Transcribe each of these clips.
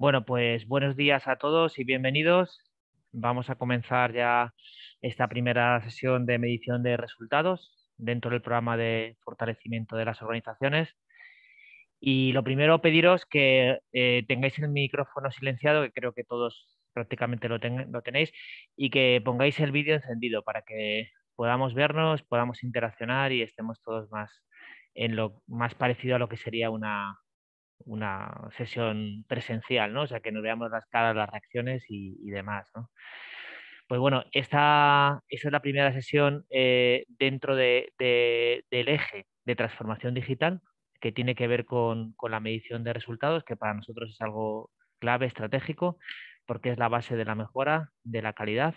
Bueno, pues buenos días a todos y bienvenidos. Vamos a comenzar ya esta primera sesión de medición de resultados dentro del programa de fortalecimiento de las organizaciones. Y lo primero, pediros que eh, tengáis el micrófono silenciado, que creo que todos prácticamente lo, lo tenéis, y que pongáis el vídeo encendido para que podamos vernos, podamos interaccionar y estemos todos más en lo más parecido a lo que sería una, una sesión presencial, ¿no? O sea, que nos veamos las caras, las reacciones y, demás, ¿no? Pues bueno, esta, es la primera sesión eh, dentro del eje de transformación digital que tiene que ver con, la medición de resultados, que para nosotros es algo clave, estratégico, porque es la base de la mejora, de la calidad.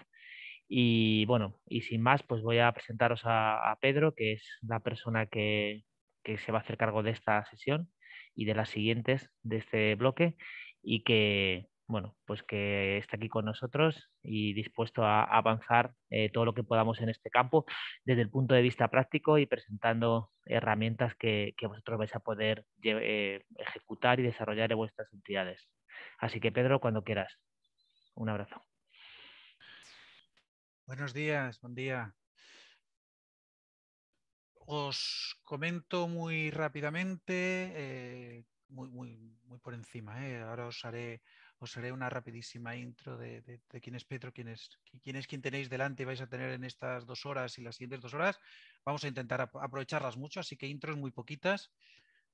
Y bueno, y sin más, pues voy a presentaros a, Pedro, que es la persona que se va a hacer cargo de esta sesión y de las siguientes de este bloque y que, bueno, pues que está aquí con nosotros y dispuesto a avanzar eh, todo lo que podamos en este campo desde el punto de vista práctico y presentando herramientas que, vosotros vais a poder eh, ejecutar y desarrollar en vuestras entidades. Así que Pedro, cuando quieras. Un abrazo. Buenos días, buen día os comento muy rápidamente, eh, muy, por encima. Eh, ahora os haré, una rapidísima intro de, quién es Petro, quién es, quién quien tenéis delante y vais a tener en estas dos horas y las siguientes dos horas. Vamos a intentar aprovecharlas mucho, así que intros muy poquitas.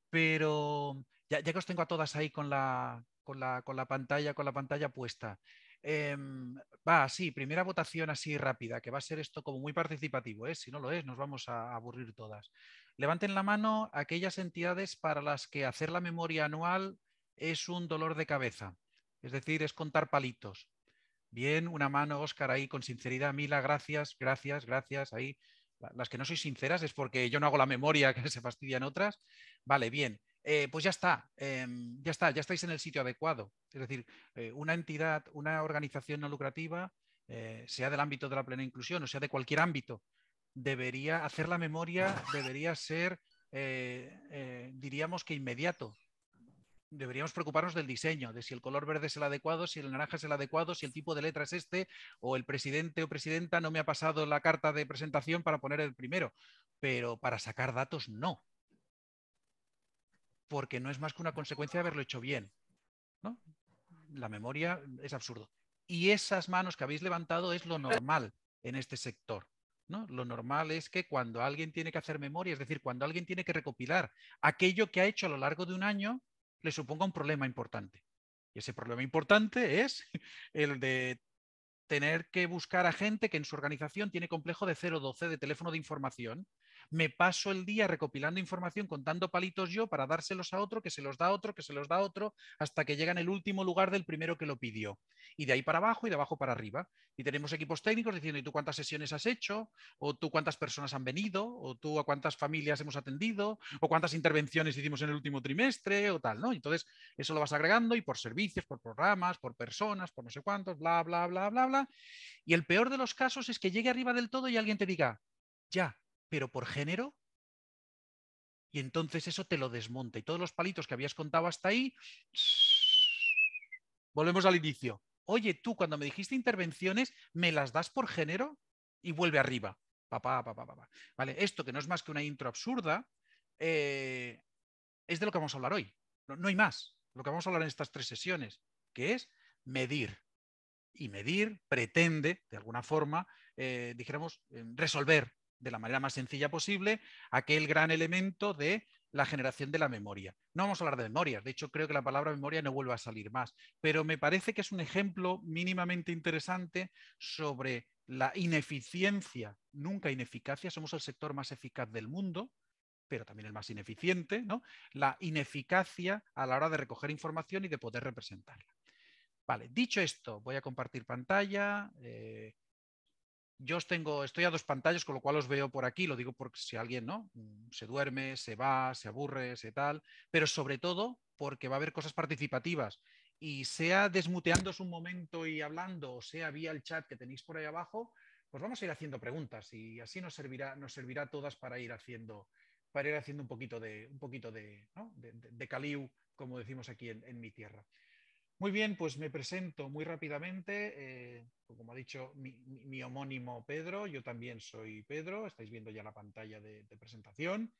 Pero ya, que os tengo a todas ahí con la, con la, con la pantalla, con la pantalla puesta. Em, va, así, primera votación así rápida, que va a ser esto como muy participativo, ¿eh? si no lo es, nos vamos a aburrir todas. Levanten la mano aquellas entidades para las que hacer la memoria anual es un dolor de cabeza, es decir, es contar palitos. Bien, una mano, Oscar ahí con sinceridad, Mila, gracias, gracias, gracias, ahí las que no soy sinceras es porque yo no hago la memoria que se fastidian otras. Vale, bien. Eh, pues ya está, em, ya está, ya estáis en el sitio adecuado. Es decir, eh, una entidad, una organización no lucrativa, eh, sea del ámbito de la plena inclusión o sea de cualquier ámbito, debería hacer la memoria, debería ser, diríamos que inmediato, deberíamos preocuparnos del diseño, de si el color verde es el adecuado, si el naranja es el adecuado, si el tipo de letra es este, o el presidente o presidenta no me ha pasado la carta de presentación para poner el primero. Pero para sacar datos no. Porque no es más que una consecuencia de haberlo hecho bien. La memoria es absurdo. Y esas manos que habéis levantado es lo normal en este sector. ¿No? Lo normal es que cuando alguien tiene que hacer memoria, es decir, cuando alguien tiene que recopilar aquello que ha hecho a lo largo de un año, le suponga un problema importante. Y ese problema importante es el de tener que buscar a gente que en su organización tiene complejo de 012 de teléfono de información me paso el día recopilando información, contando palitos yo para dárselos a otro, que se los da otro, que se los da otro, hasta que llega en el último lugar del primero que lo pidió. Y de ahí para abajo y de abajo para arriba. Y tenemos equipos técnicos diciendo, ¿y tú cuántas sesiones has hecho? ¿O tú cuántas personas han venido? ¿O tú a cuántas familias hemos atendido? ¿O cuántas intervenciones hicimos en el último trimestre? O tal, ¿no? Entonces, eso lo vas agregando y por servicios, por programas, por personas, por no sé cuántos, bla, bla, bla, bla, bla. Y el peor de los casos es que llegue arriba del todo y alguien te diga, ya, pero por género, y entonces eso te lo desmonta. Y todos los palitos que habías contado hasta ahí, volvemos al inicio. Oye, tú cuando me dijiste intervenciones, ¿me las das por género? Y vuelve arriba. Papá, papá, papá. Vale, esto que no es más que una intro absurda, eh, es de lo que vamos a hablar hoy. No, hay más. Lo que vamos a hablar en estas tres sesiones, que es medir. Y medir pretende, de alguna forma, eh, dijéramos, em, resolver de la manera más sencilla posible aquel gran elemento de la generación de la memoria. No vamos a hablar de memorias, de hecho creo que la palabra memoria no vuelve a salir más, pero me parece que es un ejemplo mínimamente interesante sobre la ineficiencia, nunca ineficacia, somos el sector más eficaz del mundo, pero también el más ineficiente, ¿no? La ineficacia a la hora de recoger información y de poder representarla. Vale, dicho esto, voy a compartir pantalla. Eh, yo os tengo, estoy a dos pantallas, con lo cual os veo por aquí, lo digo porque si alguien no mm, se duerme, se va, se aburre, se tal, pero sobre todo porque va a haber cosas participativas y sea desmuteándos un momento y hablando, o sea vía el chat que tenéis por ahí abajo, pues vamos a ir haciendo preguntas y así nos servirá, nos servirá a todas para ir haciendo, para ir haciendo un poquito de, un poquito de, caliu, como decimos aquí en mi tierra. Muy bien, pues me presento muy rápidamente. Eh, pues como ha dicho mi, homónimo Pedro, yo también soy Pedro, estáis viendo ya la pantalla de, presentación.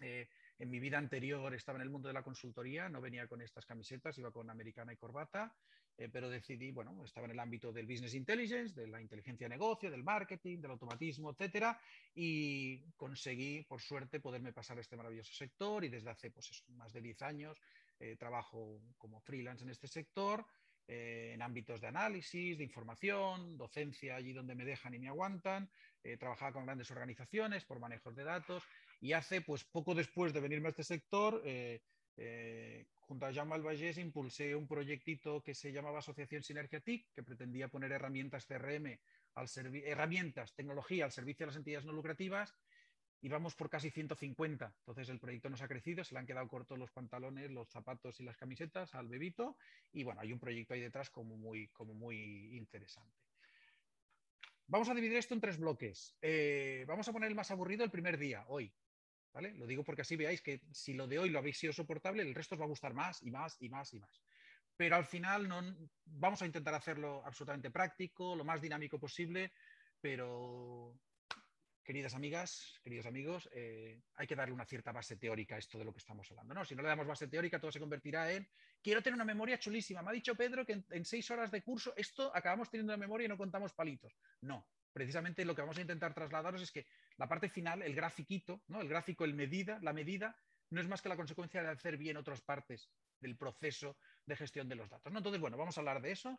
Eh, en mi vida anterior estaba en el mundo de la consultoría, no venía con estas camisetas, iba con americana y corbata, eh, pero decidí, bueno, estaba en el ámbito del business intelligence, de la inteligencia de negocio, del marketing, del automatismo, etcétera, y conseguí, por suerte, poderme pasar a este maravilloso sector y desde hace, pues más de 10 años eh, trabajo como freelance en este sector, eh, en ámbitos de análisis, de información, docencia allí donde me dejan y me aguantan, eh, trabajaba con grandes organizaciones por manejos de datos y hace pues poco después de venirme a este sector, eh, junto a Jean Malvallés impulsé un proyectito que se llamaba Asociación Sinergia TIC, que pretendía poner herramientas CRM al herramientas, tecnología al servicio de las entidades no lucrativas y vamos por casi 150. Entonces el proyecto nos ha crecido, se le han quedado cortos los pantalones, los zapatos y las camisetas al bebito y bueno, hay un proyecto ahí detrás como muy, como muy interesante. Vamos a dividir esto en tres bloques. Eh, vamos a poner el más aburrido el primer día, hoy. ¿vale? Lo digo porque así veáis que si lo de hoy lo habéis sido soportable, el resto os va a gustar más y más y más y más. Pero al final no, vamos a intentar hacerlo absolutamente práctico, lo más dinámico posible, pero queridas amigas, queridos amigos, eh, hay que darle una cierta base teórica a esto de lo que estamos hablando. ¿no? Si no le damos base teórica, todo se convertirá en quiero tener una memoria chulísima. Me ha dicho Pedro que en, seis horas de curso esto acabamos teniendo una memoria y no contamos palitos. No, precisamente lo que vamos a intentar trasladaros es que la parte final, el grafiquito, ¿no? el gráfico, el medida, la medida, no es más que la consecuencia de hacer bien otras partes del proceso de gestión de los datos. ¿no? Entonces, bueno, vamos a hablar de eso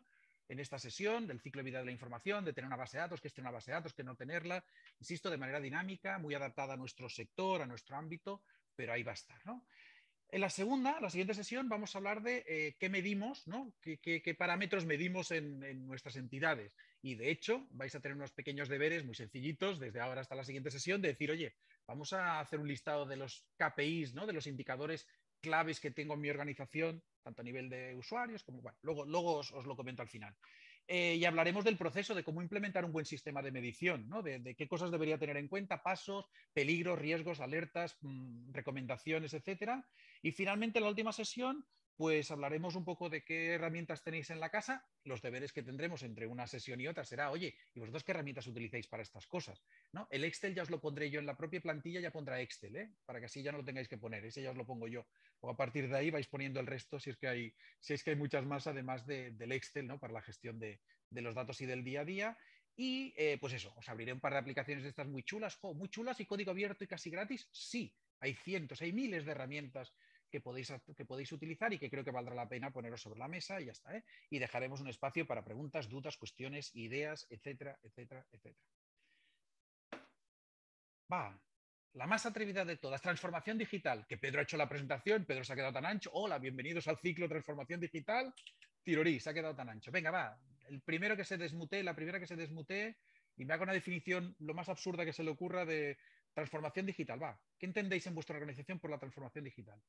en esta sesión del ciclo de vida de la información, de tener una base de datos, que es tener una base de datos, que no tenerla, insisto, de manera dinámica, muy adaptada a nuestro sector, a nuestro ámbito, pero ahí va a estar. ¿no? En la segunda, la siguiente sesión, vamos a hablar de eh, qué medimos, ¿no? qué, parámetros medimos en, nuestras entidades. Y de hecho, vais a tener unos pequeños deberes muy sencillitos desde ahora hasta la siguiente sesión de decir, oye, vamos a hacer un listado de los KPIs, ¿no? de los indicadores claves que tengo en mi organización, tanto a nivel de usuarios como, bueno, luego, luego os, lo comento al final. Eh, y hablaremos del proceso de cómo implementar un buen sistema de medición, ¿no? de, qué cosas debería tener en cuenta, pasos, peligros, riesgos, alertas, mm, recomendaciones, etcétera. Y finalmente, la última sesión, pues hablaremos un poco de qué herramientas tenéis en la casa. Los deberes que tendremos entre una sesión y otra será, oye, ¿y vosotros qué herramientas utilizáis para estas cosas? ¿No? El Excel ya os lo pondré yo en la propia plantilla, ya pondrá Excel, ¿eh? para que así ya no lo tengáis que poner, ese ya os lo pongo yo. O a partir de ahí vais poniendo el resto si es que hay, si es que hay muchas más, además del Excel, ¿no? para la gestión de, los datos y del día a día. Y eh, pues eso, os abriré un par de aplicaciones de estas muy chulas, muy chulas y código abierto y casi gratis, sí. Hay cientos, hay miles de herramientas que podéis, que podéis utilizar y que creo que valdrá la pena poneros sobre la mesa y ya está. ¿eh? Y dejaremos un espacio para preguntas, dudas, cuestiones, ideas, etcétera, etcétera, etcétera. Va, la más atrevida de todas, transformación digital, que Pedro ha hecho la presentación, Pedro se ha quedado tan ancho. Hola, bienvenidos al ciclo transformación digital. Tirorí, se ha quedado tan ancho. Venga, va, el primero que se desmute la primera que se desmute y me haga una definición lo más absurda que se le ocurra de transformación digital. Va, ¿qué entendéis en vuestra organización por la transformación digital?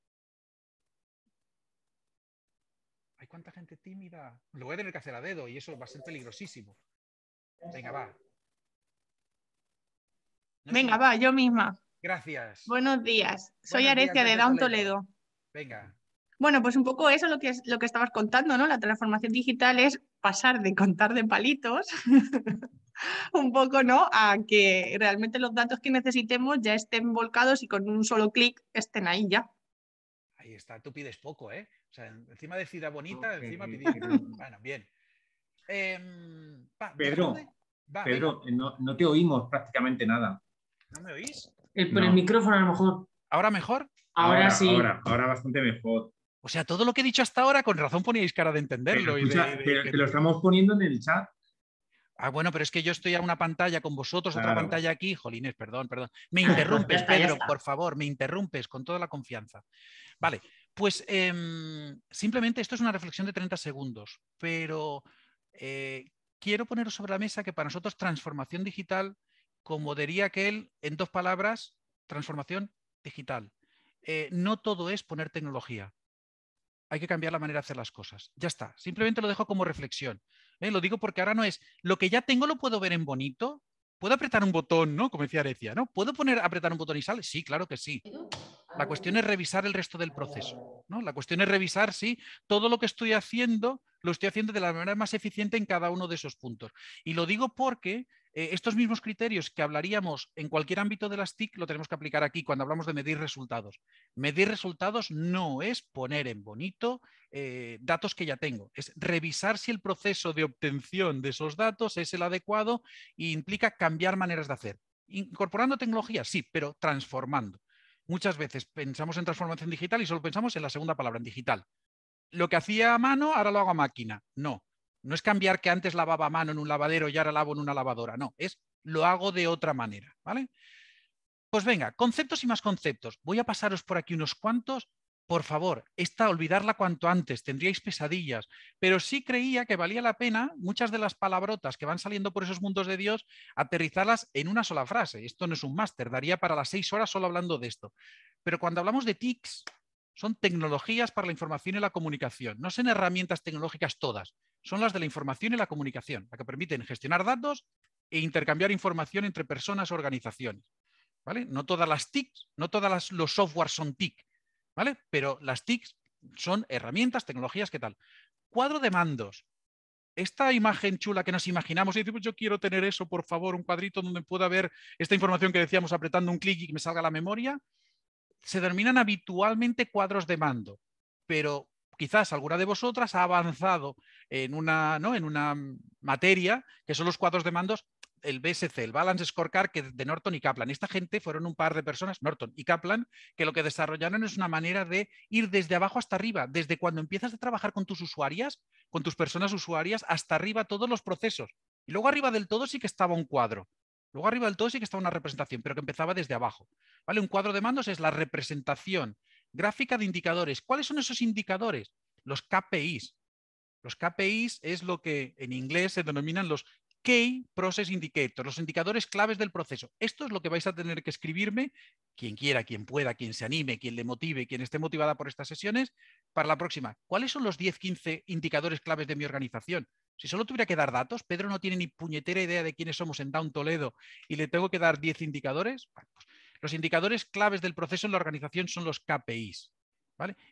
cuánta gente tímida. Lo voy a tener que hacer a dedo y eso va a ser peligrosísimo. Venga, va. Venga, va, yo misma. Gracias. Buenos días. Soy Aresia Arecia de Down Toledo. Venga. Bueno, pues un poco eso lo que, es, lo que estabas contando, ¿no? La transformación digital es pasar de contar de palitos un poco, ¿no? A que realmente los datos que necesitemos ya estén volcados y con un solo clic estén ahí ya. Ahí está, tú pides poco, ¿eh? encima de ciudad bonita, encima bueno, bien. Em, Pedro, Pedro eh, no, te oímos prácticamente nada. ¿No me oís? Eh, el, por el micrófono a lo mejor. ¿Ahora mejor? Ahora, sí. Ahora, bastante mejor. O sea, todo lo que he dicho hasta ahora, con razón poníais cara de entenderlo. te lo estamos poniendo en el chat. Ah, bueno, pero es que yo estoy a una pantalla con vosotros, otra pantalla aquí. Jolines, perdón, perdón. Me interrumpes, pues Pedro, por favor, me interrumpes con toda la confianza. Vale, pues em, simplemente esto es una reflexión de 30 segundos, pero eh, quiero poner sobre la mesa que para nosotros transformación digital, como diría aquel, en dos palabras, transformación digital. Eh, no todo es poner tecnología. Hay que cambiar la manera de hacer las cosas. Ya está. Simplemente lo dejo como reflexión. ¿eh? Lo digo porque ahora no es lo que ya tengo lo puedo ver en bonito, ¿Puedo apretar un botón, no? Como decía Arecia, ¿no? ¿Puedo poner apretar un botón y sale? Sí, claro que sí. La cuestión es revisar el resto del proceso, ¿no? La cuestión es revisar si todo lo que estoy haciendo lo estoy haciendo de la manera más eficiente en cada uno de esos puntos. Y lo digo porque eh, estos mismos criterios que hablaríamos en cualquier ámbito de las TIC lo tenemos que aplicar aquí cuando hablamos de medir resultados. Medir resultados no es poner en bonito eh, datos que ya tengo, es revisar si el proceso de obtención de esos datos es el adecuado e implica cambiar maneras de hacer. Incorporando tecnología, sí, pero transformando. Muchas veces pensamos en transformación digital y solo pensamos en la segunda palabra, en digital. Lo que hacía a mano, ahora lo hago a máquina. No, no es cambiar que antes lavaba mano en un lavadero y ahora lavo en una lavadora, no, es lo hago de otra manera, ¿vale? Pues venga, conceptos y más conceptos. Voy a pasaros por aquí unos cuantos. Por favor, esta olvidarla cuanto antes, tendríais pesadillas, pero sí creía que valía la pena muchas de las palabrotas que van saliendo por esos mundos de Dios aterrizarlas en una sola frase. Esto no es un máster, daría para las seis horas solo hablando de esto. Pero cuando hablamos de TICs, son tecnologías para la información y la comunicación, no son herramientas tecnológicas todas, son las de la información y la comunicación, las que permiten gestionar datos e intercambiar información entre personas o organizaciones. ¿vale? No todas las TIC, no todos los softwares son TIC, ¿vale? pero las TIC son herramientas, tecnologías, ¿qué tal? Cuadro de mandos. Esta imagen chula que nos imaginamos y decimos, pues yo quiero tener eso, por favor, un cuadrito donde pueda ver esta información que decíamos apretando un clic y que me salga la memoria, se denominan habitualmente cuadros de mando, pero quizás alguna de vosotras ha avanzado en una, en una materia que son los cuadros de mandos el BSC, el Balance Scorecard que de Norton y Kaplan. Esta gente fueron un par de personas, Norton y Kaplan, que lo que desarrollaron es una manera de ir desde abajo hasta arriba, desde cuando empiezas a trabajar con tus usuarias, con tus personas usuarias, hasta arriba todos los procesos. Y luego arriba del todo sí que estaba un cuadro. Luego arriba del todo sí que estaba una representación, pero que empezaba desde abajo. ¿Vale? Un cuadro de mandos es la representación Gráfica de indicadores. ¿Cuáles son esos indicadores? Los KPIs. Los KPIs es lo que en inglés se denominan los Key Process Indicators, los indicadores claves del proceso. Esto es lo que vais a tener que escribirme, quien quiera, quien pueda, quien se anime, quien le motive, quien esté motivada por estas sesiones, para la próxima. ¿Cuáles son los 10, 15 indicadores claves de mi organización? Si solo tuviera que dar datos, Pedro no tiene ni puñetera idea de quiénes somos en Down Toledo y le tengo que dar 10 indicadores, pues los indicadores claves del proceso en la organización son los KPIs.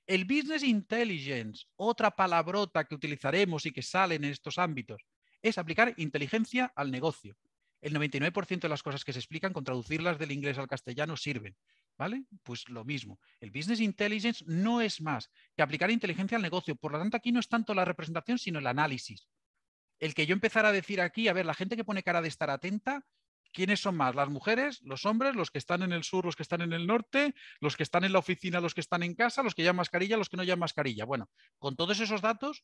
El business intelligence, otra palabrota que utilizaremos y que sale en estos ámbitos, es aplicar inteligencia al negocio. El 99% de las cosas que se explican, con traducirlas del inglés al castellano, sirven. ¿Vale? Pues lo mismo. El business intelligence no es más que aplicar inteligencia al negocio. Por lo tanto, aquí no es tanto la representación, sino el análisis. El que yo empezara a decir aquí, a ver, la gente que pone cara de estar atenta, ¿Quiénes son más? ¿Las mujeres? ¿Los hombres? ¿Los que están en el sur? ¿Los que están en el norte? ¿Los que están en la oficina? ¿Los que están en casa? ¿Los que llevan mascarilla? ¿Los que no llevan mascarilla? Bueno, con todos esos datos,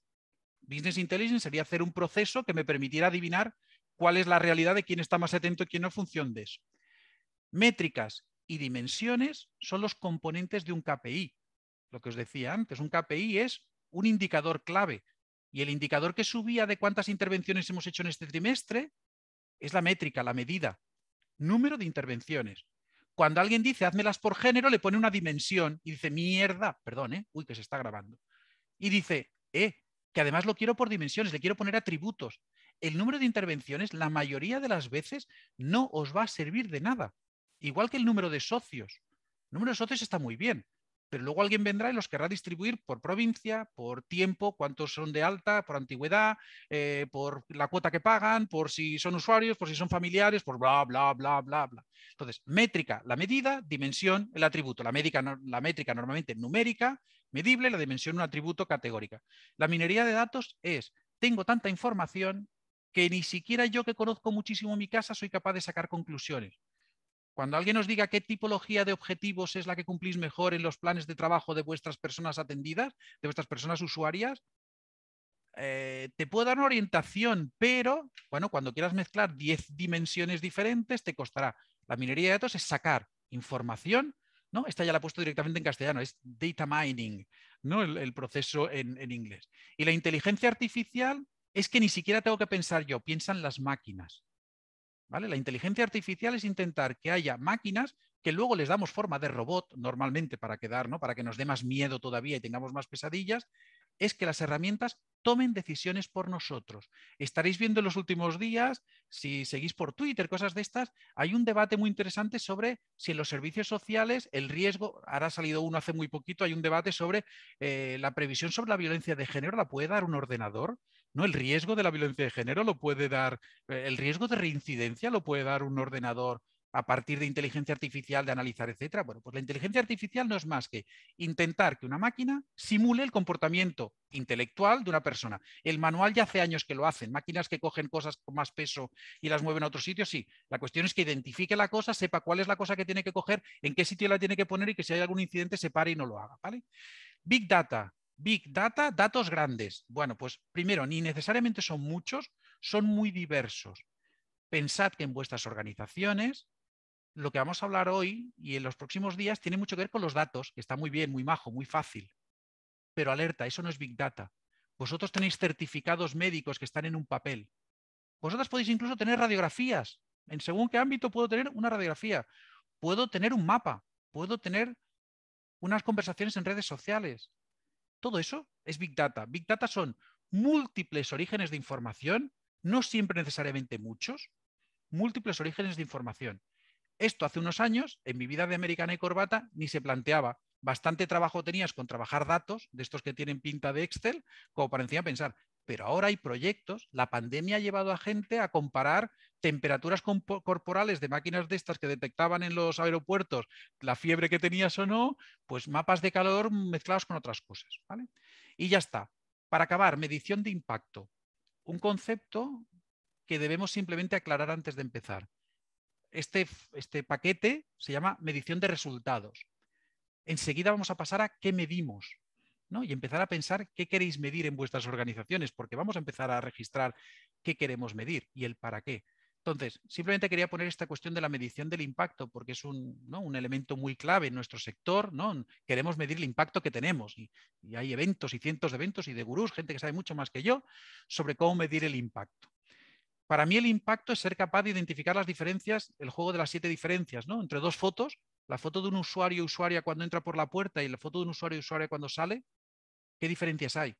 Business Intelligence sería hacer un proceso que me permitiera adivinar cuál es la realidad de quién está más atento y quién no funciona. función de eso. Métricas y dimensiones son los componentes de un KPI. Lo que os decía antes, un KPI es un indicador clave. Y el indicador que subía de cuántas intervenciones hemos hecho en este trimestre es la métrica, la medida. Número de intervenciones. Cuando alguien dice, házmelas por género, le pone una dimensión y dice, mierda, perdón, ¿eh? uy, que se está grabando. Y dice, eh, que además lo quiero por dimensiones, le quiero poner atributos. El número de intervenciones, la mayoría de las veces, no os va a servir de nada. Igual que el número de socios. El número de socios está muy bien, pero luego alguien vendrá y los querrá distribuir por provincia, por tiempo, cuántos son de alta, por antigüedad, eh, por la cuota que pagan, por si son usuarios, por si son familiares, por bla, bla, bla, bla, bla. Entonces, métrica, la medida, dimensión, el atributo. La, la métrica normalmente numérica, medible, la dimensión un atributo categórica. La minería de datos es, tengo tanta información que ni siquiera yo que conozco muchísimo mi casa soy capaz de sacar conclusiones. Cuando alguien os diga qué tipología de objetivos es la que cumplís mejor en los planes de trabajo de vuestras personas atendidas, de vuestras personas usuarias, eh, te puedo dar una orientación, pero bueno, cuando quieras mezclar 10 dimensiones diferentes, te costará. La minería de datos es sacar información, ¿no? Esta ya la he puesto directamente en castellano, es data mining, ¿no? El, proceso en, en inglés. Y la inteligencia artificial es que ni siquiera tengo que pensar yo, piensan las máquinas. La inteligencia artificial es intentar que haya máquinas que luego les damos forma de robot normalmente para quedar, Para que nos dé más miedo todavía y tengamos más pesadillas, es que las herramientas tomen decisiones por nosotros. Estaréis viendo en los últimos días, si seguís por Twitter, cosas de estas, hay un debate muy interesante sobre si en los servicios sociales el riesgo, ahora ha salido uno hace muy poquito, hay un debate sobre eh, la previsión sobre la violencia de género, ¿la puede dar un ordenador? el riesgo de la violencia de género lo puede dar, eh, el riesgo de reincidencia lo puede dar un ordenador a partir de inteligencia artificial, de analizar, etcétera. Bueno, pues la inteligencia artificial no es más que intentar que una máquina simule el comportamiento intelectual de una persona. El manual ya hace años que lo hacen, máquinas que cogen cosas con más peso y las mueven a otro sitio, sí. La cuestión es que identifique la cosa, sepa cuál es la cosa que tiene que coger, en qué sitio la tiene que poner y que si hay algún incidente se pare y no lo haga, ¿vale? Big Data, Big data, datos grandes. Bueno, pues primero, ni necesariamente son muchos, son muy diversos. Pensad que en vuestras organizaciones, lo que vamos a hablar hoy y en los próximos días tiene mucho que ver con los datos, que está muy bien, muy majo, muy fácil. Pero alerta, eso no es Big Data. Vosotros tenéis certificados médicos que están en un papel. Vosotras podéis incluso tener radiografías. En según qué ámbito puedo tener una radiografía. Puedo tener un mapa. Puedo tener unas conversaciones en redes sociales. Todo eso es Big Data. Big Data son múltiples orígenes de información, no siempre necesariamente muchos, múltiples orígenes de información. Esto hace unos años, en mi vida de americana y corbata, ni se planteaba. Bastante trabajo tenías con trabajar datos de estos que tienen pinta de Excel, como para encima pensar, pero ahora hay proyectos. La pandemia ha llevado a gente a comparar temperaturas corporales de máquinas de estas que detectaban en los aeropuertos la fiebre que tenías o no, pues mapas de calor mezclados con otras cosas. Y ya está. Para acabar, medición de impacto. Un concepto que debemos simplemente aclarar antes de empezar. Este, este paquete se llama medición de resultados. Enseguida vamos a pasar a qué medimos, y empezar a pensar qué queréis medir en vuestras organizaciones, porque vamos a empezar a registrar qué queremos medir y el para qué. Entonces, simplemente quería poner esta cuestión de la medición del impacto, porque es un, elemento muy clave en nuestro sector. ¿no? Queremos medir el impacto que tenemos. Y, hay eventos y cientos de eventos y de gurús, gente que sabe mucho más que yo, sobre cómo medir el impacto. Para mí el impacto es ser capaz de identificar las diferencias, el juego de las siete diferencias, ¿no? entre dos fotos, la foto de un usuario usuaria cuando entra por la puerta y la foto de un usuario usuaria cuando sale, ¿Qué diferencias hay?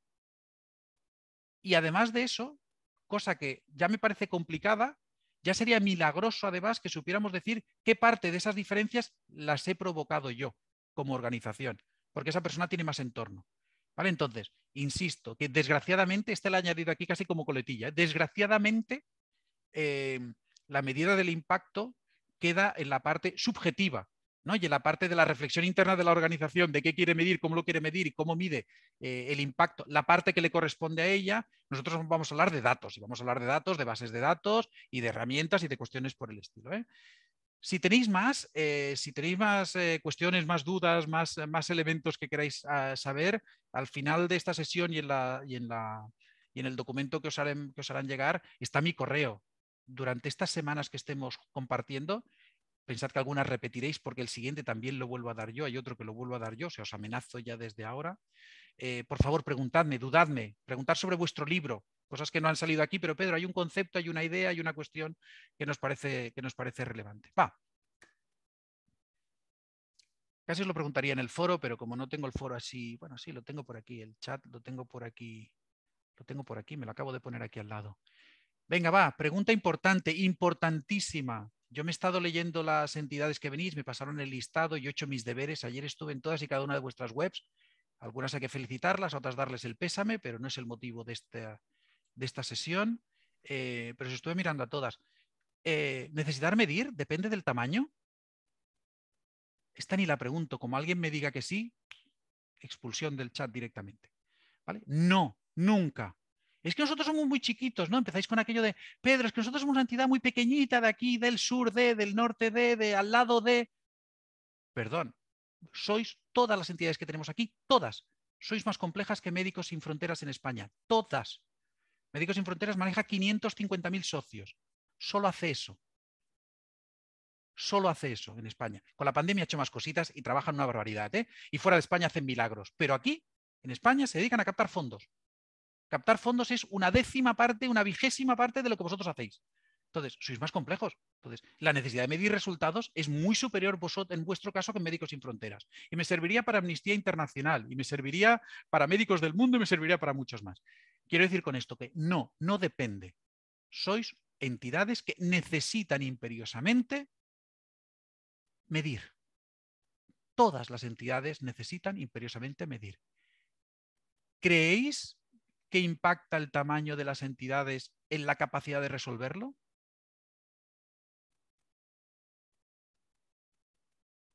Y además de eso, cosa que ya me parece complicada, ya sería milagroso además que supiéramos decir qué parte de esas diferencias las he provocado yo como organización, porque esa persona tiene más entorno. ¿Vale? Entonces, insisto, que desgraciadamente, este lo he añadido aquí casi como coletilla, ¿eh? desgraciadamente eh, la medida del impacto queda en la parte subjetiva y en la parte de la reflexión interna de la organización, de qué quiere medir, cómo lo quiere medir y cómo mide eh, el impacto, la parte que le corresponde a ella, nosotros vamos a hablar de datos, y vamos a hablar de datos, de bases de datos y de herramientas y de cuestiones por el estilo. ¿eh? Si tenéis más, eh, si tenéis más cuestiones, más dudas, más, elementos que queráis ah, saber, al final de esta sesión y en, la, y en, el documento que os, que os harán llegar está mi correo. Durante estas semanas que estemos compartiendo, Pensad que algunas repetiréis porque el siguiente también lo vuelvo a dar yo, hay otro que lo vuelvo a dar yo, se os amenazo ya desde ahora. Eh, por favor, preguntadme, dudadme, preguntad sobre vuestro libro, cosas que no han salido aquí, pero Pedro, hay un concepto, hay una idea, hay una cuestión que nos parece, que nos parece relevante. Va. Casi os lo preguntaría en el foro, pero como no tengo el foro así, bueno, sí, lo tengo por aquí, el chat lo tengo por aquí, lo tengo por aquí, me lo acabo de poner aquí al lado. Venga, va, pregunta importante, importantísima yo me he estado leyendo las entidades que venís, me pasaron el listado, yo he hecho mis deberes, ayer estuve en todas y cada una de vuestras webs, algunas hay que felicitarlas, otras darles el pésame, pero no es el motivo de esta, sesión, eh, pero se estuve mirando a todas. Eh, ¿Necesitar medir? ¿Depende del tamaño? Esta ni la pregunto, como alguien me diga que sí, expulsión del chat directamente. ¿Vale? No, nunca es que nosotros somos muy chiquitos, ¿no? Empezáis con aquello de, Pedro, es que nosotros somos una entidad muy pequeñita de aquí, del sur de, del norte de, de al lado de... Perdón, sois todas las entidades que tenemos aquí, todas. Sois más complejas que Médicos Sin Fronteras en España, todas. Médicos Sin Fronteras maneja 550.000 socios. Solo hace eso. Solo hace eso en España. Con la pandemia ha hecho más cositas y trabajan una barbaridad. ¿eh? Y fuera de España hacen milagros. Pero aquí, en España, se dedican a captar fondos. Captar fondos es una décima parte, una vigésima parte de lo que vosotros hacéis. Entonces, sois más complejos. Entonces, la necesidad de medir resultados es muy superior vosotros, en vuestro caso que Médicos Sin Fronteras. Y me serviría para Amnistía Internacional, y me serviría para Médicos del Mundo, y me serviría para muchos más. Quiero decir con esto que no, no depende. Sois entidades que necesitan imperiosamente medir. Todas las entidades necesitan imperiosamente medir. ¿Creéis ¿Qué impacta el tamaño de las entidades en la capacidad de resolverlo?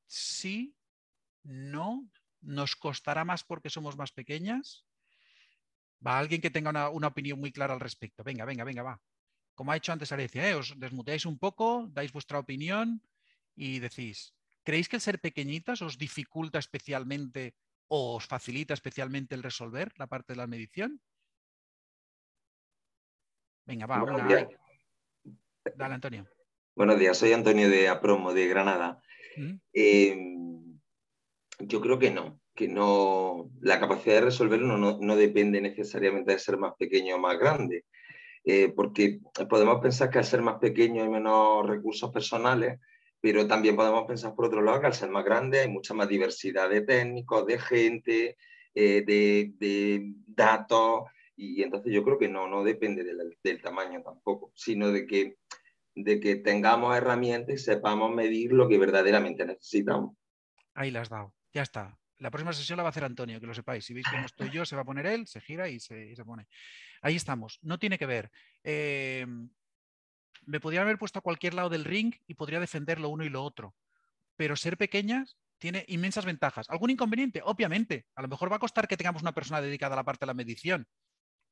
Sí, no, nos costará más porque somos más pequeñas. Va alguien que tenga una, opinión muy clara al respecto. Venga, venga, venga, va. Como ha hecho antes Alicia, eh, os desmuteáis un poco, dais vuestra opinión y decís, ¿creéis que el ser pequeñitas os dificulta especialmente o os facilita especialmente el resolver la parte de la medición? Venga, va, Buenos Dale, Antonio. Buenos días, soy Antonio de Apromo, de Granada. ¿Mm? Em, yo creo que no, que no, la capacidad de resolverlo no, no, depende necesariamente de ser más pequeño o más grande. Eh, porque podemos pensar que al ser más pequeño hay menos recursos personales, pero también podemos pensar por otro lado que al ser más grande hay mucha más diversidad de técnicos, de gente, eh, de, de, datos, y, entonces yo creo que no, no depende del, tamaño tampoco, sino de que, de que tengamos herramientas y sepamos medir lo que verdaderamente necesitamos. Ahí las has dado, ya está. La próxima sesión la va a hacer Antonio, que lo sepáis. Si veis cómo estoy yo, se va a poner él, se gira y se, pone. Ahí estamos. No tiene que ver. Eh, me podría haber puesto a cualquier lado del ring y podría defender lo uno y lo otro. Pero ser pequeñas tiene inmensas ventajas. ¿Algún inconveniente? Obviamente. A lo mejor va a costar que tengamos una persona dedicada a la parte de la medición.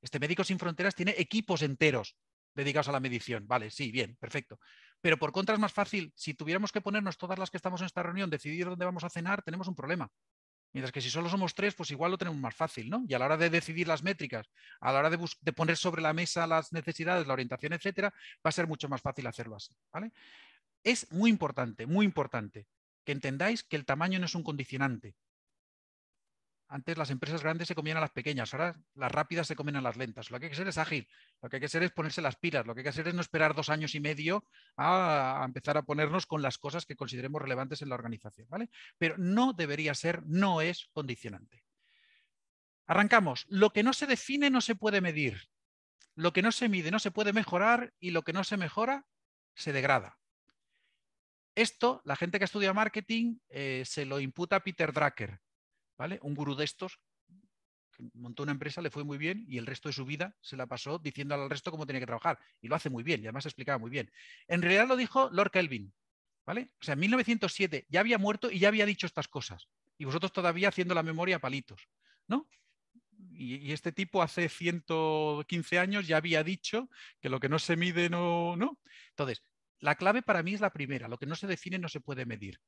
Este Médicos Sin Fronteras tiene equipos enteros dedicados a la medición. Vale, sí, bien, perfecto. Pero por contra es más fácil, si tuviéramos que ponernos todas las que estamos en esta reunión, decidir dónde vamos a cenar, tenemos un problema. Mientras que si solo somos tres, pues igual lo tenemos más fácil, ¿no? Y a la hora de decidir las métricas, a la hora de, poner sobre la mesa las necesidades, la orientación, etcétera, va a ser mucho más fácil hacerlo así, ¿vale? Es muy importante, muy importante que entendáis que el tamaño no es un condicionante. Antes las empresas grandes se comían a las pequeñas, ahora las rápidas se comen a las lentas. Lo que hay que hacer es ágil, lo que hay que hacer es ponerse las pilas, lo que hay que hacer es no esperar dos años y medio a, empezar a ponernos con las cosas que consideremos relevantes en la organización, ¿vale? Pero no debería ser, no es condicionante. Arrancamos. Lo que no se define no se puede medir. Lo que no se mide no se puede mejorar y lo que no se mejora se degrada. Esto, la gente que estudia marketing eh, se lo imputa a Peter Drucker. Un gurú de estos montó una empresa, le fue muy bien y el resto de su vida se la pasó diciendo al resto cómo tenía que trabajar. Y lo hace muy bien y además explicaba muy bien. En realidad lo dijo Lord Kelvin, ¿vale? O sea, en 1907 ya había muerto y ya había dicho estas cosas. Y vosotros todavía haciendo la memoria a palitos, ¿no? Y, este tipo hace 115 años ya había dicho que lo que no se mide no, no. Entonces, la clave para mí es la primera, lo que no se define no se puede medir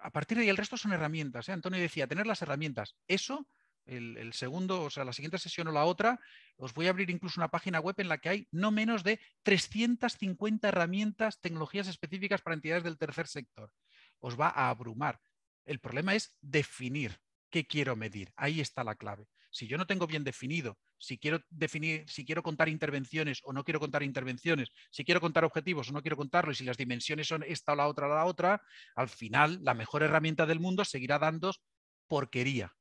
a partir de ahí el resto son herramientas. ¿eh? Antonio decía, tener las herramientas. Eso, el, el, segundo, o sea, la siguiente sesión o la otra, os voy a abrir incluso una página web en la que hay no menos de 350 herramientas, tecnologías específicas para entidades del tercer sector. Os va a abrumar. El problema es definir qué quiero medir. Ahí está la clave. Si yo no tengo bien definido si quiero definir, si quiero contar intervenciones o no quiero contar intervenciones, si quiero contar objetivos o no quiero contarlos, y si las dimensiones son esta o la otra o la otra, al final la mejor herramienta del mundo seguirá dando porquería,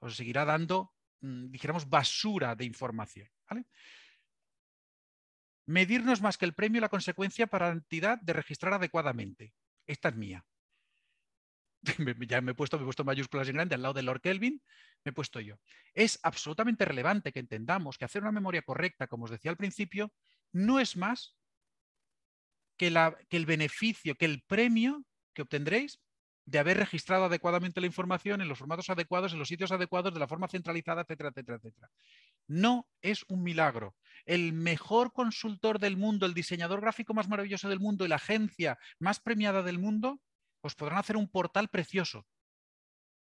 o seguirá dando, mm, dijéramos, basura de información. Medirnos más que el premio la consecuencia para la entidad de registrar adecuadamente. Esta es mía. ya me he puesto, me he puesto mayúsculas en grande al lado de Lord Kelvin, me he puesto yo. Es absolutamente relevante que entendamos que hacer una memoria correcta, como os decía al principio, no es más que, que el beneficio, que el premio que obtendréis de haber registrado adecuadamente la información en los formatos adecuados, en los sitios adecuados, de la forma centralizada, etcétera, etcétera, etcétera. No es un milagro. El mejor consultor del mundo, el diseñador gráfico más maravilloso del mundo y la agencia más premiada del mundo os podrán hacer un portal precioso.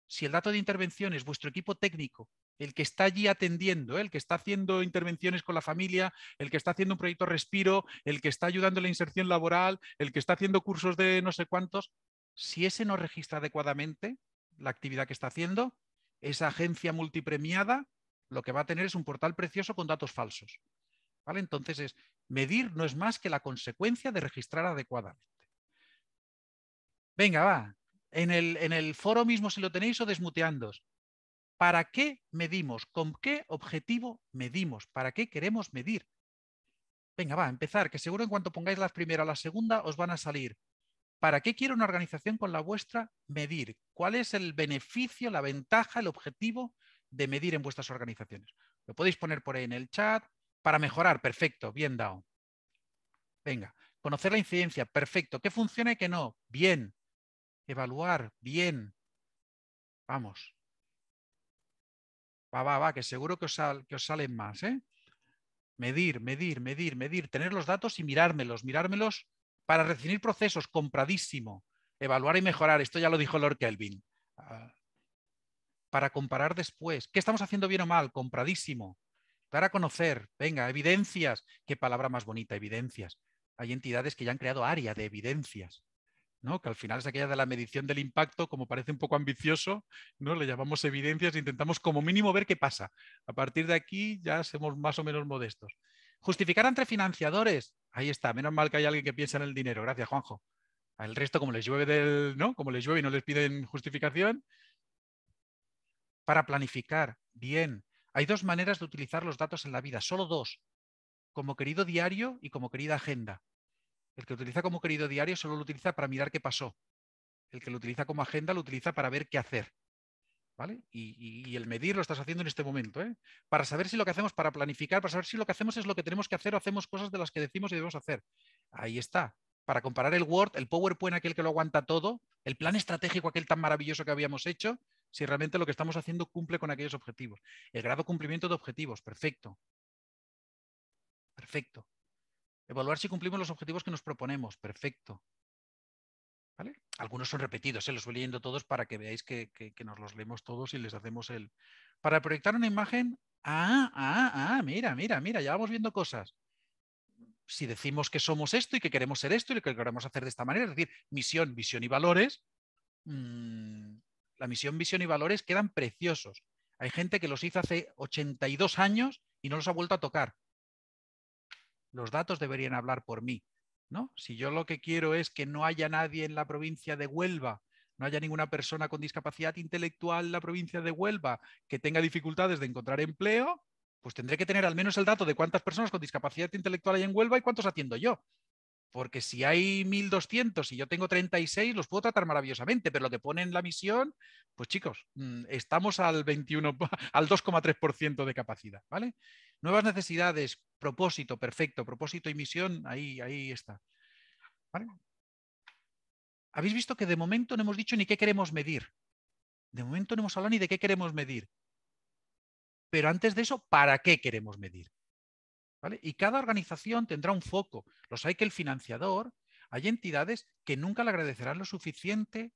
Si el dato de intervención es vuestro equipo técnico, el que está allí atendiendo, ¿eh? el que está haciendo intervenciones con la familia, el que está haciendo un proyecto respiro, el que está ayudando en la inserción laboral, el que está haciendo cursos de no sé cuántos, si ese no registra adecuadamente la actividad que está haciendo, esa agencia multipremiada lo que va a tener es un portal precioso con datos falsos. ¿Vale? Entonces, es, medir no es más que la consecuencia de registrar adecuadamente. Venga, va. En el, foro mismo, si lo tenéis o desmuteándos. ¿Para qué medimos? ¿Con qué objetivo medimos? ¿Para qué queremos medir? Venga, va, empezar, que seguro en cuanto pongáis la primera o la segunda os van a salir. ¿Para qué quiere una organización con la vuestra medir? ¿Cuál es el beneficio, la ventaja, el objetivo de medir en vuestras organizaciones? Lo podéis poner por ahí en el chat. Para mejorar, perfecto, bien dado. Venga, conocer la incidencia, perfecto. ¿Qué funciona y qué no? Bien evaluar bien. Vamos. Va, va, va, que seguro que os, salen más. ¿eh? Medir, medir, medir, medir, tener los datos y mirármelos, mirármelos para recibir procesos, compradísimo. Evaluar y mejorar, esto ya lo dijo Lord Kelvin. Ah. Para comparar después. ¿Qué estamos haciendo bien o mal? Compradísimo. Dar a conocer, venga, evidencias. Qué palabra más bonita, evidencias. Hay entidades que ya han creado área de evidencias que al final es aquella de la medición del impacto, como parece un poco ambicioso, ¿no? le llamamos evidencias e intentamos como mínimo ver qué pasa. A partir de aquí ya somos más o menos modestos. Justificar entre financiadores. Ahí está, menos mal que hay alguien que piensa en el dinero. Gracias, Juanjo. Al resto, como les llueve del, ¿no? Como les llueve y no les piden justificación. Para planificar, bien. Hay dos maneras de utilizar los datos en la vida, solo dos. Como querido diario y como querida agenda. El que lo utiliza como querido diario solo lo utiliza para mirar qué pasó. El que lo utiliza como agenda lo utiliza para ver qué hacer. ¿Vale? Y, el medir lo estás haciendo en este momento, ¿eh? para saber si lo que hacemos, para planificar, para saber si lo que hacemos es lo que tenemos que hacer o hacemos cosas de las que decimos y debemos hacer. Ahí está. Para comparar el Word, el PowerPoint, aquel que lo aguanta todo, el plan estratégico, aquel tan maravilloso que habíamos hecho, si realmente lo que estamos haciendo cumple con aquellos objetivos. El grado de cumplimiento de objetivos, perfecto. Perfecto. Evaluar si cumplimos los objetivos que nos proponemos. Perfecto. Algunos son repetidos, se ¿eh? los voy leyendo todos para que veáis que, nos los leemos todos y les hacemos el... Para proyectar una imagen, ah, ah, ah, mira, mira, mira, ya vamos viendo cosas. Si decimos que somos esto y que queremos ser esto y que queremos hacer de esta manera, es decir, misión, visión y valores, mm, la misión, visión y valores quedan preciosos. Hay gente que los hizo hace 82 años y no los ha vuelto a tocar los datos deberían hablar por mí. ¿no? Si yo lo que quiero es que no haya nadie en la provincia de Huelva, no haya ninguna persona con discapacidad intelectual en la provincia de Huelva que tenga dificultades de encontrar empleo, pues tendré que tener al menos el dato de cuántas personas con discapacidad intelectual hay en Huelva y cuántos atiendo yo. Porque si hay 1200 y yo tengo 36, los puedo tratar maravillosamente, pero lo que pone en la misión, pues chicos, mm, estamos al 21, al 2,3% de capacidad, ¿vale? Nuevas necesidades, propósito, perfecto, propósito y misión, ahí, ahí está. Habéis visto que de momento no hemos dicho ni qué queremos medir. De momento no hemos hablado ni de qué queremos medir. Pero antes de eso, ¿para qué queremos medir? Y cada organización tendrá un foco. Los hay que el financiador, hay entidades que nunca le agradecerán lo suficiente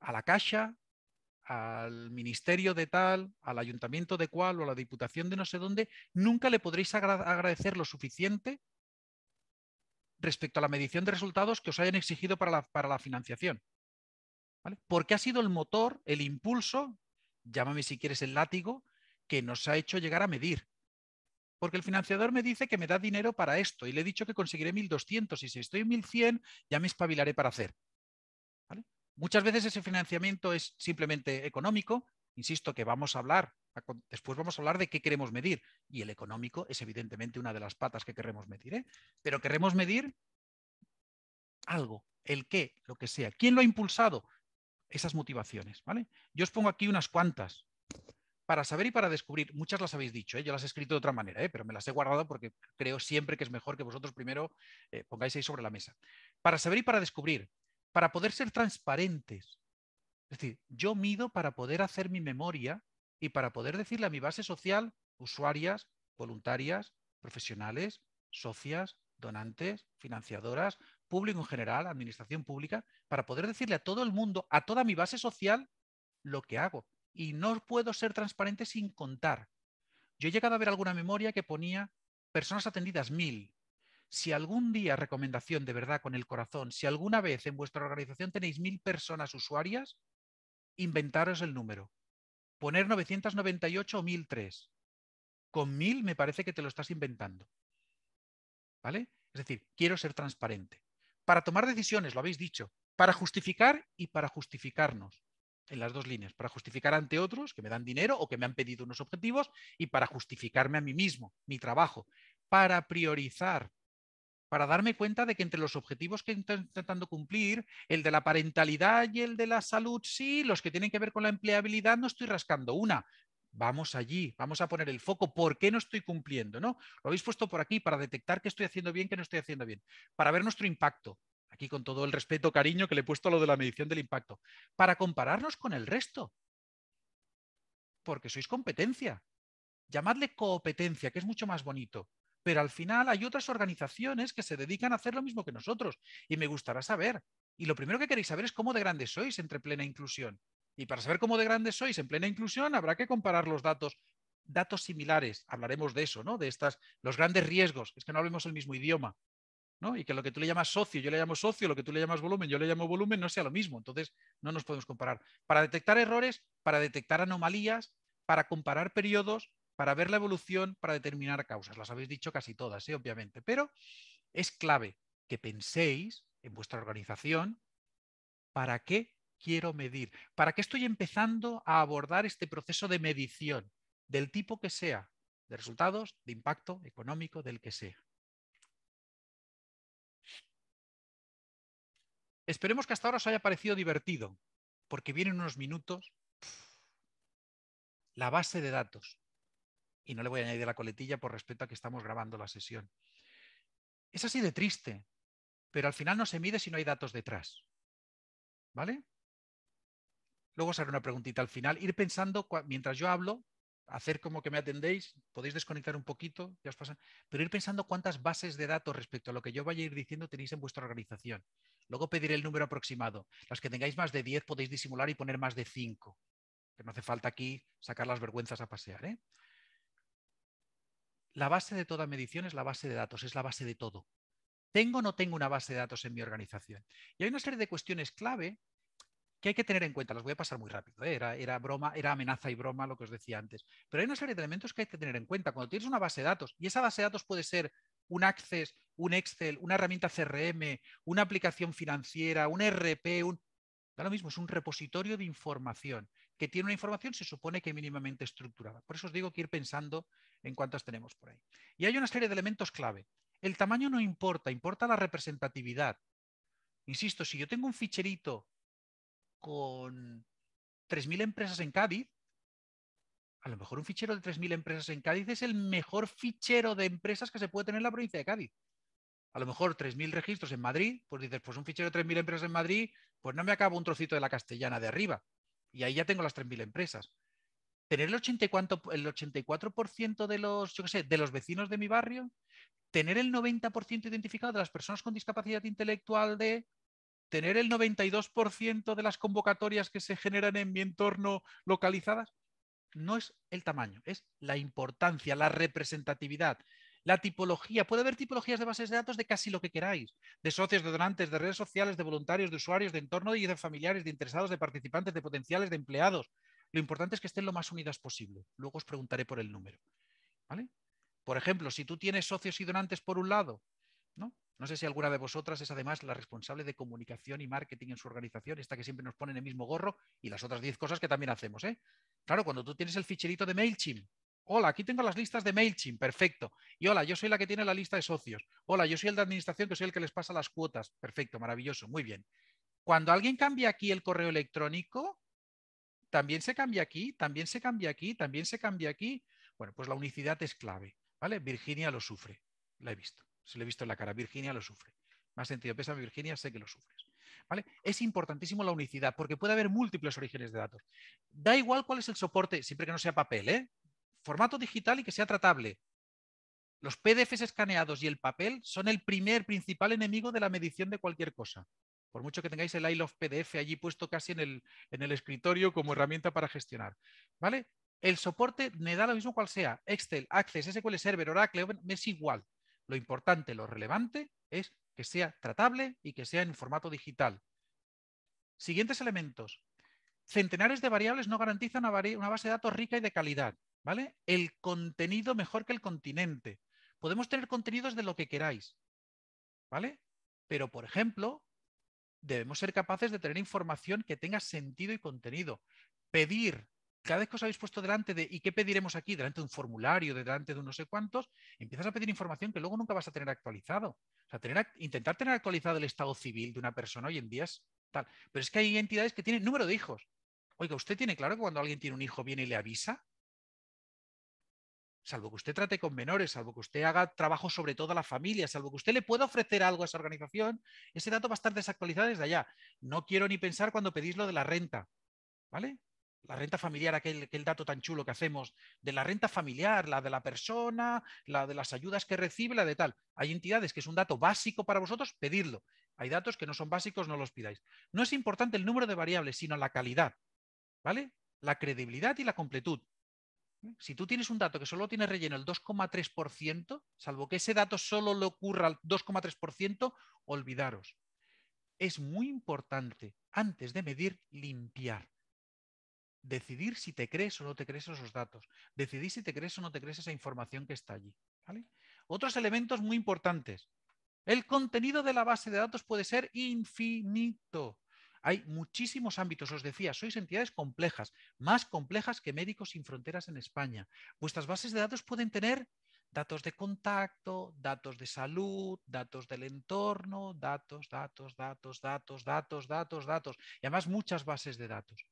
a la Casa, al ministerio de tal, al ayuntamiento de cual o a la diputación de no sé dónde, nunca le podréis agradecer lo suficiente respecto a la medición de resultados que os hayan exigido para la, financiación. Porque ha sido el motor, el impulso, llámame si quieres el látigo, que nos ha hecho llegar a medir porque el financiador me dice que me da dinero para esto y le he dicho que conseguiré 1.200 y si estoy en 1.100 ya me espabilaré para hacer. Muchas veces ese financiamiento es simplemente económico, insisto que vamos a hablar, después vamos a hablar de qué queremos medir y el económico es evidentemente una de las patas que queremos medir, ¿eh? pero queremos medir algo, el qué, lo que sea. ¿Quién lo ha impulsado? Esas motivaciones, ¿vale? Yo os pongo aquí unas cuantas, para saber y para descubrir, muchas las habéis dicho, ¿eh? yo las he escrito de otra manera, ¿eh? pero me las he guardado porque creo siempre que es mejor que vosotros primero eh, pongáis ahí sobre la mesa. Para saber y para descubrir, para poder ser transparentes. Es decir, yo mido para poder hacer mi memoria y para poder decirle a mi base social, usuarias, voluntarias, profesionales, socias, donantes, financiadoras, público en general, administración pública, para poder decirle a todo el mundo, a toda mi base social, lo que hago y no puedo ser transparente sin contar. Yo he llegado a ver alguna memoria que ponía personas atendidas mil. Si algún día, recomendación de verdad con el corazón, si alguna vez en vuestra organización tenéis mil personas usuarias, inventaros el número. Poner 998 o 1003. Con mil me parece que te lo estás inventando. ¿Vale? Es decir, quiero ser transparente. Para tomar decisiones, lo habéis dicho, para justificar y para justificarnos en las dos líneas, para justificar ante otros que me dan dinero o que me han pedido unos objetivos y para justificarme a mí mismo, mi trabajo, para priorizar, para darme cuenta de que entre los objetivos que estoy intentando cumplir, el de la parentalidad y el de la salud, sí, los que tienen que ver con la empleabilidad, no estoy rascando una. Vamos allí, vamos a poner el foco. ¿Por qué no estoy cumpliendo? ¿no? Lo habéis puesto por aquí para detectar qué estoy haciendo bien, qué no estoy haciendo bien, para ver nuestro impacto, aquí con todo el respeto, cariño que le he puesto a lo de la medición del impacto, para compararnos con el resto. Porque sois competencia. Llamadle competencia, que es mucho más bonito. Pero al final hay otras organizaciones que se dedican a hacer lo mismo que nosotros. Y me gustará saber. Y lo primero que queréis saber es cómo de grandes sois entre plena inclusión. Y para saber cómo de grandes sois en plena inclusión, habrá que comparar los datos datos similares, hablaremos de eso, ¿no? De estas, los grandes riesgos, es que no hablemos el mismo idioma, y que lo que tú le llamas socio, yo le llamo socio, lo que tú le llamas volumen, yo le llamo volumen, no sea lo mismo. Entonces, no nos podemos comparar. Para detectar errores, para detectar anomalías, para comparar periodos, para ver la evolución, para determinar causas. Las habéis dicho casi todas, ¿eh? obviamente. Pero es clave que penséis en vuestra organización para qué quiero medir, para qué estoy empezando a abordar este proceso de medición, del tipo que sea, de resultados, de impacto económico, del que sea. Esperemos que hasta ahora os haya parecido divertido, porque vienen unos minutos la base de datos. Y no le voy a añadir la coletilla por respeto a que estamos grabando la sesión. Es así de triste, pero al final no se mide si no hay datos detrás. ¿Vale? Luego os haré una preguntita al final. Ir pensando, mientras yo hablo, hacer como que me atendéis, podéis desconectar un poquito, ya os pasa, pero ir pensando cuántas bases de datos respecto a lo que yo vaya a ir diciendo tenéis en vuestra organización. Luego pediré el número aproximado. Las que tengáis más de 10 podéis disimular y poner más de 5. Que no hace falta aquí sacar las vergüenzas a pasear. ¿eh? La base de toda medición es la base de datos, es la base de todo. ¿Tengo o no tengo una base de datos en mi organización? Y hay una serie de cuestiones clave que hay que tener en cuenta, las voy a pasar muy rápido, ¿eh? era, era, broma, era amenaza y broma lo que os decía antes, pero hay una serie de elementos que hay que tener en cuenta. Cuando tienes una base de datos, y esa base de datos puede ser un Access, un Excel, una herramienta CRM, una aplicación financiera, un RP, un... Da lo mismo, es un repositorio de información que tiene una información, se supone que mínimamente estructurada. Por eso os digo que ir pensando en cuántas tenemos por ahí. Y hay una serie de elementos clave. El tamaño no importa, importa la representatividad. Insisto, si yo tengo un ficherito con 3.000 empresas en Cádiz, a lo mejor un fichero de 3.000 empresas en Cádiz es el mejor fichero de empresas que se puede tener en la provincia de Cádiz. A lo mejor 3.000 registros en Madrid, pues dices, pues un fichero de 3.000 empresas en Madrid, pues no me acabo un trocito de la castellana de arriba. Y ahí ya tengo las 3.000 empresas. Tener el, el 84% de los, yo sé, de los vecinos de mi barrio, tener el 90% identificado de las personas con discapacidad intelectual de tener el 92% de las convocatorias que se generan en mi entorno localizadas, no es el tamaño, es la importancia, la representatividad, la tipología. Puede haber tipologías de bases de datos de casi lo que queráis, de socios, de donantes, de redes sociales, de voluntarios, de usuarios, de entorno y de familiares, de interesados, de participantes, de potenciales, de empleados. Lo importante es que estén lo más unidas posible. Luego os preguntaré por el número. ¿vale? Por ejemplo, si tú tienes socios y donantes por un lado, ¿no? No sé si alguna de vosotras es además la responsable de comunicación y marketing en su organización, esta que siempre nos en el mismo gorro y las otras 10 cosas que también hacemos. ¿eh? Claro, cuando tú tienes el ficherito de MailChimp, hola, aquí tengo las listas de MailChimp, perfecto. Y hola, yo soy la que tiene la lista de socios. Hola, yo soy el de administración, que soy el que les pasa las cuotas. Perfecto, maravilloso, muy bien. Cuando alguien cambia aquí el correo electrónico, también se cambia aquí, también se cambia aquí, también se cambia aquí. Bueno, pues la unicidad es clave, ¿vale? Virginia lo sufre, la he visto. Se le he visto en la cara. Virginia lo sufre. Más sentido pésame, Virginia, sé que lo sufres. ¿Vale? Es importantísimo la unicidad porque puede haber múltiples orígenes de datos. Da igual cuál es el soporte, siempre que no sea papel, ¿eh? Formato digital y que sea tratable. Los PDFs escaneados y el papel son el primer principal enemigo de la medición de cualquier cosa. Por mucho que tengáis el I PDF allí puesto casi en el, escritorio como herramienta para gestionar. ¿Vale? El soporte me da lo mismo cual sea. Excel, Access, SQL Server, Oracle, me es igual. Lo importante, lo relevante es que sea tratable y que sea en formato digital. Siguientes elementos. Centenares de variables no garantizan una, base de datos rica y de calidad. ¿vale? El contenido mejor que el continente. Podemos tener contenidos de lo que queráis. ¿Vale? Pero, por ejemplo, debemos ser capaces de tener información que tenga sentido y contenido. Pedir cada vez que os habéis puesto delante de ¿y qué pediremos aquí? Delante de un formulario, delante de un no sé cuántos, empiezas a pedir información que luego nunca vas a tener actualizado. O sea, intentar tener actualizado el estado civil de una persona hoy en día es tal. Pero es que hay entidades que tienen número de hijos. Oiga, ¿usted tiene claro que cuando alguien tiene un hijo viene y le avisa? Salvo que usted trate con menores, salvo que usted haga trabajo sobre toda la familia, salvo que usted le pueda ofrecer algo a esa organización, ese dato va a estar desactualizado desde allá. No quiero ni pensar cuando pedís lo de la renta. ¿Vale? La renta familiar, aquel, dato tan chulo que hacemos de la renta familiar, la de la persona, la de las ayudas que recibe, la de tal. Hay entidades que es un dato básico para vosotros, pedidlo. Hay datos que no son básicos, no los pidáis. No es importante el número de variables, sino la calidad, ¿vale? La credibilidad y la completud. Si tú tienes un dato que solo tiene relleno el 2,3%, salvo que ese dato solo le ocurra al 2,3%, olvidaros. Es muy importante, antes de medir, limpiar decidir si te crees o no te crees esos datos, decidir si te crees o no te crees esa información que está allí. Otros elementos muy importantes. El contenido de la base de datos puede ser infinito. Hay muchísimos ámbitos, os decía, sois entidades complejas, más complejas que Médicos Sin Fronteras en España. Vuestras bases de datos pueden tener datos de contacto, datos de salud, datos del entorno, datos, datos, datos, datos, datos, datos, datos, y además muchas bases de datos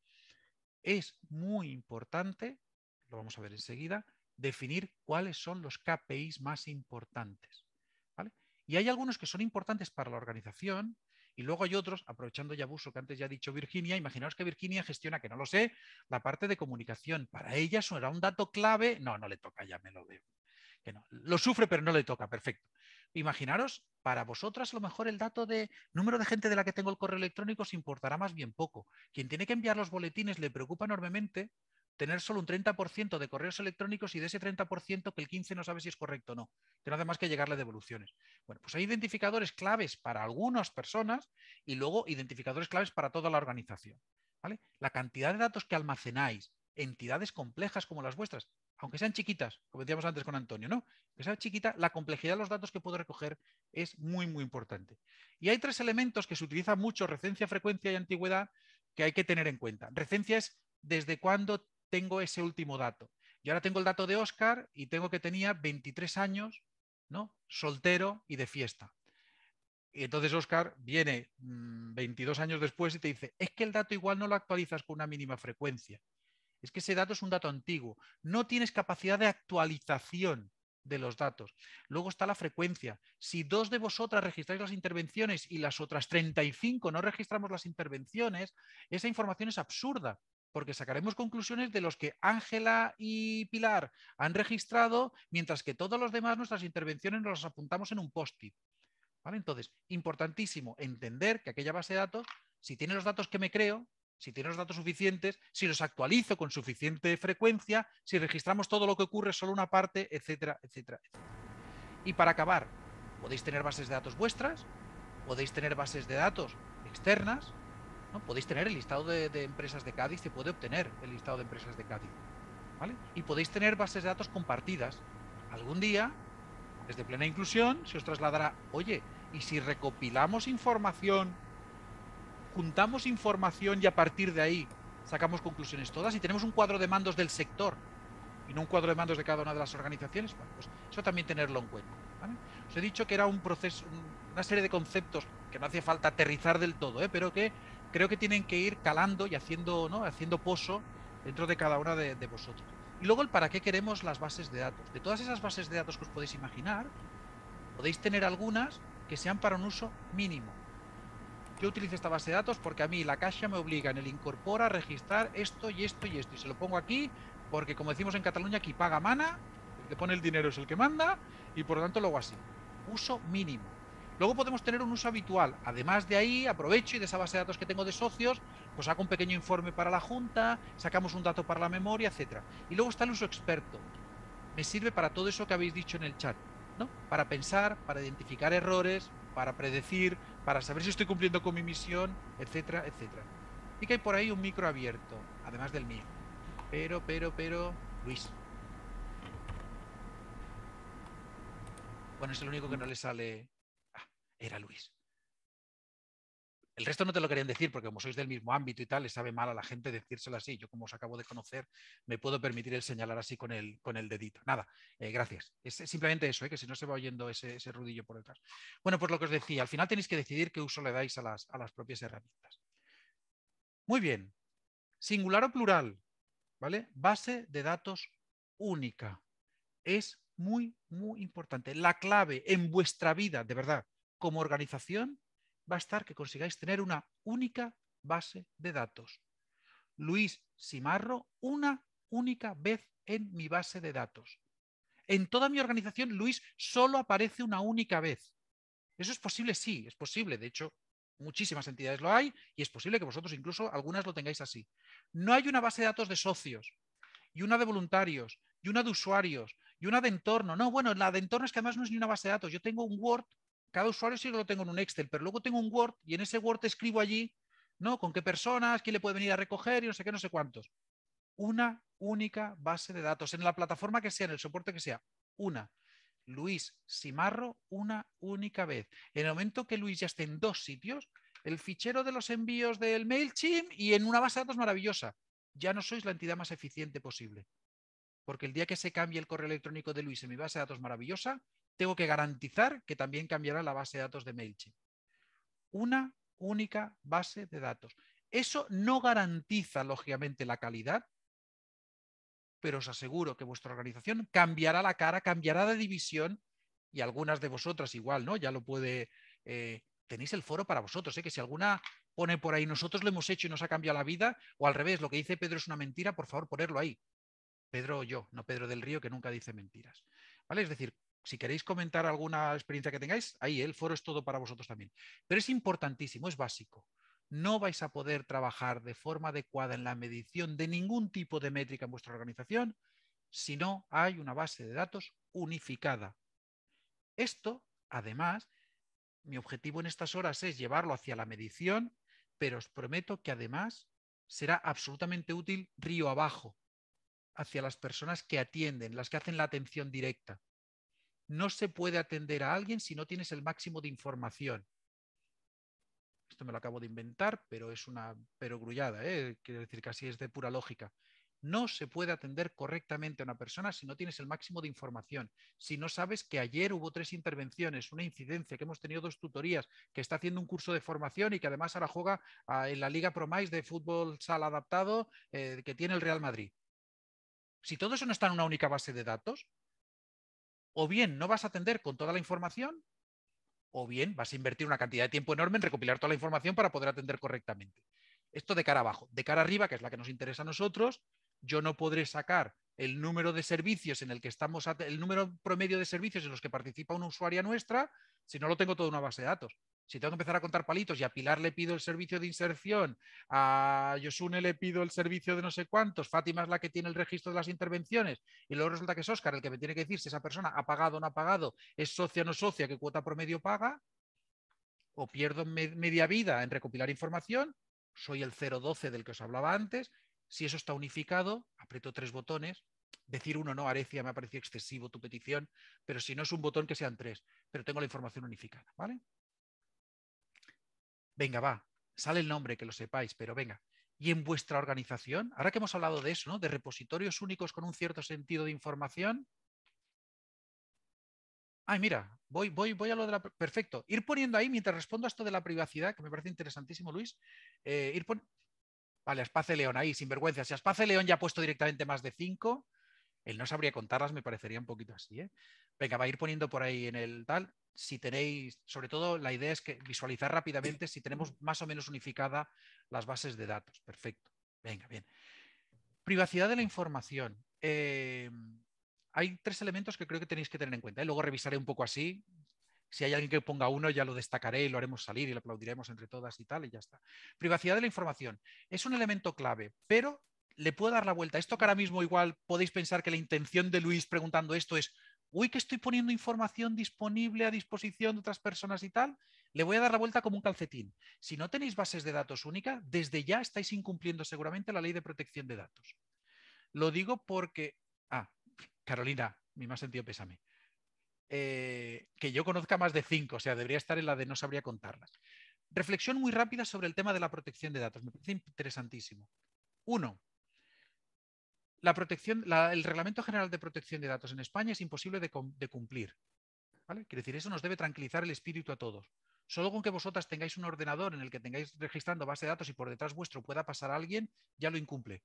es muy importante, lo vamos a ver enseguida, definir cuáles son los KPIs más importantes. Y hay algunos que son importantes para la organización y luego hay otros, aprovechando ya abuso que antes ya ha dicho Virginia, imaginaos que Virginia gestiona, que no lo sé, la parte de comunicación. Para ella son un dato clave. No, no le toca, ya me lo veo. Que no, lo sufre, pero no le toca, perfecto imaginaros, para vosotras a lo mejor el dato de número de gente de la que tengo el correo electrónico se importará más bien poco. Quien tiene que enviar los boletines le preocupa enormemente tener solo un 30% de correos electrónicos y de ese 30% que el 15 no sabe si es correcto o no, que no hace más que llegarle devoluciones. Bueno, pues hay identificadores claves para algunas personas y luego identificadores claves para toda la organización. ¿vale? La cantidad de datos que almacenáis, entidades complejas como las vuestras, aunque sean chiquitas, como decíamos antes con Antonio, ¿no? Que chiquita, la complejidad de los datos que puedo recoger es muy, muy importante. Y hay tres elementos que se utilizan mucho, recencia, frecuencia y antigüedad, que hay que tener en cuenta. Recencia es desde cuándo tengo ese último dato. Yo ahora tengo el dato de Oscar y tengo que tenía 23 años, ¿no? Soltero y de fiesta. Y entonces Oscar viene 22 mm, años después y te dice, es que el dato igual no lo actualizas con una mínima frecuencia es que ese dato es un dato antiguo. No tienes capacidad de actualización de los datos. Luego está la frecuencia. Si dos de vosotras registráis las intervenciones y las otras 35 no registramos las intervenciones, esa información es absurda, porque sacaremos conclusiones de los que Ángela y Pilar han registrado, mientras que todos los demás nuestras intervenciones nos las apuntamos en un post-it. ¿Vale? Entonces, importantísimo entender que aquella base de datos, si tiene los datos que me creo, si tiene los datos suficientes, si los actualizo con suficiente frecuencia, si registramos todo lo que ocurre, solo una parte, etcétera, etcétera. etcétera. Y para acabar, podéis tener bases de datos vuestras, podéis tener bases de datos externas, ¿no? podéis tener el listado de, empresas de Cádiz, se puede obtener el listado de empresas de Cádiz. Y podéis tener bases de datos compartidas. Algún día, desde plena inclusión, se os trasladará, oye, ¿y si recopilamos información juntamos información y a partir de ahí sacamos conclusiones todas y tenemos un cuadro de mandos del sector y no un cuadro de mandos de cada una de las organizaciones, pues eso también tenerlo en cuenta. Os he dicho que era un proceso, una serie de conceptos que no hacía falta aterrizar del todo, ¿eh? pero que creo que tienen que ir calando y haciendo, ¿no? haciendo pozo dentro de cada una de vosotros. Y luego el para qué queremos las bases de datos. De todas esas bases de datos que os podéis imaginar, podéis tener algunas que sean para un uso mínimo yo utilizo esta base de datos porque a mí la caja me obliga en el incorpora a registrar esto y esto y esto. Y se lo pongo aquí porque, como decimos en Cataluña, aquí paga mana, el que pone el dinero es el que manda y por lo tanto lo así. Uso mínimo. Luego podemos tener un uso habitual. Además de ahí, aprovecho y de esa base de datos que tengo de socios, pues hago un pequeño informe para la junta, sacamos un dato para la memoria, etcétera. Y luego está el uso experto. Me sirve para todo eso que habéis dicho en el chat, ¿no? Para pensar, para identificar errores, para predecir, para saber si estoy cumpliendo con mi misión, etcétera, etcétera. Y que hay por ahí un micro abierto, además del mío. Pero, pero, pero, Luis. Bueno, es el único que no le sale... Ah, era Luis. El resto no te lo querían decir porque como sois del mismo ámbito y tal, le sabe mal a la gente decírselo así. Yo como os acabo de conocer, me puedo permitir el señalar así con el, con el dedito. Nada, eh, gracias. Es, simplemente eso, ¿eh? que si no se va oyendo ese, rudillo por detrás. Bueno, pues lo que os decía, al final tenéis que decidir qué uso le dais a las, a las propias herramientas. Muy bien. Singular o plural, ¿vale? Base de datos única. Es muy, muy importante. La clave en vuestra vida, de verdad, como organización, va a estar que consigáis tener una única base de datos. Luis Simarro, una única vez en mi base de datos. En toda mi organización, Luis solo aparece una única vez. ¿Eso es posible? Sí, es posible. De hecho, muchísimas entidades lo hay y es posible que vosotros incluso algunas lo tengáis así. No hay una base de datos de socios y una de voluntarios y una de usuarios y una de entorno. No, bueno, la de entorno es que además no es ni una base de datos. Yo tengo un Word cada usuario sí lo tengo en un Excel, pero luego tengo un Word y en ese Word escribo allí, ¿no? Con qué personas, quién le puede venir a recoger y no sé qué, no sé cuántos. Una única base de datos, en la plataforma que sea, en el soporte que sea, una. Luis Simarro una única vez. En el momento que Luis ya esté en dos sitios, el fichero de los envíos del MailChimp y en una base de datos maravillosa, ya no sois la entidad más eficiente posible. Porque el día que se cambie el correo electrónico de Luis en mi base de datos maravillosa, tengo que garantizar que también cambiará la base de datos de MailChimp. Una única base de datos. Eso no garantiza, lógicamente, la calidad, pero os aseguro que vuestra organización cambiará la cara, cambiará de división y algunas de vosotras igual, ¿no? Ya lo puede... Eh, tenéis el foro para vosotros, ¿eh? que si alguna pone por ahí, nosotros lo hemos hecho y nos ha cambiado la vida, o al revés, lo que dice Pedro es una mentira, por favor, ponerlo ahí. Pedro o yo, no Pedro del Río, que nunca dice mentiras. ¿Vale? Es decir, si queréis comentar alguna experiencia que tengáis, ahí ¿eh? el foro es todo para vosotros también. Pero es importantísimo, es básico. No vais a poder trabajar de forma adecuada en la medición de ningún tipo de métrica en vuestra organización si no hay una base de datos unificada. Esto, además, mi objetivo en estas horas es llevarlo hacia la medición, pero os prometo que además será absolutamente útil río abajo, hacia las personas que atienden, las que hacen la atención directa no se puede atender a alguien si no tienes el máximo de información. Esto me lo acabo de inventar, pero es una perogrullada, ¿eh? quiero decir, así es de pura lógica. No se puede atender correctamente a una persona si no tienes el máximo de información, si no sabes que ayer hubo tres intervenciones, una incidencia, que hemos tenido dos tutorías, que está haciendo un curso de formación y que además ahora juega ah, en la Liga ProMais de fútbol sala adaptado eh, que tiene el Real Madrid. Si todo eso no está en una única base de datos, o bien no vas a atender con toda la información, o bien vas a invertir una cantidad de tiempo enorme en recopilar toda la información para poder atender correctamente. Esto de cara abajo. De cara arriba, que es la que nos interesa a nosotros, yo no podré sacar el número de servicios en el que estamos, el número promedio de servicios en los que participa una usuaria nuestra, si no lo tengo toda una base de datos. Si tengo que empezar a contar palitos y a Pilar le pido el servicio de inserción, a Yosune le pido el servicio de no sé cuántos, Fátima es la que tiene el registro de las intervenciones y luego resulta que es Óscar el que me tiene que decir si esa persona ha pagado o no ha pagado, es socia o no socia, qué cuota promedio paga, o pierdo media vida en recopilar información, soy el 012 del que os hablaba antes, si eso está unificado, aprieto tres botones, decir uno no, Arecia, me ha parecido excesivo tu petición, pero si no es un botón que sean tres, pero tengo la información unificada, ¿vale? venga, va, sale el nombre, que lo sepáis, pero venga. Y en vuestra organización, ahora que hemos hablado de eso, ¿no? De repositorios únicos con un cierto sentido de información. Ay, mira, voy, voy, voy a lo de la. Perfecto. Ir poniendo ahí, mientras respondo a esto de la privacidad, que me parece interesantísimo, Luis, eh, ir poniendo. Vale, Aspace León ahí, sin vergüenza. Si Aspace León ya ha puesto directamente más de cinco, él no sabría contarlas, me parecería un poquito así. ¿eh? Venga, va a ir poniendo por ahí en el tal. Si tenéis, sobre todo la idea es que visualizar rápidamente si tenemos más o menos unificada las bases de datos. Perfecto. Venga, bien. Privacidad de la información. Eh, hay tres elementos que creo que tenéis que tener en cuenta. ¿eh? Luego revisaré un poco así. Si hay alguien que ponga uno, ya lo destacaré y lo haremos salir y lo aplaudiremos entre todas y tal, y ya está. Privacidad de la información. Es un elemento clave, pero le puedo dar la vuelta. Esto que ahora mismo igual podéis pensar que la intención de Luis preguntando esto es, uy, que estoy poniendo información disponible a disposición de otras personas y tal, le voy a dar la vuelta como un calcetín. Si no tenéis bases de datos únicas, desde ya estáis incumpliendo seguramente la ley de protección de datos. Lo digo porque, ah, Carolina, mi más sentido pésame. Eh, que yo conozca más de cinco, o sea, debería estar en la de no sabría contarlas. Reflexión muy rápida sobre el tema de la protección de datos, me parece interesantísimo. Uno, protección, el Reglamento General de Protección de Datos en España es imposible de, cumplir. ¿vale? Quiere decir, eso nos debe tranquilizar el espíritu a todos. Solo con que vosotras tengáis un ordenador en el que tengáis registrando base de datos y por detrás vuestro pueda pasar alguien, ya lo incumple.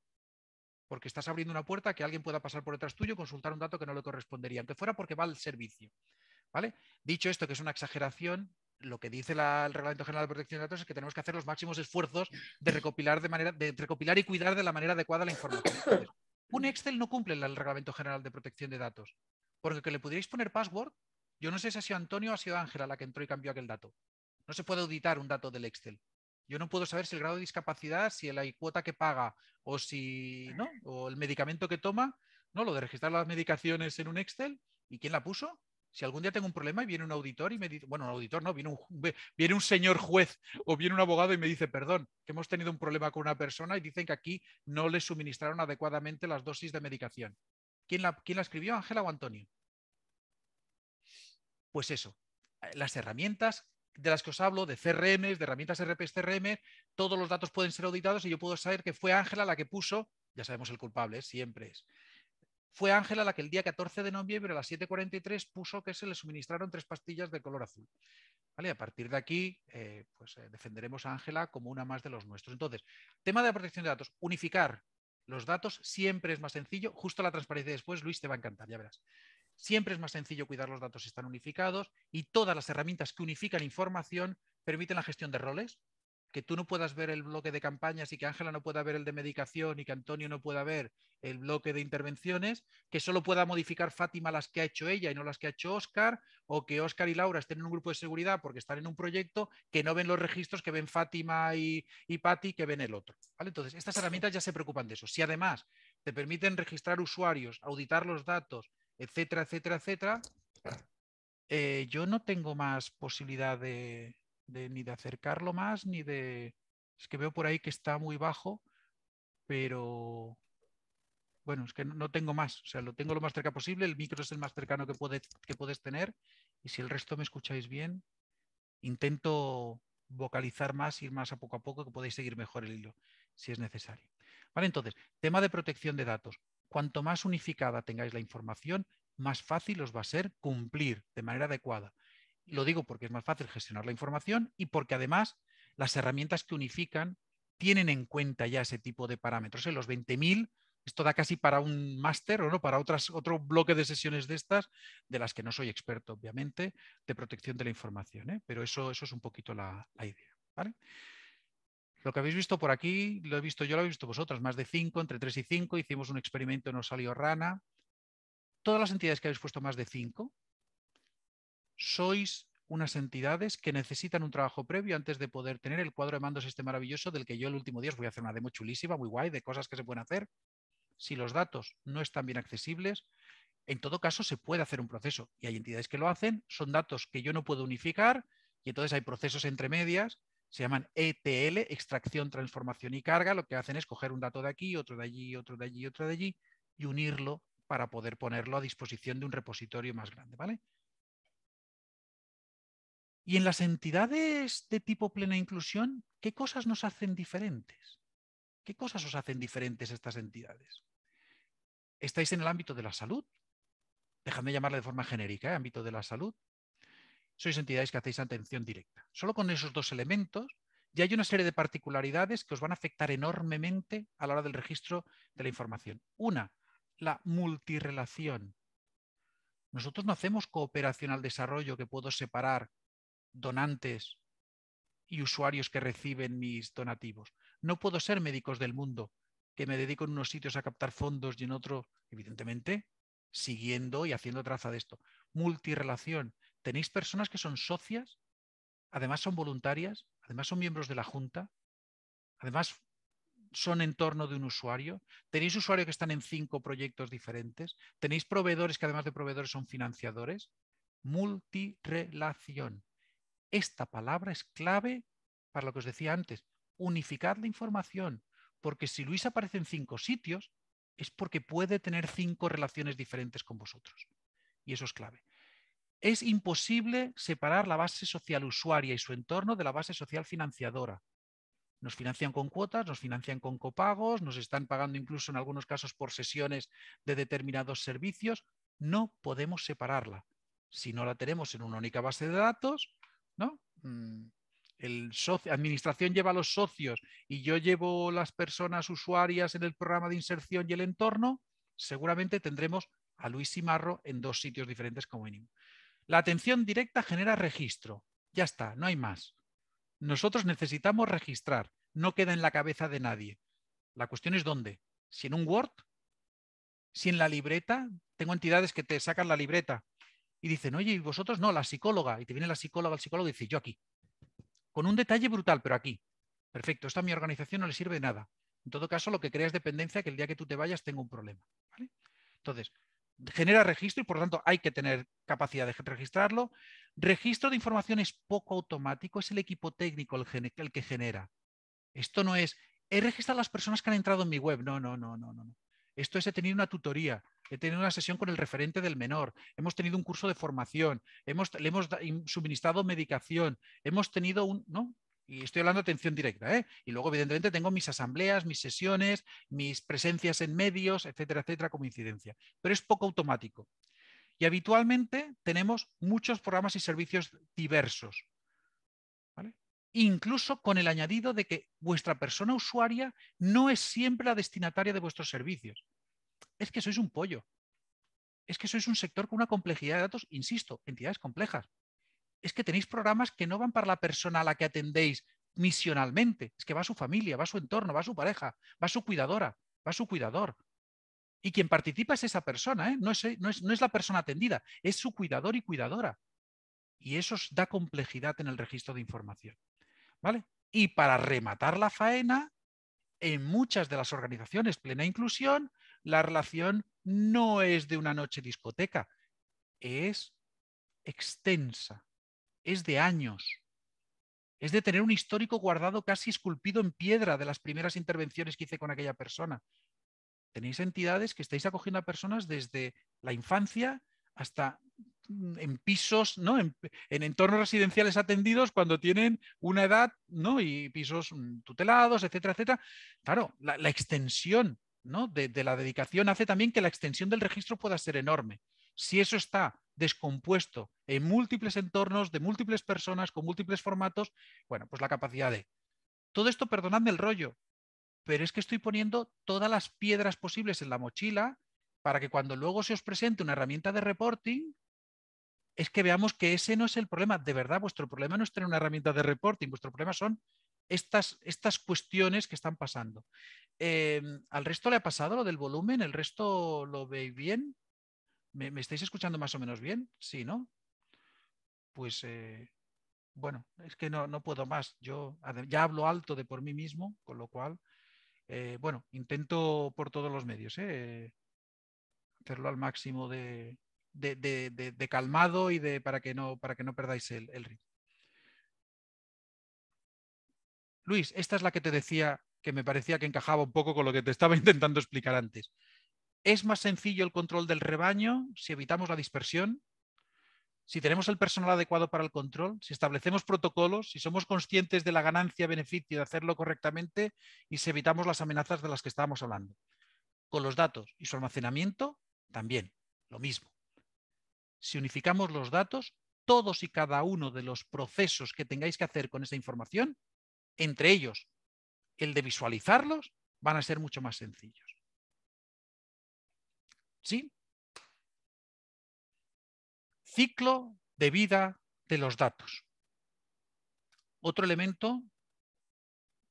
Porque estás abriendo una puerta que alguien pueda pasar por detrás tuyo y consultar un dato que no le correspondería, aunque fuera porque va al servicio. ¿vale? Dicho esto, que es una exageración, lo que dice el Reglamento General de Protección de Datos es que tenemos que hacer los máximos esfuerzos de recopilar, de manera, de recopilar y cuidar de la manera adecuada la información. Un Excel no cumple el Reglamento General de Protección de Datos, porque que le pudierais poner password, yo no sé si ha sido Antonio o ha sido Ángela la que entró y cambió aquel dato. No se puede auditar un dato del Excel. Yo no puedo saber si el grado de discapacidad, si hay cuota que paga o si el medicamento que toma, no, lo de registrar las medicaciones en un Excel y quién la puso si algún día tengo un problema y viene un auditor y me dice, bueno, un auditor no, viene un, viene un señor juez o viene un abogado y me dice, perdón, que hemos tenido un problema con una persona y dicen que aquí no le suministraron adecuadamente las dosis de medicación. ¿Quién la, la escribió? Ángela o Antonio. Pues eso, eh, las herramientas de las que os hablo, de CRM, de herramientas RPCRM, CRM, todos los datos pueden ser auditados y yo puedo saber que fue Ángela la que puso, ya sabemos el culpable, ¿eh? siempre es, fue Ángela la que el día 14 de noviembre a las 7.43 puso que se le suministraron tres pastillas de color azul. ¿Vale? A partir de aquí, eh, pues eh, defenderemos a Ángela como una más de los nuestros. Entonces, tema de la protección de datos, unificar los datos siempre es más sencillo. Justo la transparencia después, Luis, te va a encantar, ya verás. Siempre es más sencillo cuidar los datos si están unificados y todas las herramientas que unifican información permiten la gestión de roles, que tú no puedas ver el bloque de campañas y que Ángela no pueda ver el de medicación y que Antonio no pueda ver el bloque de intervenciones, que solo pueda modificar Fátima las que ha hecho ella y no las que ha hecho Oscar, o que Oscar y Laura estén en un grupo de seguridad porque están en un proyecto que no ven los registros que ven Fátima y, y Patti, que ven el otro. Entonces, estas herramientas ya se preocupan de eso. Si además te permiten registrar usuarios, auditar los datos, etcétera, etcétera, etcétera, eh, yo no tengo más posibilidad de, ni de acercarlo más, ni de... Es que veo por ahí que está muy bajo, pero... Bueno, es que no, tengo más, o sea, lo tengo lo más cerca posible, el micro es el más cercano que, puede, que puedes tener, y si el resto me escucháis bien, intento vocalizar más, ir más a poco a poco, que podéis seguir mejor el hilo, si es necesario. Vale, entonces, tema de protección de datos. Cuanto más unificada tengáis la información, más fácil os va a ser cumplir de manera adecuada lo digo porque es más fácil gestionar la información y porque además las herramientas que unifican tienen en cuenta ya ese tipo de parámetros. En ¿eh? los 20.000, esto da casi para un máster o no, para otras, otro bloque de sesiones de estas, de las que no soy experto, obviamente, de protección de la información. ¿eh? Pero eso, eso, es un poquito la, idea. Lo que habéis visto por aquí, lo he visto yo, lo habéis visto vosotras, más de 5, entre 3 y 5, hicimos un experimento, no salió rana. Todas las entidades que habéis puesto más de 5, sois unas entidades que necesitan un trabajo previo antes de poder tener el cuadro de mandos este maravilloso del que yo el último día os voy a hacer una demo chulísima, muy guay, de cosas que se pueden hacer. Si los datos no están bien accesibles, en todo caso se puede hacer un proceso y hay entidades que lo hacen, son datos que yo no puedo unificar y entonces hay procesos entre medias, se llaman ETL, extracción, transformación y carga, lo que hacen es coger un dato de aquí, otro de allí, otro de allí, otro de allí y unirlo para poder ponerlo a disposición de un repositorio más grande, ¿vale? Y en las entidades de tipo plena inclusión, ¿qué cosas nos hacen diferentes? ¿Qué cosas os hacen diferentes estas entidades? Estáis en el ámbito de la salud. Dejadme llamarle de forma genérica, ¿eh? ámbito de la salud. Sois entidades que hacéis atención directa. Solo con esos dos elementos ya hay una serie de particularidades que os van a afectar enormemente a la hora del registro de la información. Una, la multirrelación. Nosotros no hacemos cooperación al desarrollo que puedo separar donantes y usuarios que reciben mis donativos. No puedo ser médicos del mundo, que me dedico en unos sitios a captar fondos y en otro, evidentemente, siguiendo y haciendo traza de esto. Multirelación. Tenéis personas que son socias, además son voluntarias, además son miembros de la Junta, además son en torno de un usuario, tenéis usuarios que están en cinco proyectos diferentes, tenéis proveedores que además de proveedores son financiadores. Multirelación. Esta palabra es clave para lo que os decía antes, unificar la información, porque si Luis aparece en cinco sitios, es porque puede tener cinco relaciones diferentes con vosotros. Y eso es clave. Es imposible separar la base social usuaria y su entorno de la base social financiadora. Nos financian con cuotas, nos financian con copagos, nos están pagando incluso en algunos casos por sesiones de determinados servicios. No podemos separarla. Si no la tenemos en una única base de datos, ¿no? Mm. El administración lleva a los socios y yo llevo las personas usuarias en el programa de inserción y el entorno, seguramente tendremos a Luis y Marro en dos sitios diferentes como mínimo. La atención directa genera registro. Ya está, no hay más. Nosotros necesitamos registrar, no queda en la cabeza de nadie. La cuestión es dónde. Si en un Word, si en la libreta, tengo entidades que te sacan la libreta y dicen, oye, ¿y vosotros? No, la psicóloga. Y te viene la psicóloga, el psicólogo y dice, yo aquí. Con un detalle brutal, pero aquí. Perfecto, esta mi organización no le sirve de nada. En todo caso, lo que crea es dependencia que el día que tú te vayas tengo un problema. Entonces, genera registro y por lo tanto hay que tener capacidad de registrarlo. Registro de información es poco automático, es el equipo técnico el, el que genera. Esto no es, he registrado a las personas que han entrado en mi web. No, no, no, no, no. Esto es he tenido una tutoría he tenido una sesión con el referente del menor, hemos tenido un curso de formación, hemos, le hemos suministrado medicación, hemos tenido un... ¿no? Y estoy hablando de atención directa, ¿eh? Y luego, evidentemente, tengo mis asambleas, mis sesiones, mis presencias en medios, etcétera, etcétera, como incidencia. Pero es poco automático. Y habitualmente tenemos muchos programas y servicios diversos. Incluso con el añadido de que vuestra persona usuaria no es siempre la destinataria de vuestros servicios es que sois un pollo. Es que sois un sector con una complejidad de datos, insisto, entidades complejas. Es que tenéis programas que no van para la persona a la que atendéis misionalmente. Es que va a su familia, va a su entorno, va a su pareja, va a su cuidadora, va a su cuidador. Y quien participa es esa persona, ¿eh? no, es, no es la persona atendida, es su cuidador y cuidadora. Y eso os da complejidad en el registro de información. ¿Vale? Y para rematar la faena, en muchas de las organizaciones plena inclusión la relación no es de una noche discoteca, es extensa, es de años, es de tener un histórico guardado casi esculpido en piedra de las primeras intervenciones que hice con aquella persona. Tenéis entidades que estáis acogiendo a personas desde la infancia hasta mm, en pisos, ¿no? En, entornos residenciales atendidos cuando tienen una edad, ¿no? Y pisos mm, tutelados, etcétera, etcétera. Claro, la extensión de, de la dedicación hace también que la extensión del registro pueda ser enorme. Si eso está descompuesto en múltiples entornos, de múltiples personas, con múltiples formatos, bueno, pues la capacidad de... Todo esto, perdonadme el rollo, pero es que estoy poniendo todas las piedras posibles en la mochila para que cuando luego se os presente una herramienta de reporting, es que veamos que ese no es el problema. De verdad, vuestro problema no es tener una herramienta de reporting, vuestro problema son estas, estas cuestiones que están pasando. Em, ¿Al resto le ha pasado lo del volumen? ¿El resto lo veis bien? ¿Me, estáis escuchando más o menos bien? Sí, ¿no? Pues eh, bueno, es que no, no, puedo más. Yo ya hablo alto de por mí mismo, con lo cual, eh, bueno, intento por todos los medios eh, hacerlo al máximo de, de, de, de calmado y de para que no, para que no perdáis el ritmo. Luis, esta es la que te decía que me parecía que encajaba un poco con lo que te estaba intentando explicar antes. ¿Es más sencillo el control del rebaño si evitamos la dispersión? Si tenemos el personal adecuado para el control, si establecemos protocolos, si somos conscientes de la ganancia-beneficio de hacerlo correctamente y si evitamos las amenazas de las que estábamos hablando. Con los datos y su almacenamiento, también, lo mismo. Si unificamos los datos, todos y cada uno de los procesos que tengáis que hacer con esa información entre ellos, el de visualizarlos, van a ser mucho más sencillos. ¿Sí? Ciclo de vida de los datos. Otro elemento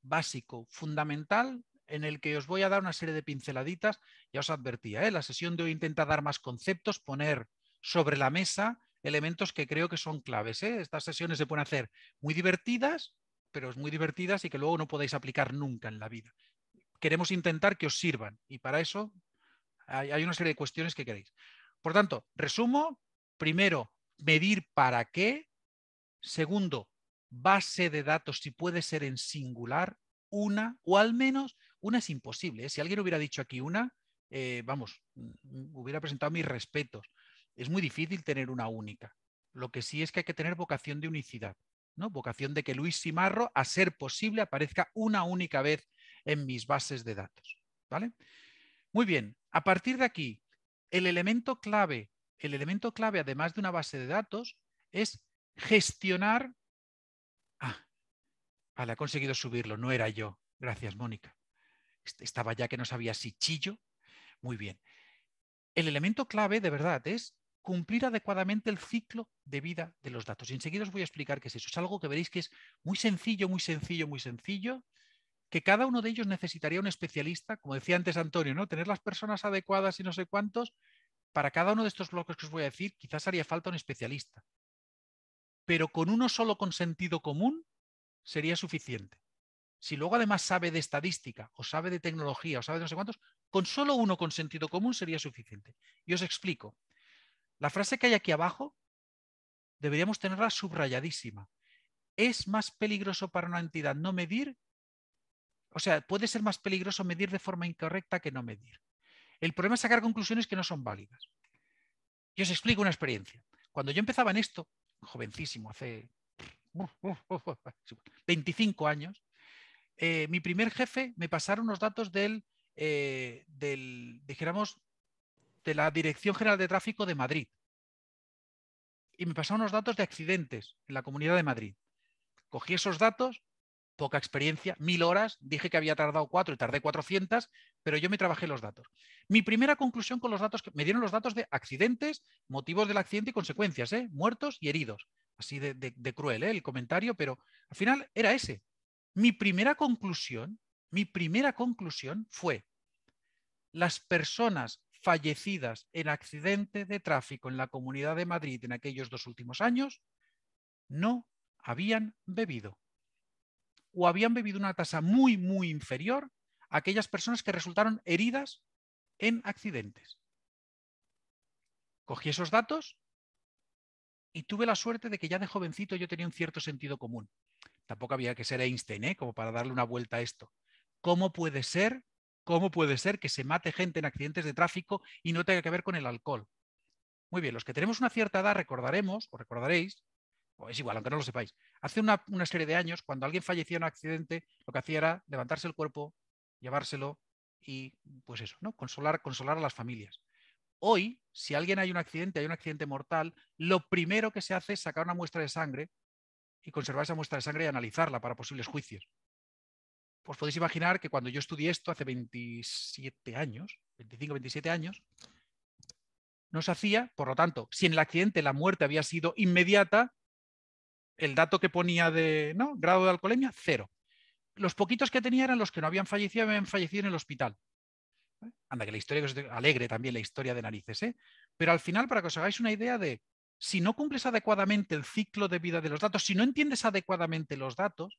básico, fundamental, en el que os voy a dar una serie de pinceladitas. Ya os advertía, ¿eh? la sesión de hoy intenta dar más conceptos, poner sobre la mesa elementos que creo que son claves. ¿eh? Estas sesiones se pueden hacer muy divertidas pero es muy divertidas y que luego no podéis aplicar nunca en la vida. Queremos intentar que os sirvan y para eso hay, una serie de cuestiones que queréis. Por tanto, resumo, primero, medir para qué. Segundo, base de datos, si puede ser en singular, una o al menos una es imposible. ¿eh? Si alguien hubiera dicho aquí una, eh, vamos, hubiera presentado mis respetos. Es muy difícil tener una única. Lo que sí es que hay que tener vocación de unicidad. Vocación de que Luis Simarro, a ser posible, aparezca una única vez en mis bases de datos. ¿Vale? Muy bien, a partir de aquí, el elemento clave, el elemento clave, además de una base de datos, es gestionar. Ah, vale, ha conseguido subirlo, no era yo. Gracias, Mónica. Estaba ya que no sabía si chillo. Muy bien. El elemento clave, de verdad, es cumplir adecuadamente el ciclo de vida de los datos. Y enseguida os voy a explicar qué es eso. Es algo que veréis que es muy sencillo, muy sencillo, muy sencillo, que cada uno de ellos necesitaría un especialista, como decía antes Antonio, ¿no? Tener las personas adecuadas y no sé cuántos. Para cada uno de estos bloques que os voy a decir, quizás haría falta un especialista. Pero con uno solo con sentido común sería suficiente. Si luego además sabe de estadística, o sabe de tecnología, o sabe de no sé cuántos, con solo uno con sentido común sería suficiente. Y os explico. La frase que hay aquí abajo deberíamos tenerla subrayadísima. Es más peligroso para una entidad no medir, o sea, puede ser más peligroso medir de forma incorrecta que no medir. El problema es sacar conclusiones que no son válidas. Yo os explico una experiencia. Cuando yo empezaba en esto, jovencísimo, hace 25 años, eh, mi primer jefe me pasaron unos datos del, eh, del dijéramos, de la Dirección General de Tráfico de Madrid. Y me pasaron los datos de accidentes en la Comunidad de Madrid. Cogí esos datos, poca experiencia, mil horas, dije que había tardado cuatro y tardé 400, pero yo me trabajé los datos. Mi primera conclusión con los datos, que me dieron los datos de accidentes, motivos del accidente y consecuencias, ¿eh? muertos y heridos. Así de, cruel ¿eh? el comentario, pero al final era ese. Mi primera conclusión, mi primera conclusión fue, las personas fallecidas en accidente de tráfico en la Comunidad de Madrid en aquellos dos últimos años no habían bebido o habían bebido una tasa muy, muy inferior a aquellas personas que resultaron heridas en accidentes. Cogí esos datos y tuve la suerte de que ya de jovencito yo tenía un cierto sentido común. Tampoco había que ser Einstein ¿eh? como para darle una vuelta a esto. ¿Cómo puede ser ¿Cómo puede ser que se mate gente en accidentes de tráfico y no tenga que ver con el alcohol? Muy bien, los que tenemos una cierta edad recordaremos, o recordaréis, o es igual, aunque no lo sepáis, hace una, serie de años, cuando alguien fallecía en un accidente, lo que hacía era levantarse el cuerpo, llevárselo y, pues eso, ¿no? Consolar, consolar a las familias. Hoy, si alguien hay un accidente, hay un accidente mortal, lo primero que se hace es sacar una muestra de sangre y conservar esa muestra de sangre y analizarla para posibles juicios. Pues podéis imaginar que cuando yo estudié esto hace 27 años, 25, 27 años, no se hacía, por lo tanto, si en el accidente la muerte había sido inmediata, el dato que ponía de ¿no? grado de alcoholemia, cero. Los poquitos que tenía eran los que no habían fallecido, habían fallecido en el hospital. Anda, que la historia que alegre también la historia de narices, ¿eh? Pero al final, para que os hagáis una idea de si no cumples adecuadamente el ciclo de vida de los datos, si no entiendes adecuadamente los datos,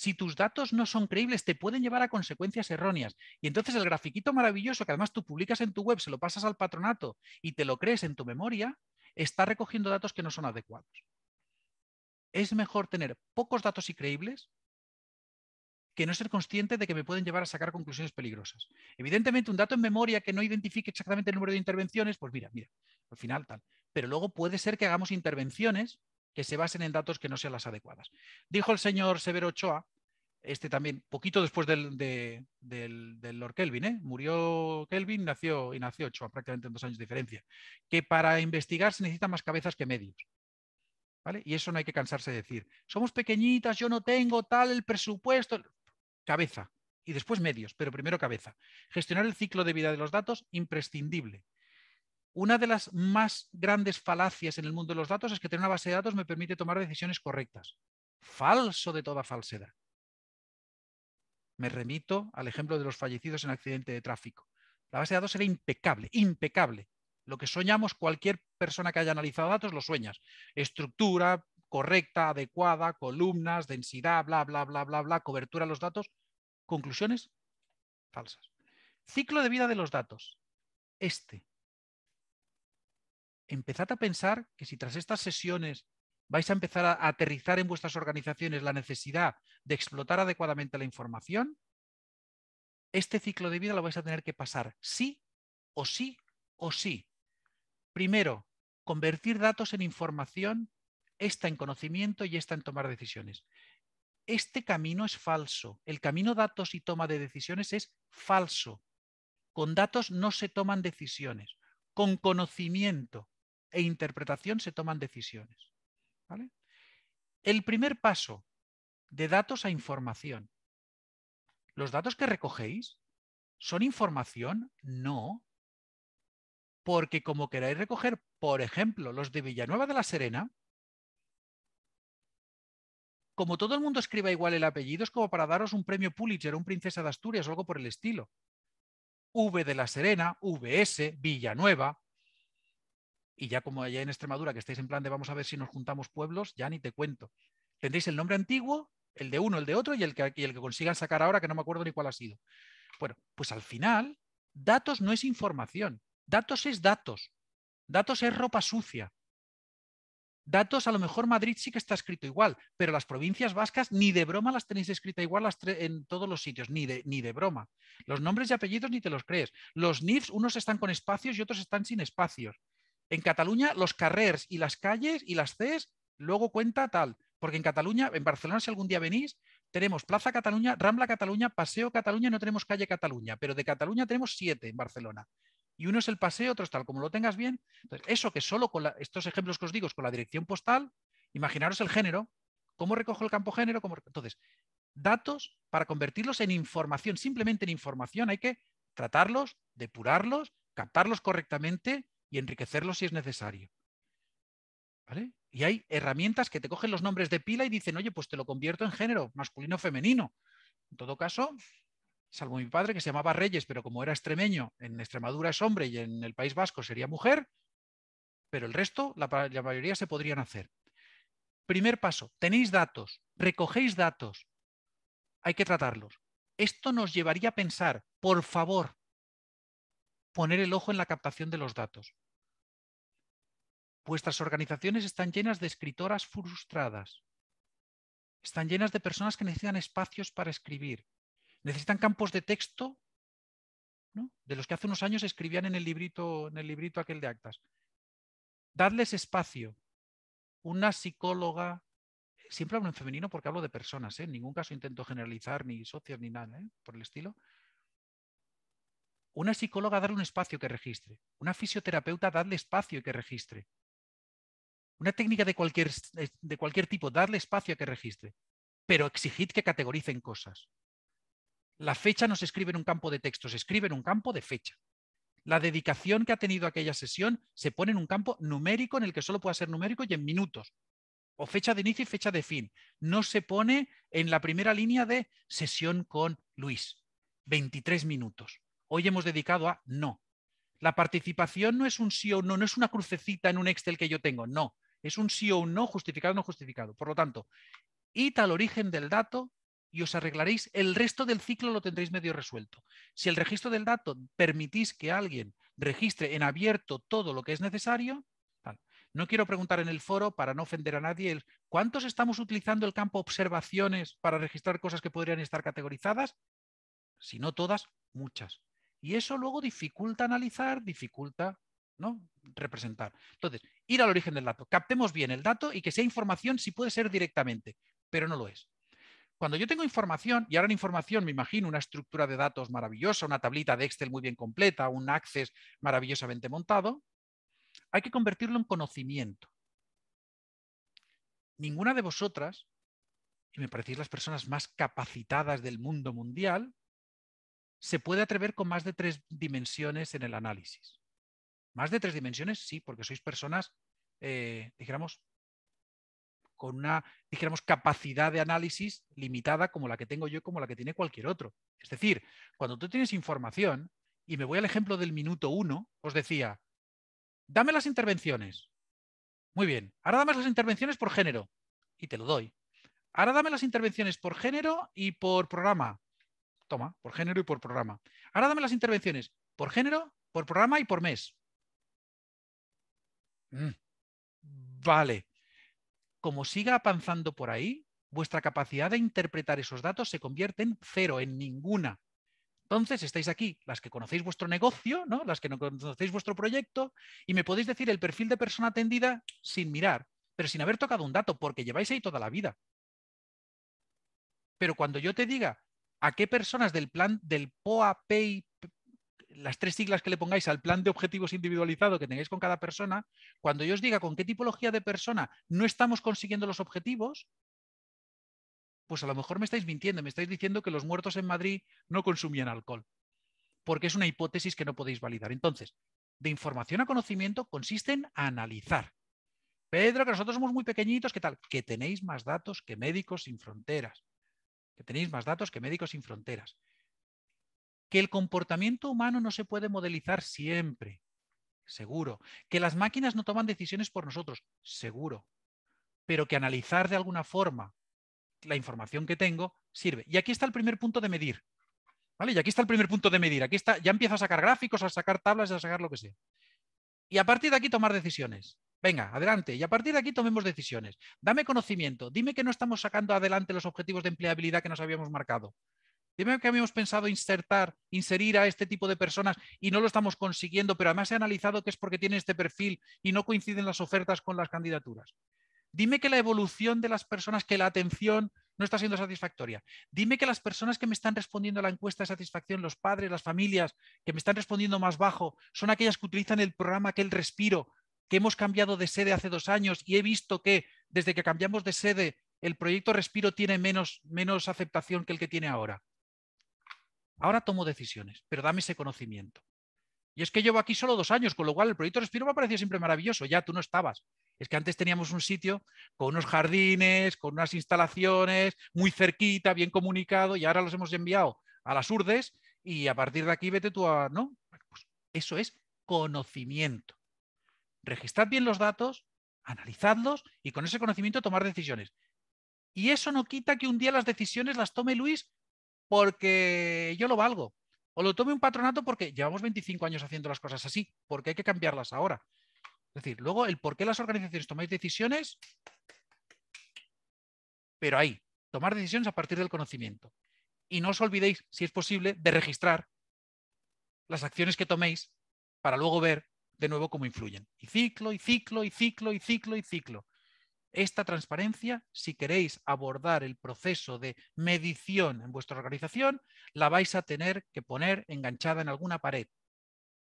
si tus datos no son creíbles, te pueden llevar a consecuencias erróneas. Y entonces el grafiquito maravilloso que además tú publicas en tu web, se lo pasas al patronato y te lo crees en tu memoria, está recogiendo datos que no son adecuados. Es mejor tener pocos datos y creíbles que no ser consciente de que me pueden llevar a sacar conclusiones peligrosas. Evidentemente, un dato en memoria que no identifique exactamente el número de intervenciones, pues mira, mira, al final tal. Pero luego puede ser que hagamos intervenciones que se basen en datos que no sean las adecuadas. Dijo el señor Severo Ochoa, este también, poquito después del, de, del, Lord Kelvin, ¿eh? murió Kelvin nació, y nació Ochoa, prácticamente en dos años de diferencia, que para investigar se necesitan más cabezas que medios. ¿vale? Y eso no hay que cansarse de decir. Somos pequeñitas, yo no tengo tal el presupuesto. Cabeza. Y después medios, pero primero cabeza. Gestionar el ciclo de vida de los datos, imprescindible. Una de las más grandes falacias en el mundo de los datos es que tener una base de datos me permite tomar decisiones correctas. Falso de toda falsedad. Me remito al ejemplo de los fallecidos en accidente de tráfico. La base de datos era impecable, impecable. Lo que soñamos, cualquier persona que haya analizado datos lo sueñas. Estructura correcta, adecuada, columnas, densidad, bla, bla, bla, bla, bla, cobertura de los datos. Conclusiones falsas. Ciclo de vida de los datos. Este empezad a pensar que si tras estas sesiones vais a empezar a aterrizar en vuestras organizaciones la necesidad de explotar adecuadamente la información, este ciclo de vida lo vais a tener que pasar sí o sí o sí. Primero, convertir datos en información, esta en conocimiento y esta en tomar decisiones. Este camino es falso. El camino datos y toma de decisiones es falso. Con datos no se toman decisiones. Con conocimiento e interpretación se toman decisiones. El primer paso de datos a información. ¿Los datos que recogéis son información? No. Porque como queráis recoger, por ejemplo, los de Villanueva de la Serena, como todo el mundo escriba igual el apellido, es como para daros un premio Pulitzer, un princesa de Asturias o algo por el estilo. V de la Serena, VS, Villanueva, y ya como allá en Extremadura, que estáis en plan de vamos a ver si nos juntamos pueblos, ya ni te cuento. Tendréis el nombre antiguo, el de uno, el de otro y el que, el que consigan sacar ahora, que no me acuerdo ni cuál ha sido. Bueno, pues al final, datos no es información, datos es datos, datos es ropa sucia. Datos, a lo mejor Madrid sí que está escrito igual, pero las provincias vascas ni de broma las tenéis escrita igual en todos los sitios, ni ni de broma. Los nombres y apellidos ni te los crees. Los NIFs, unos están con espacios y otros están sin espacios en Cataluña los carrers y las calles y las CES, luego cuenta tal. Porque en Cataluña, en Barcelona, si algún día venís, tenemos Plaza Cataluña, Rambla Cataluña, Paseo Cataluña, no tenemos Calle Cataluña, pero de Cataluña tenemos siete en Barcelona. Y uno es el paseo, otro es tal, como lo tengas bien. Entonces, eso que solo con estos ejemplos que os digo, con la dirección postal, imaginaros el género, cómo recojo el campo género, cómo... entonces, datos para convertirlos en información, simplemente en información, hay que tratarlos, depurarlos, captarlos correctamente y enriquecerlo si es necesario. Y hay herramientas que te cogen los nombres de pila y dicen, oye, pues te lo convierto en género, masculino femenino. En todo caso, salvo mi padre que se llamaba Reyes, pero como era extremeño, en Extremadura es hombre y en el País Vasco sería mujer, pero el resto, la mayoría se podrían hacer. Primer paso, tenéis datos, recogéis datos, hay que tratarlos. Esto nos llevaría a pensar, por favor, poner el ojo en la captación de los datos. Vuestras organizaciones están llenas de escritoras frustradas. Están llenas de personas que necesitan espacios para escribir. Necesitan campos de texto, de los que hace unos años escribían en el librito, en el librito aquel de actas. Dadles espacio. Una psicóloga, siempre hablo en femenino porque hablo de personas, ¿eh? en ningún caso intento generalizar ni socios ni nada ¿eh? por el estilo. Una psicóloga darle un espacio que registre. Una fisioterapeuta darle espacio y que registre. Una técnica de cualquier, eh, tipo, darle espacio a que registre. Pero exigid que categoricen cosas. La fecha no se escribe en un campo de texto, se escribe en un campo de fecha. La dedicación que ha tenido aquella sesión se pone en un campo numérico en el que solo pueda ser numérico y en minutos. O fecha de inicio y fecha de fin. No se pone en la primera línea de sesión con Luis. 23 minutos. Hoy hemos dedicado a no. La participación no es un sí o no, no es una crucecita en un Excel que yo tengo, no. Es un sí o un no justificado o no justificado. Por lo tanto, id al origen del dato y os arreglaréis. El resto del ciclo lo tendréis medio resuelto. Si el registro del dato permitís que alguien registre en abierto todo lo que es necesario, no quiero preguntar en el foro para no ofender a nadie cuántos estamos utilizando el campo observaciones para registrar cosas que podrían estar categorizadas. Si no todas, muchas. Y eso luego dificulta analizar, dificulta ¿no? representar. Entonces, ir al origen del dato. Captemos bien el dato y que sea información si puede ser directamente, pero no lo es. Cuando yo tengo información, y ahora en información me imagino una estructura de datos maravillosa, una tablita de Excel muy bien completa, un Access maravillosamente montado, hay que convertirlo en conocimiento. Ninguna de vosotras, y me parecéis las personas más capacitadas del mundo mundial, se puede atrever con más de tres dimensiones en el análisis. Más de tres dimensiones, sí, porque sois personas, eh, dijéramos, con una, dijéramos, capacidad de análisis limitada como la que tengo yo, como la que tiene cualquier otro. Es decir, cuando tú tienes información, y me voy al ejemplo del minuto uno, os decía, dame las intervenciones. Muy bien, ahora dame las intervenciones por género, y te lo doy. Ahora dame las intervenciones por género y por programa, Toma, por género y por programa. Ahora dame las intervenciones. Por género, por programa y por mes. Mm. vale. Como siga avanzando por ahí, vuestra capacidad de interpretar esos datos se convierte en cero, en ninguna. Entonces, estáis aquí, las que conocéis vuestro negocio, ¿no? las que no conocéis vuestro proyecto, y me podéis decir el perfil de persona atendida sin mirar, pero sin haber tocado un dato, porque lleváis ahí toda la vida. Pero cuando yo te diga a qué personas del plan del POAPEI, las tres siglas que le pongáis al plan de objetivos individualizado que tengáis con cada persona, cuando yo os diga con qué tipología de persona no estamos consiguiendo los objetivos, pues a lo mejor me estáis mintiendo, me estáis diciendo que los muertos en Madrid no consumían alcohol, porque es una hipótesis que no podéis validar. Entonces, de información a conocimiento consiste en analizar. Pedro, que nosotros somos muy pequeñitos, ¿qué tal? Que tenéis más datos que Médicos Sin Fronteras que tenéis más datos que Médicos Sin Fronteras. Que el comportamiento humano no se puede modelizar siempre, seguro. Que las máquinas no toman decisiones por nosotros, seguro. Pero que analizar de alguna forma la información que tengo sirve. Y aquí está el primer punto de medir. ¿Vale? Y aquí está el primer punto de medir. Aquí está, ya empiezo a sacar gráficos, a sacar tablas, a sacar lo que sea. Y a partir de aquí tomar decisiones. Venga, adelante. Y a partir de aquí tomemos decisiones. Dame conocimiento. Dime que no estamos sacando adelante los objetivos de empleabilidad que nos habíamos marcado. Dime que habíamos pensado insertar, inserir a este tipo de personas y no lo estamos consiguiendo, pero además he analizado que es porque tiene este perfil y no coinciden las ofertas con las candidaturas. Dime que la evolución de las personas, que la atención no está siendo satisfactoria. Dime que las personas que me están respondiendo a la encuesta de satisfacción, los padres, las familias, que me están respondiendo más bajo, son aquellas que utilizan el programa que el respiro que hemos cambiado de sede hace dos años y he visto que desde que cambiamos de sede el proyecto Respiro tiene menos, menos aceptación que el que tiene ahora. Ahora tomo decisiones, pero dame ese conocimiento. Y es que llevo aquí solo dos años, con lo cual el proyecto Respiro me ha parecido siempre maravilloso. Ya tú no estabas. Es que antes teníamos un sitio con unos jardines, con unas instalaciones, muy cerquita, bien comunicado, y ahora los hemos enviado a las urdes y a partir de aquí vete tú a... No, pues eso es conocimiento registrad bien los datos, analizadlos y con ese conocimiento tomar decisiones. Y eso no quita que un día las decisiones las tome Luis porque yo lo valgo. O lo tome un patronato porque llevamos 25 años haciendo las cosas así, porque hay que cambiarlas ahora. Es decir, luego el por qué las organizaciones tomáis decisiones, pero ahí, tomar decisiones a partir del conocimiento. Y no os olvidéis, si es posible, de registrar las acciones que toméis para luego ver de nuevo cómo influyen. Y ciclo, y ciclo, y ciclo, y ciclo, y ciclo. Esta transparencia, si queréis abordar el proceso de medición en vuestra organización, la vais a tener que poner enganchada en alguna pared.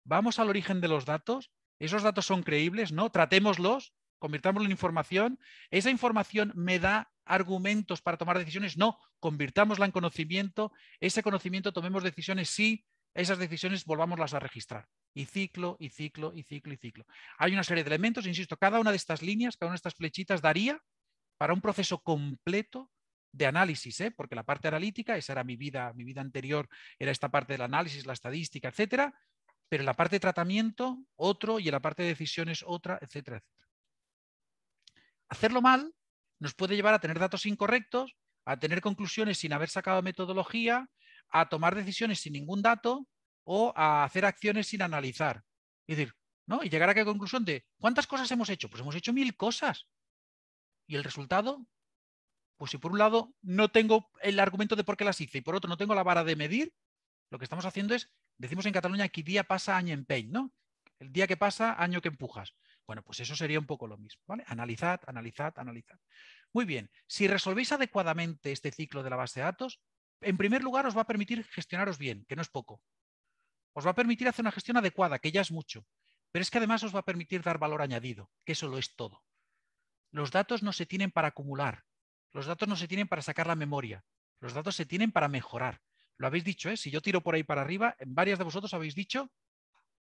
Vamos al origen de los datos. ¿Esos datos son creíbles? ¿No? Tratémoslos, convirtámoslo en información. ¿Esa información me da argumentos para tomar decisiones? No, convirtámosla en conocimiento. Ese conocimiento tomemos decisiones sí, esas decisiones volvámoslas a registrar. Y ciclo, y ciclo, y ciclo, y ciclo. Hay una serie de elementos, insisto, cada una de estas líneas, cada una de estas flechitas daría para un proceso completo de análisis, ¿eh? porque la parte analítica, esa era mi vida, mi vida anterior, era esta parte del análisis, la estadística, etcétera, pero en la parte de tratamiento, otro, y en la parte de decisiones, otra, etcétera, etcétera. Hacerlo mal nos puede llevar a tener datos incorrectos, a tener conclusiones sin haber sacado metodología, a tomar decisiones sin ningún dato o a hacer acciones sin analizar. Es decir, ¿no? Y llegar a qué conclusión de cuántas cosas hemos hecho. Pues hemos hecho mil cosas. ¿Y el resultado? Pues si por un lado no tengo el argumento de por qué las hice y por otro no tengo la vara de medir, lo que estamos haciendo es, decimos en Cataluña que día pasa año en pein, ¿no? El día que pasa, año que empujas. Bueno, pues eso sería un poco lo mismo, ¿vale? Analizad, analizad, analizad. Muy bien, si resolvéis adecuadamente este ciclo de la base de datos, en primer lugar, os va a permitir gestionaros bien, que no es poco. Os va a permitir hacer una gestión adecuada, que ya es mucho. Pero es que además os va a permitir dar valor añadido, que eso lo es todo. Los datos no se tienen para acumular. Los datos no se tienen para sacar la memoria. Los datos se tienen para mejorar. Lo habéis dicho, ¿eh? si yo tiro por ahí para arriba, en varias de vosotros habéis dicho,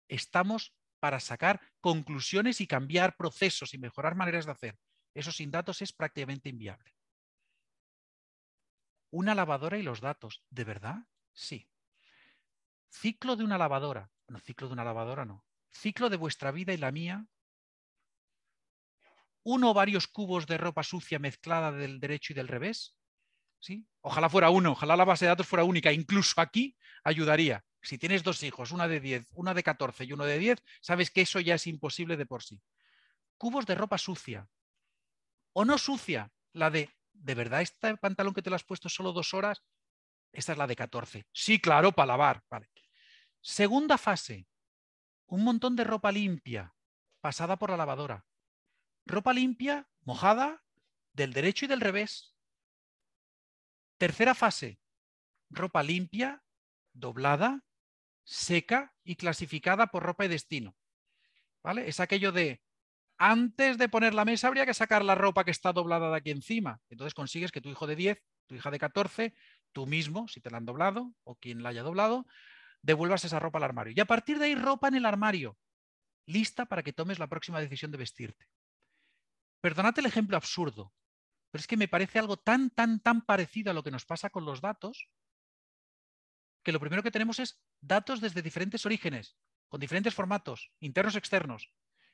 estamos para sacar conclusiones y cambiar procesos y mejorar maneras de hacer. Eso sin datos es prácticamente inviable. Una lavadora y los datos. ¿De verdad? Sí. Ciclo de una lavadora. No, ciclo de una lavadora no. Ciclo de vuestra vida y la mía. Uno o varios cubos de ropa sucia mezclada del derecho y del revés. ¿Sí? Ojalá fuera uno, ojalá la base de datos fuera única. Incluso aquí ayudaría. Si tienes dos hijos, una de 10, una de 14 y uno de 10, sabes que eso ya es imposible de por sí. Cubos de ropa sucia. O no sucia, la de ¿de verdad este pantalón que te lo has puesto solo dos horas? Esta es la de 14. Sí, claro, para lavar. Vale. Segunda fase, un montón de ropa limpia pasada por la lavadora. Ropa limpia, mojada, del derecho y del revés. Tercera fase, ropa limpia, doblada, seca y clasificada por ropa y destino. ¿Vale? Es aquello de antes de poner la mesa habría que sacar la ropa que está doblada de aquí encima. Entonces consigues que tu hijo de 10, tu hija de 14, tú mismo, si te la han doblado o quien la haya doblado, devuelvas esa ropa al armario. Y a partir de ahí, ropa en el armario, lista para que tomes la próxima decisión de vestirte. Perdonad el ejemplo absurdo, pero es que me parece algo tan, tan, tan parecido a lo que nos pasa con los datos, que lo primero que tenemos es datos desde diferentes orígenes, con diferentes formatos, internos, externos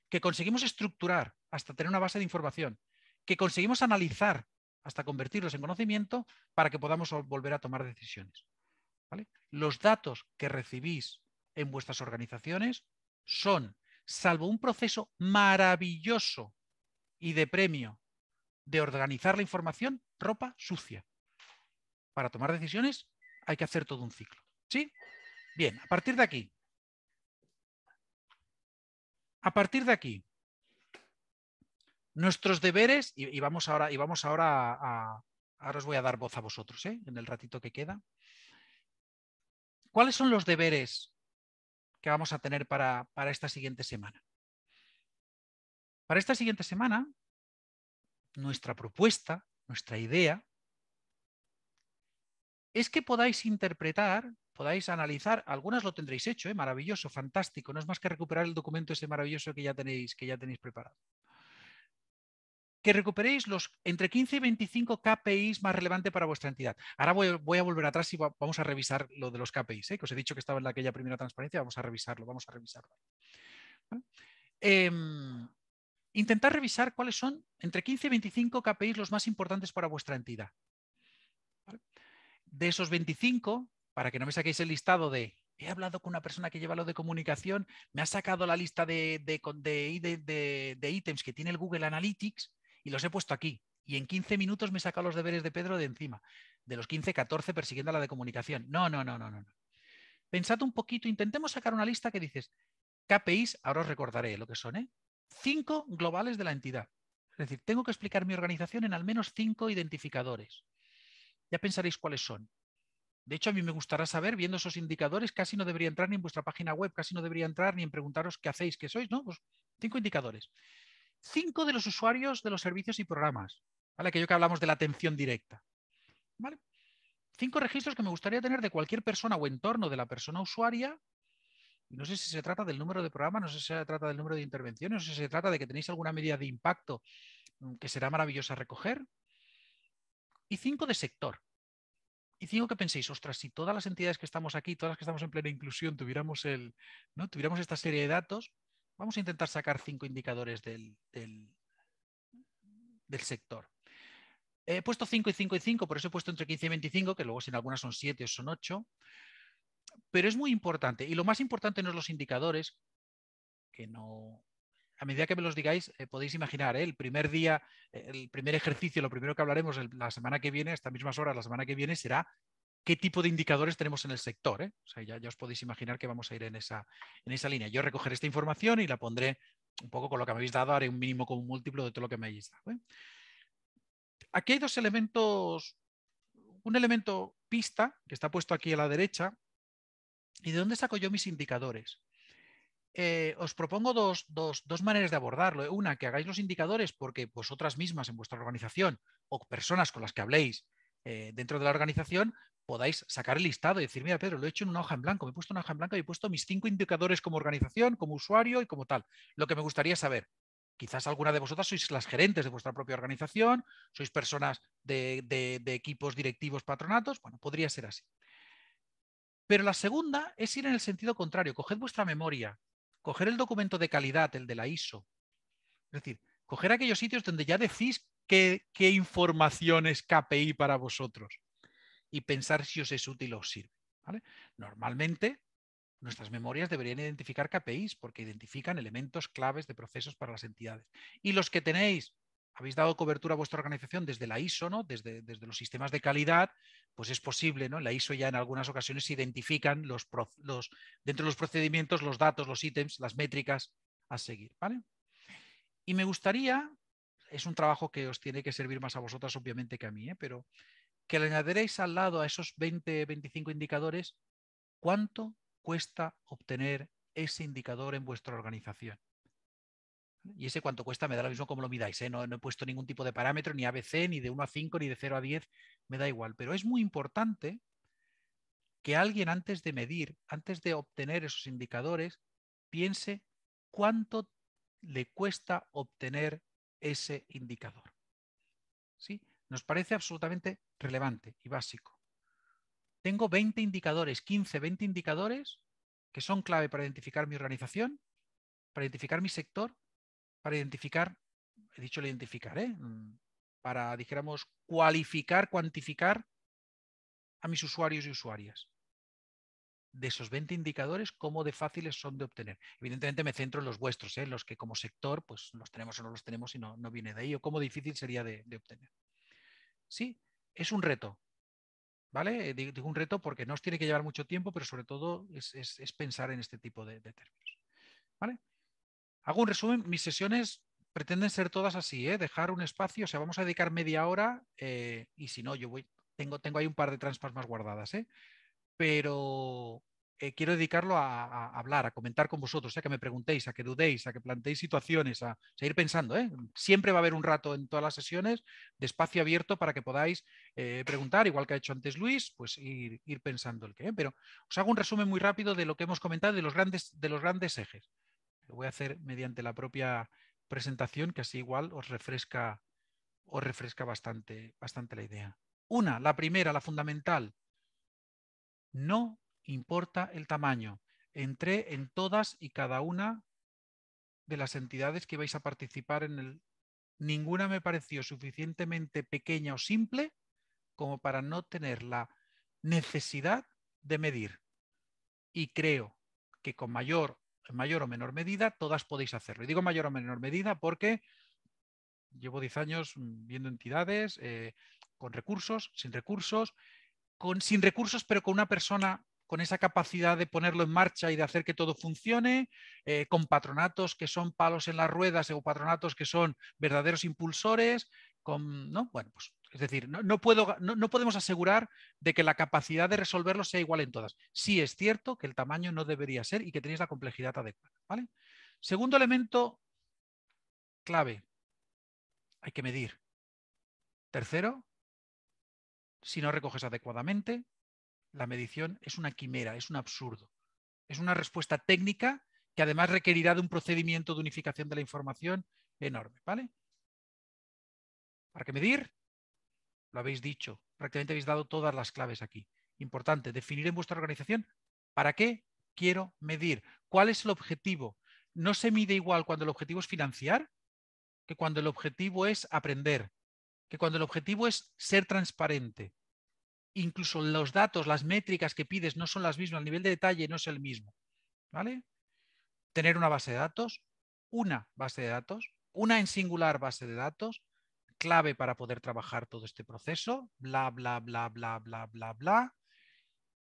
que conseguimos estructurar hasta tener una base de información, que conseguimos analizar hasta convertirlos en conocimiento para que podamos volver a tomar decisiones. Los datos que recibís en vuestras organizaciones son, salvo un proceso maravilloso y de premio de organizar la información, ropa sucia. Para tomar decisiones hay que hacer todo un ciclo. ¿Sí? Bien, a partir de aquí, a partir de aquí, nuestros deberes, y, vamos ahora, y vamos ahora a, ahora os voy a dar voz a vosotros ¿eh? en el ratito que queda. ¿Cuáles son los deberes que vamos a tener para, para esta siguiente semana? Para esta siguiente semana, nuestra propuesta, nuestra idea, es que podáis interpretar podáis analizar. Algunas lo tendréis hecho, ¿eh? maravilloso, fantástico. No es más que recuperar el documento ese maravilloso que ya tenéis, que ya tenéis preparado. Que recuperéis los entre 15 y 25 KPIs más relevantes para vuestra entidad. Ahora voy, a volver atrás y vamos a revisar lo de los KPIs, ¿eh? que os he dicho que estaba en aquella primera transparencia. Vamos a revisarlo, vamos a revisarlo. Em, intentar revisar cuáles son entre 15 y 25 KPIs los más importantes para vuestra entidad. De esos 25, para que no me saquéis el listado de he hablado con una persona que lleva lo de comunicación, me ha sacado la lista de, de, ítems que tiene el Google Analytics y los he puesto aquí. Y en 15 minutos me he sacado los deberes de Pedro de encima, de los 15, 14 persiguiendo a la de comunicación. No, no, no, no, no. Pensad un poquito, intentemos sacar una lista que dices, KPIs, ahora os recordaré lo que son, ¿eh? Cinco globales de la entidad. Es decir, tengo que explicar mi organización en al menos cinco identificadores. Ya pensaréis cuáles son. De hecho, a mí me gustará saber, viendo esos indicadores, casi no debería entrar ni en vuestra página web, casi no debería entrar ni en preguntaros qué hacéis, qué sois, ¿no? Pues cinco indicadores. Cinco de los usuarios de los servicios y programas, ¿vale? Aquello que hablamos de la atención directa, ¿vale? Cinco registros que me gustaría tener de cualquier persona o entorno de la persona usuaria no sé si se trata del número de programas, no sé si se trata del número de intervenciones, no sé si se trata de que tenéis alguna medida de impacto mm, que será maravillosa recoger. Y cinco de sector. Y digo que penséis, ostras, si todas las entidades que estamos aquí, todas las que estamos en plena inclusión, tuviéramos, el, ¿no? tuviéramos esta serie de datos, vamos a intentar sacar cinco indicadores del, del, sector. He puesto 5 y 5 y 5, por eso he puesto entre 15 y 25, que luego si en algunas son siete o son ocho. Pero es muy importante. Y lo más importante no es los indicadores, que no, a medida que me los digáis, eh, podéis imaginar, ¿eh? el primer día, el primer ejercicio, lo primero que hablaremos la semana que viene, a estas mismas horas, la semana que viene, será qué tipo de indicadores tenemos en el sector. ¿eh? ya, os podéis imaginar que vamos a ir en esa, en esa línea. Yo recogeré esta información y la pondré un poco con lo que me habéis dado, haré un mínimo como múltiplo de todo lo que me habéis dado. Aquí hay dos elementos, un elemento pista que está puesto aquí a la derecha, ¿Y de dónde saco yo mis indicadores? Eh, os propongo dos, maneras de abordarlo. ¿eh? Una, que hagáis los indicadores porque vosotras mismas en vuestra organización o personas con las que habléis eh, dentro de la organización podáis sacar el listado y decir, mira, Pedro, lo he hecho en una hoja en blanco, me he puesto una hoja en blanco y he puesto mis cinco indicadores como organización, como usuario y como tal. Lo que me gustaría saber, quizás alguna de vosotras sois las gerentes de vuestra propia organización, sois personas de, de, equipos directivos patronatos, bueno, podría ser así. Pero la segunda es ir en el sentido contrario, coged vuestra memoria, coger el documento de calidad, el de la ISO. Es decir, coger aquellos sitios donde ya decís qué, información es KPI para vosotros y pensar si os es útil o os sirve. Normalmente, nuestras memorias deberían identificar KPIs porque identifican elementos claves de procesos para las entidades. Y los que tenéis habéis dado cobertura a vuestra organización desde la ISO, ¿no? desde, los sistemas de calidad, pues es posible, ¿no? la ISO ya en algunas ocasiones identifican los, dentro de los procedimientos, los datos, los ítems, las métricas a seguir. ¿vale? Y me gustaría, es un trabajo que os tiene que servir más a vosotras, obviamente, que a mí, ¿eh? pero que le añadiréis al lado a esos 20, 25 indicadores, ¿cuánto cuesta obtener ese indicador en vuestra organización? Y ese cuánto cuesta me da lo mismo como lo midáis. ¿eh? No, no, he puesto ningún tipo de parámetro, ni ABC, ni de 1 a 5, ni de 0 a 10, me da igual. Pero es muy importante que alguien antes de medir, antes de obtener esos indicadores, piense cuánto le cuesta obtener ese indicador. ¿Sí? Nos parece absolutamente relevante y básico. Tengo 20 indicadores, 15, 20 indicadores que son clave para identificar mi organización, para identificar mi sector, para identificar, he dicho el identificar, ¿eh? mm, para, dijéramos, cualificar, cuantificar a mis usuarios y usuarias. De esos 20 indicadores, ¿cómo de fáciles son de obtener? Evidentemente me centro en los vuestros, en ¿eh? los que como sector pues los tenemos o no los tenemos y no, no viene de ahí, o cómo difícil sería de, obtener. Sí, es un reto, ¿vale? Eh, digo un reto porque no os tiene que llevar mucho tiempo, pero sobre todo es, pensar en este tipo de, de términos, ¿vale? Hago un resumen, mis sesiones pretenden ser todas así, ¿eh? dejar un espacio, o sea, vamos a dedicar media hora eh, y si no, yo voy, tengo, tengo ahí un par de transpas más guardadas, ¿eh? pero quiero dedicarlo a, hablar, a comentar con vosotros, a que me preguntéis, a que dudéis, a que planteéis situaciones, a, seguir pensando. Siempre va a haber un rato en todas las sesiones de espacio abierto para que podáis preguntar, igual que ha hecho antes Luis, pues ir, pensando el que. Pero os hago un resumen muy rápido de lo que hemos comentado, de los grandes, de los grandes ejes. Lo voy a hacer mediante la propia presentación, que así igual os refresca, os refresca bastante, bastante la idea. Una, la primera, la fundamental. No importa el tamaño. Entré en todas y cada una de las entidades que vais a participar en el... Ninguna me pareció suficientemente pequeña o simple como para no tener la necesidad de medir. Y creo que con mayor en mayor o menor medida, todas podéis hacerlo. Y digo mayor o menor medida porque llevo 10 años mm, viendo entidades eh, con recursos, sin recursos, con, sin recursos, pero con una persona con esa capacidad de ponerlo en marcha y de hacer que todo funcione, eh, con patronatos que son palos en las ruedas o patronatos que son verdaderos impulsores, con, ¿no? Bueno, pues es decir, no, puedo, podemos asegurar de que la capacidad de resolverlo sea igual en todas. Sí es cierto que el tamaño no debería ser y que tenéis la complejidad adecuada. ¿vale? Segundo elemento clave, hay que medir. Tercero, si no recoges adecuadamente, la medición es una quimera, es un absurdo. Es una respuesta técnica que además requerirá de un procedimiento de unificación de la información enorme. ¿vale? Para qué medir, lo habéis dicho, prácticamente habéis dado todas las claves aquí. Importante, definir en vuestra organización para qué quiero medir, cuál es el objetivo. No se mide igual cuando el objetivo es financiar que cuando el objetivo es aprender, que cuando el objetivo es ser transparente. Incluso los datos, las métricas que pides no son las mismas, el nivel de detalle no es el mismo. ¿Vale? Tener una base de datos, una base de datos, una en singular base de datos, clave para poder trabajar todo este proceso, bla, bla, bla, bla, bla, bla, bla.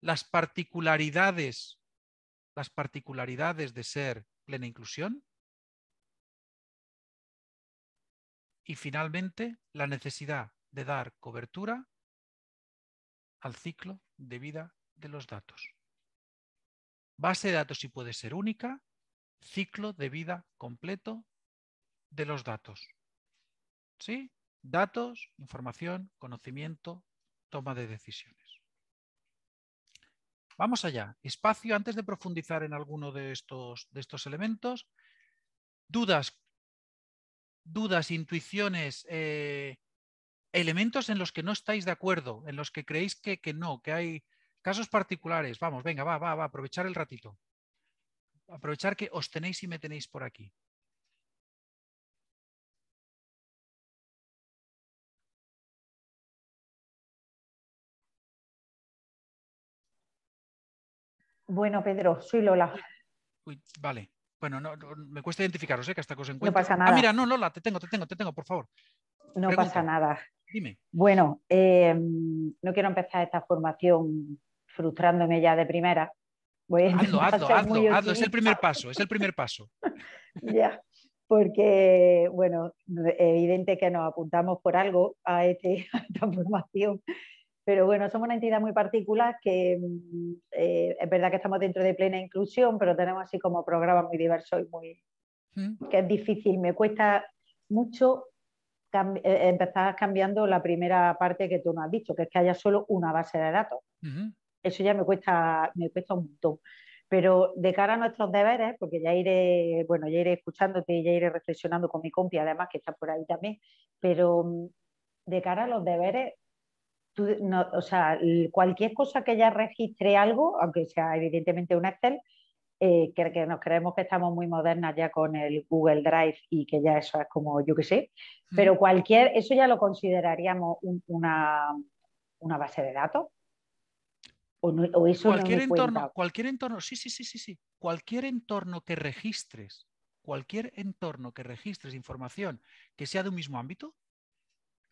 Las particularidades, las particularidades de ser plena inclusión. Y finalmente, la necesidad de dar cobertura al ciclo de vida de los datos. Base de datos si puede ser única, ciclo de vida completo de los datos. ¿Sí? Datos, información, conocimiento, toma de decisiones. Vamos allá. Espacio, antes de profundizar en alguno de estos, de estos elementos, dudas, dudas, intuiciones, eh, elementos en los que no estáis de acuerdo, en los que creéis que, que no, que hay casos particulares. Vamos, venga, va, va, va, aprovechar el ratito. Aprovechar que os tenéis y me tenéis por aquí. Bueno, Pedro, soy Lola. vale. Bueno, me cuesta identificaros, ¿eh? que hasta cosa No pasa ah, nada. Ah, mira, no, Lola, te tengo, te tengo, te tengo, por favor. No pasa nada. Dime. Bueno, em, no quiero empezar esta formación frustrándome ya de primera. Voy a hazlo, hazlo, hazlo, es el primer paso, es el primer paso. ya, porque, bueno, evidente que nos apuntamos por algo a este, esta formación pero bueno, somos una entidad muy particular que mm, eh, es verdad que estamos dentro de plena inclusión, pero tenemos así como programas muy diversos y muy... que es difícil, me cuesta mucho eh, empezar cambiando la primera parte que tú no has dicho, que es que haya solo una base de datos. Eso ya me cuesta, me cuesta un montón. Pero de cara a nuestros deberes, porque ya iré, bueno, ya iré escuchándote, ya iré reflexionando con mi compi, además, que está por ahí también, pero mm, de cara a los deberes, o sea, cualquier cosa que ya registre algo, aunque sea evidentemente un Excel, eh, que, nos creemos que estamos muy modernas ya con el Google Drive y que ya eso es como yo que sé, pero cualquier, eso ya lo consideraríamos una, base de datos. O, eso cualquier entorno, cualquier entorno, sí, sí, sí, sí, sí, cualquier entorno que registres, cualquier entorno que registres información que sea de un mismo ámbito,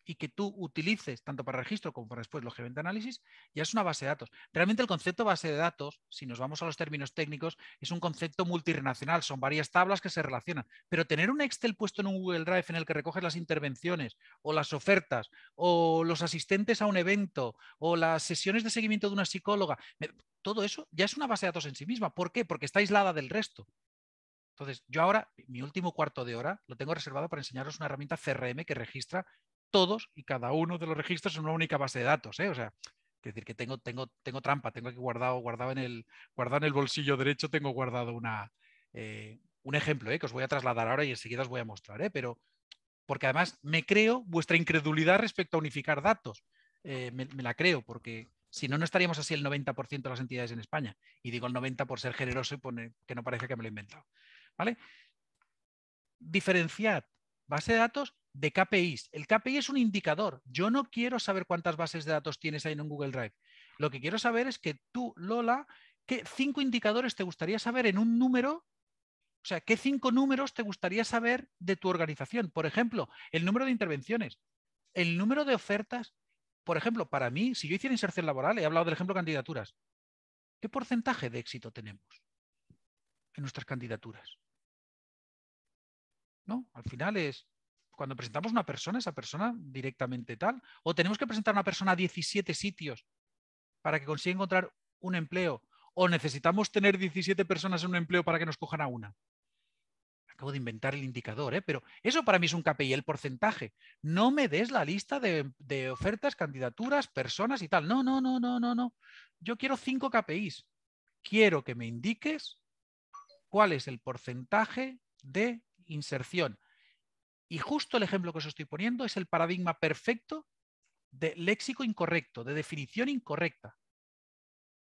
y que tú utilices tanto para registro como para después los eventos análisis, ya es una base de datos. Realmente el concepto base de datos, si nos vamos a los términos técnicos, es un concepto multirrenacional. son varias tablas que se relacionan, pero tener un Excel puesto en un Google Drive en el que recoges las intervenciones o las ofertas o los asistentes a un evento o las sesiones de seguimiento de una psicóloga, todo eso ya es una base de datos en sí misma. ¿Por qué? Porque está aislada del resto. Entonces, yo ahora, mi último cuarto de hora, lo tengo reservado para enseñaros una herramienta CRM que registra todos y cada uno de los registros en una única base de datos. ¿eh? O sea, es decir, que tengo, tengo, tengo trampa, tengo aquí guardado, guardado en el, guardado en el bolsillo derecho, tengo guardado una, eh, un ejemplo ¿eh? que os voy a trasladar ahora y enseguida os voy a mostrar, pero porque además me creo vuestra incredulidad respecto a unificar datos. Me, la creo, porque si no, no estaríamos así el 90% de las entidades en España. Y digo el 90% por ser generoso y pone, que no parece que me lo he inventado. ¿vale? Diferenciad base de datos de KPIs. El KPI es un indicador. Yo no quiero saber cuántas bases de datos tienes ahí en un Google Drive. Lo que quiero saber es que tú, Lola, ¿qué cinco indicadores te gustaría saber en un número? O sea, ¿qué cinco números te gustaría saber de tu organización? Por ejemplo, el número de intervenciones, el número de ofertas. Por ejemplo, para mí, si yo hiciera inserción laboral, he hablado del ejemplo de candidaturas. ¿Qué porcentaje de éxito tenemos en nuestras candidaturas? ¿No? Al final es cuando presentamos una persona, esa persona directamente tal, o tenemos que presentar a una persona a 17 sitios para que consiga encontrar un empleo, o necesitamos tener 17 personas en un empleo para que nos cojan a una. Acabo de inventar el indicador, ¿eh? pero eso para mí es un KPI, el porcentaje. No me des la lista de, ofertas, candidaturas, personas y tal. No, no, no, no, no, no. Yo quiero cinco KPIs. Quiero que me indiques cuál es el porcentaje de inserción y justo el ejemplo que os estoy poniendo es el paradigma perfecto de léxico incorrecto, de definición incorrecta.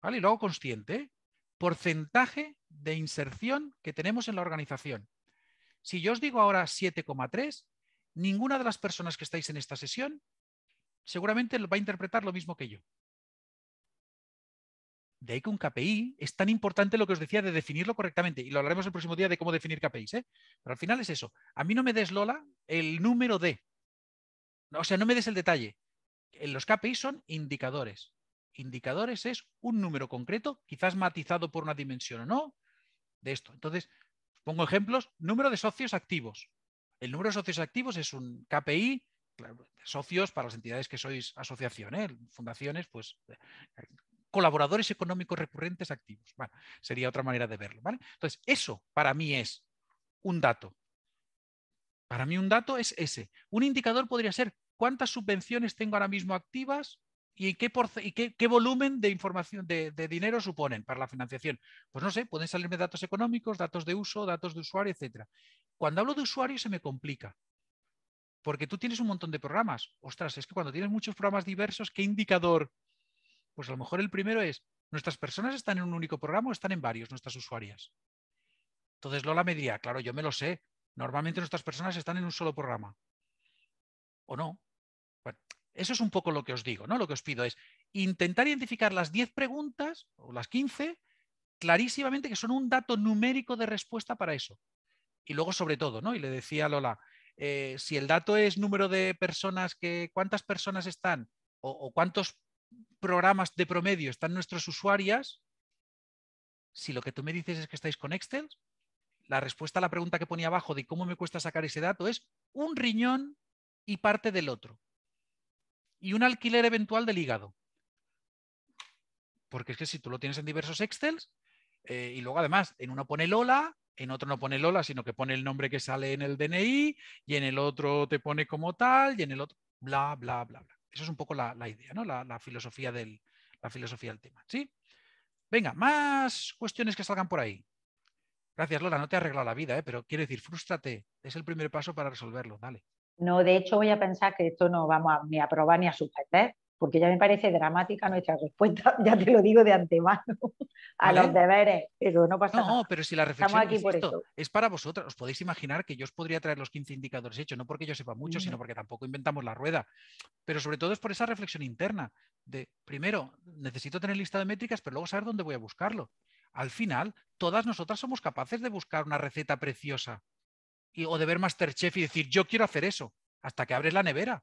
Y lo consciente. ¿eh? Porcentaje de inserción que tenemos en la organización. Si yo os digo ahora 7,3, ninguna de las personas que estáis en esta sesión seguramente va a interpretar lo mismo que yo. De ahí que un KPI es tan importante lo que os decía de definirlo correctamente. Y lo hablaremos el próximo día de cómo definir KPIs. ¿eh? Pero al final es eso. A mí no me des, Lola, el número de. O sea, no me des el detalle. Eh, los KPIs son indicadores. Indicadores es un número concreto, quizás matizado por una dimensión o no, de esto. Entonces, pongo ejemplos. Número de socios activos. El número de socios activos es un KPI socios para las entidades que sois asociación, ¿eh? fundaciones, pues colaboradores económicos recurrentes activos. Bueno, sería otra manera de verlo. Entonces, eso para mí es un dato. Para mí un dato es ese. Un indicador podría ser cuántas subvenciones tengo ahora mismo activas y qué, qué, volumen de información de, de, dinero suponen para la financiación. Pues no sé, pueden salirme datos económicos, datos de uso, datos de usuario, etc. Cuando hablo de usuario se me complica. Porque tú tienes un montón de programas. Ostras, es que cuando tienes muchos programas diversos, ¿qué indicador pues a lo mejor el primero es, ¿nuestras personas están en un único programa o están en varios, nuestras usuarias? Entonces Lola me diría, claro, yo me lo sé, normalmente nuestras personas están en un solo programa. ¿O no? eso es un poco lo que os digo, ¿no? Lo que os pido es intentar identificar las 10 preguntas o las 15 clarísimamente que son un dato numérico de respuesta para eso. Y luego, sobre todo, ¿no? Y le decía Lola, eh, si el dato es número de personas que, cuántas personas están o, cuántos programas de promedio están nuestros usuarios, si lo que tú me dices es que estáis con Excel, la respuesta a la pregunta que ponía abajo de cómo me cuesta sacar ese dato es un riñón y parte del otro. Y un alquiler eventual del hígado. Porque es que si tú lo tienes en diversos Excels, eh, y luego además en uno pone Lola, en otro no pone Lola, sino que pone el nombre que sale en el DNI, y en el otro te pone como tal, y en el otro, bla, bla, bla, bla. Esa es un poco la, idea, ¿no? La, filosofía del, la filosofía del tema. ¿sí? Venga, más cuestiones que salgan por ahí. Gracias, Lola. No te arregla arreglado la vida, ¿eh? pero quiero decir, frústrate. Es el primer paso para resolverlo. Dale. No, de hecho voy a pensar que esto no vamos a, ni a aprobar ni a suspender porque ya me parece dramática nuestra respuesta, ya te lo digo de antemano, a los deberes, pero no pasa nada. No, pero si la reflexión aquí es, es para vosotras, os podéis imaginar que yo os podría traer los 15 indicadores hechos, no porque yo sepa mucho, sino mm. porque tampoco inventamos la rueda, pero sobre todo es por esa reflexión interna de, primero, necesito tener lista de métricas, pero luego saber dónde voy a buscarlo. Al final, todas nosotras somos capaces de buscar una receta preciosa y, o de ver Masterchef y decir, yo quiero hacer eso, hasta que abres la nevera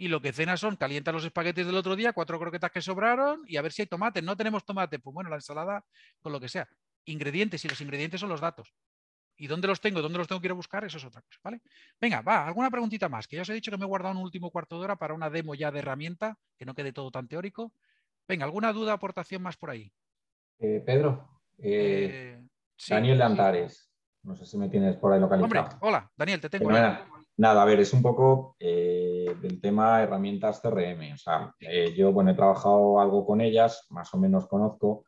y lo que cena son calienta los espaguetis del otro día, cuatro croquetas que sobraron y a ver si hay tomate. No tenemos tomate, pues bueno, la ensalada con lo que sea. Ingredientes, y los ingredientes son los datos. ¿Y dónde los tengo? ¿Dónde los tengo que ir a buscar? Eso es otra cosa, ¿vale? Venga, va, alguna preguntita más, que ya os he dicho que me he guardado un último cuarto de hora para una demo ya de herramienta, que no quede todo tan teórico. Venga, ¿alguna duda, aportación más por ahí? Eh, Pedro, eh, eh, Daniel de no sé si me tienes por ahí localizado. Hombre, hola, Daniel, te tengo. Pues Nada, a ver, es un poco eh, del tema herramientas CRM. O sea, eh, yo bueno, he trabajado algo con ellas, más o menos conozco,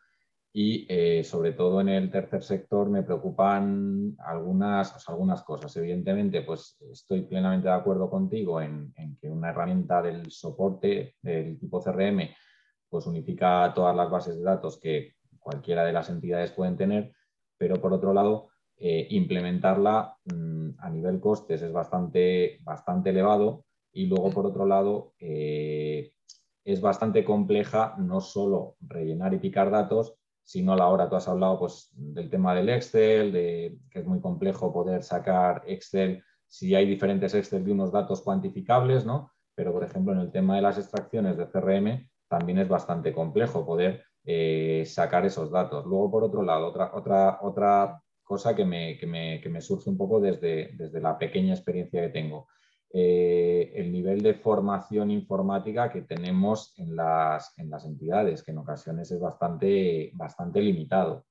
y eh, sobre todo en el tercer sector me preocupan algunas, algunas cosas. Evidentemente, pues estoy plenamente de acuerdo contigo en, en, que una herramienta del soporte del tipo CRM pues unifica todas las bases de datos que cualquiera de las entidades pueden tener, pero por otro lado, eh, implementarla mm, a nivel costes es bastante, bastante elevado y luego, por otro lado, eh, es bastante compleja no solo rellenar y picar datos, sino a la hora tú has hablado pues, del tema del Excel, de, que es muy complejo poder sacar Excel si hay diferentes Excel de unos datos cuantificables, ¿no? Pero, por ejemplo, en el tema de las extracciones de CRM también es bastante complejo poder eh, sacar esos datos. Luego, por otro lado, otra, otra, otra cosa que me, surge un poco desde, la pequeña experiencia que tengo. Eh, el nivel de formación informática que tenemos en las, entidades, que en ocasiones es bastante, bastante limitado.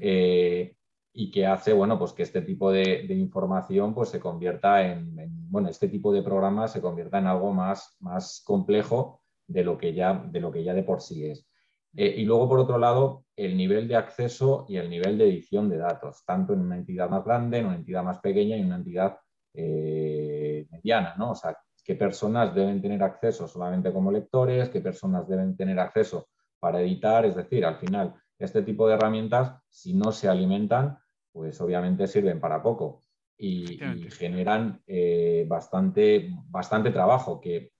Eh, y que hace bueno, pues que este tipo de, información pues se convierta en, bueno, este tipo de programas se convierta en algo más, más complejo de lo, que ya, de lo que ya de por sí es. Eh, y luego, por otro lado, el nivel de acceso y el nivel de edición de datos, tanto en una entidad más grande, en una entidad más pequeña y en una entidad eh, mediana, ¿no? O sea, qué personas deben tener acceso solamente como lectores, qué personas deben tener acceso para editar, es decir, al final, este tipo de herramientas, si no se alimentan, pues obviamente sirven para poco y, generan eh, bastante, bastante trabajo, que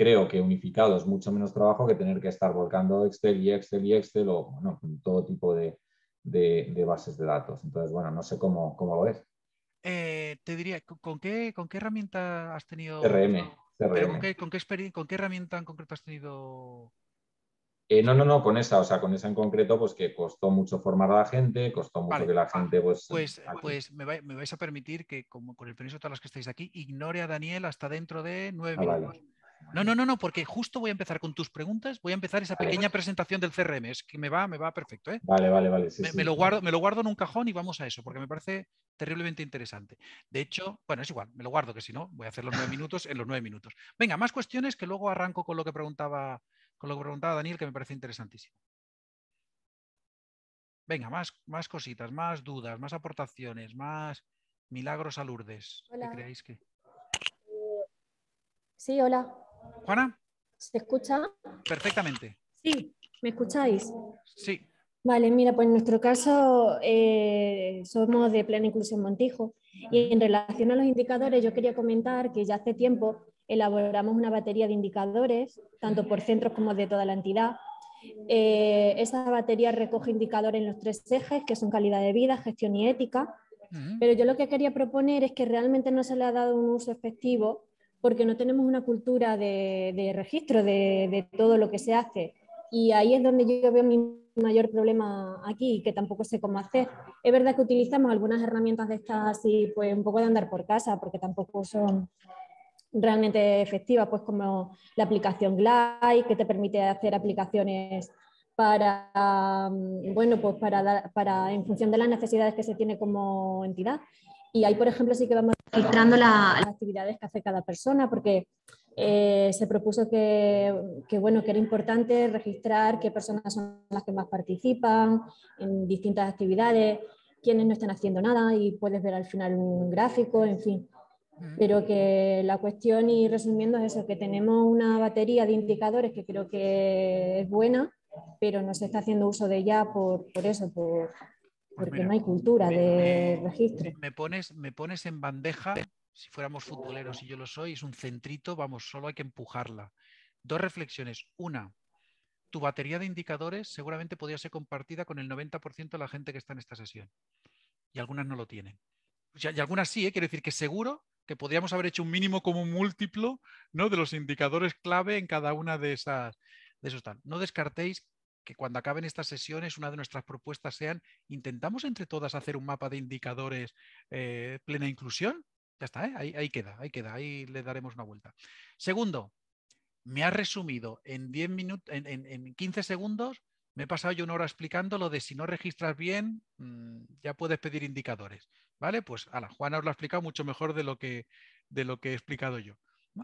creo que unificado es mucho menos trabajo que tener que estar volcando Excel y Excel y Excel o bueno, todo tipo de, bases de datos. Entonces, bueno, no sé cómo, cómo lo ves. Eh, te diría, ¿con qué, ¿con qué herramienta has tenido? rm Con, qué, herramienta en concreto has tenido eh, no, no, no, con esa, o sea, con esa en concreto, pues que costó mucho formar a la gente, costó mucho que la gente, ah, pues... Pues, pues me, vais, a permitir que, como con el permiso de todas las que estáis aquí, ignore a Daniel hasta dentro de nueve ah, minutos. No, no, no, no, porque justo voy a empezar con tus preguntas, voy a empezar esa pequeña presentación del CRM, es que me va, me va perfecto, ¿eh? Vale, vale, vale. me, lo guardo, me lo guardo en un cajón y vamos a eso, porque me parece terriblemente interesante. De hecho, bueno, es igual, me lo guardo, que si no, voy a hacer los nueve minutos en los nueve minutos. Venga, más cuestiones que luego arranco con lo que preguntaba, con lo que preguntaba Daniel, que me parece interesantísimo. Venga, más, más cositas, más dudas, más aportaciones, más milagros a Lourdes. que? Eh, sí, hola. Juana. ¿Se escucha? Perfectamente. Sí, ¿me escucháis? Sí. Vale, mira, pues en nuestro caso eh, somos de Plena Inclusión Montijo y en relación a los indicadores yo quería comentar que ya hace tiempo elaboramos una batería de indicadores, tanto por centros como de toda la entidad. Eh, esa batería recoge indicadores en los tres ejes, que son calidad de vida, gestión y ética, pero yo lo que quería proponer es que realmente no se le ha dado un uso efectivo porque no tenemos una cultura de, registro de, todo lo que se hace. Y ahí es donde yo veo mi mayor problema aquí, que tampoco sé cómo hacer. Es verdad que utilizamos algunas herramientas de estas y pues un poco de andar por casa, porque tampoco son realmente efectivas, pues como la aplicación Glide, que te permite hacer aplicaciones para, mm, bueno, pues para, para en función de las necesidades que se tiene como entidad. Y ahí, por ejemplo, sí que vamos registrando las actividades que hace cada persona, porque eh, se propuso que, bueno, que era importante registrar qué personas son las que más participan en distintas actividades, quiénes no están haciendo nada y puedes ver al final un gráfico, en fin. Pero que la cuestión, y resumiendo, es eso, que tenemos una batería de indicadores que creo que es buena, pero no se está haciendo uso de ella por, por eso, por, pues porque no hay cultura de registro. Me pones, me pones en bandeja, si fuéramos futboleros y yo lo soy, es un centrito, vamos, solo hay que empujarla. Dos reflexiones. Una, tu batería de indicadores seguramente podría ser compartida con el 90% de la gente que está en esta sesión. Y algunas no lo tienen. Y algunas sí, ¿eh? quiero decir que seguro que podríamos haber hecho un mínimo como múltiplo ¿no? de los indicadores clave en cada una de esas. De esos tal. No descartéis que cuando acaben estas sesiones una de nuestras propuestas sean, intentamos entre todas hacer un mapa de indicadores eh, plena inclusión. Ya está, ¿eh? ahí, queda, ahí queda, ahí le daremos una vuelta. Segundo, me ha resumido en, 10 minutos, en, 15 segundos, me he pasado yo una hora explicando lo de si no registras bien, mm, ya puedes pedir indicadores. ¿Vale? Pues a la Juana os lo ha explicado mucho mejor de lo que, de lo que he explicado yo.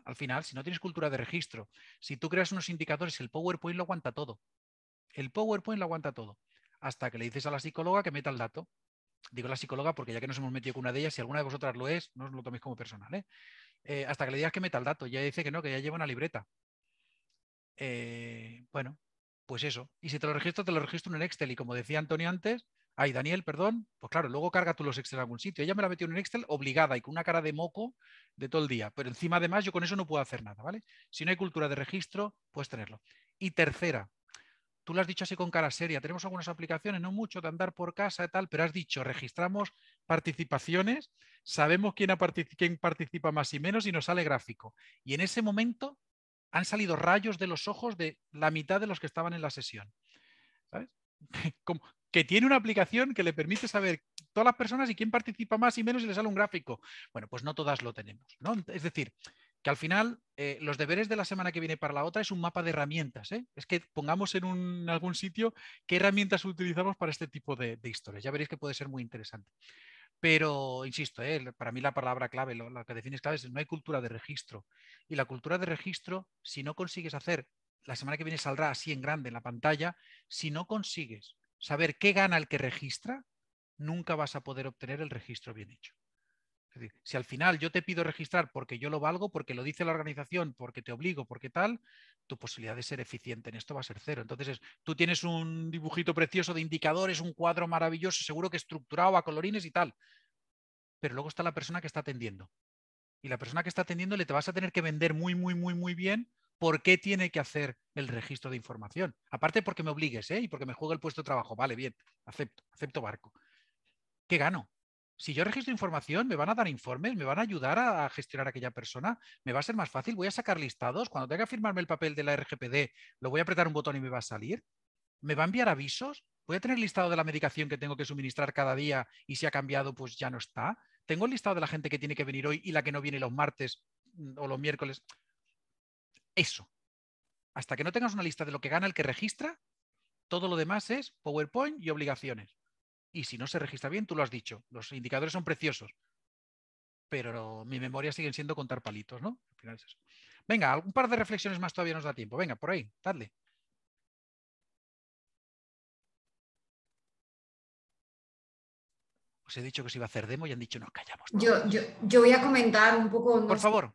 Al final, si no tienes cultura de registro, si tú creas unos indicadores, el PowerPoint lo aguanta todo. El PowerPoint lo aguanta todo, hasta que le dices a la psicóloga que meta el dato. Digo la psicóloga porque ya que nos hemos metido con una de ellas, si alguna de vosotras lo es, no os lo toméis como personal. ¿eh? eh hasta que le digas que meta el dato, ya dice que no, que ya lleva una libreta. Eh, bueno, pues eso. Y si te lo registro, te lo registro en Excel. Y como decía Antonio antes, ay, Daniel, perdón, pues claro, luego carga tú los Excel en algún sitio. Ella me la metió en un Excel obligada y con una cara de moco de todo el día. Pero encima, además, yo con eso no puedo hacer nada, ¿vale? Si no hay cultura de registro, puedes tenerlo. Y tercera, tú lo has dicho así con cara seria, tenemos algunas aplicaciones, no mucho, de andar por casa y tal, pero has dicho, registramos participaciones, sabemos quién, participa más y menos y nos sale gráfico. Y en ese momento han salido rayos de los ojos de la mitad de los que estaban en la sesión. ¿Sabes? Como que tiene una aplicación que le permite saber todas las personas y quién participa más y menos y le sale un gráfico. Bueno, pues no todas lo tenemos, ¿no? Es decir, que al final eh, los deberes de la semana que viene para la otra es un mapa de herramientas. ¿eh? Es que pongamos en, algún sitio qué herramientas utilizamos para este tipo de, historias. Ya veréis que puede ser muy interesante. Pero, insisto, ¿eh? para mí la palabra clave, lo, que defines clave es no hay cultura de registro. Y la cultura de registro, si no consigues hacer, la semana que viene saldrá así en grande en la pantalla, si no consigues saber qué gana el que registra, nunca vas a poder obtener el registro bien hecho si al final yo te pido registrar porque yo lo valgo, porque lo dice la organización, porque te obligo, porque tal, tu posibilidad de ser eficiente en esto va a ser cero. Entonces, tú tienes un dibujito precioso de indicadores, un cuadro maravilloso, seguro que estructurado a colorines y tal. Pero luego está la persona que está atendiendo. Y la persona que está atendiendo le te vas a tener que vender muy, muy, muy, muy bien por qué tiene que hacer el registro de información. Aparte porque me obligues ¿eh? y porque me juega el puesto de trabajo. Vale, bien, acepto, acepto barco. ¿Qué gano? si yo registro información, me van a dar informes, me van a ayudar a, gestionar a aquella persona, me va a ser más fácil, voy a sacar listados, cuando tenga que firmarme el papel de la RGPD, lo voy a apretar un botón y me va a salir, me va a enviar avisos, voy a tener listado de la medicación que tengo que suministrar cada día y si ha cambiado, pues ya no está, tengo el listado de la gente que tiene que venir hoy y la que no viene los martes mm, o los miércoles. Eso. Hasta que no tengas una lista de lo que gana el que registra, todo lo demás es PowerPoint y obligaciones. Y si no se registra bien, tú lo has dicho, los indicadores son preciosos. Pero mi memoria sigue siendo contar palitos, ¿no? Venga, algún par de reflexiones más todavía nos da tiempo. Venga, por ahí, tarde Os he dicho que se iba a hacer demo y han dicho no, callamos. Yo, yo, voy a comentar un poco. por favor.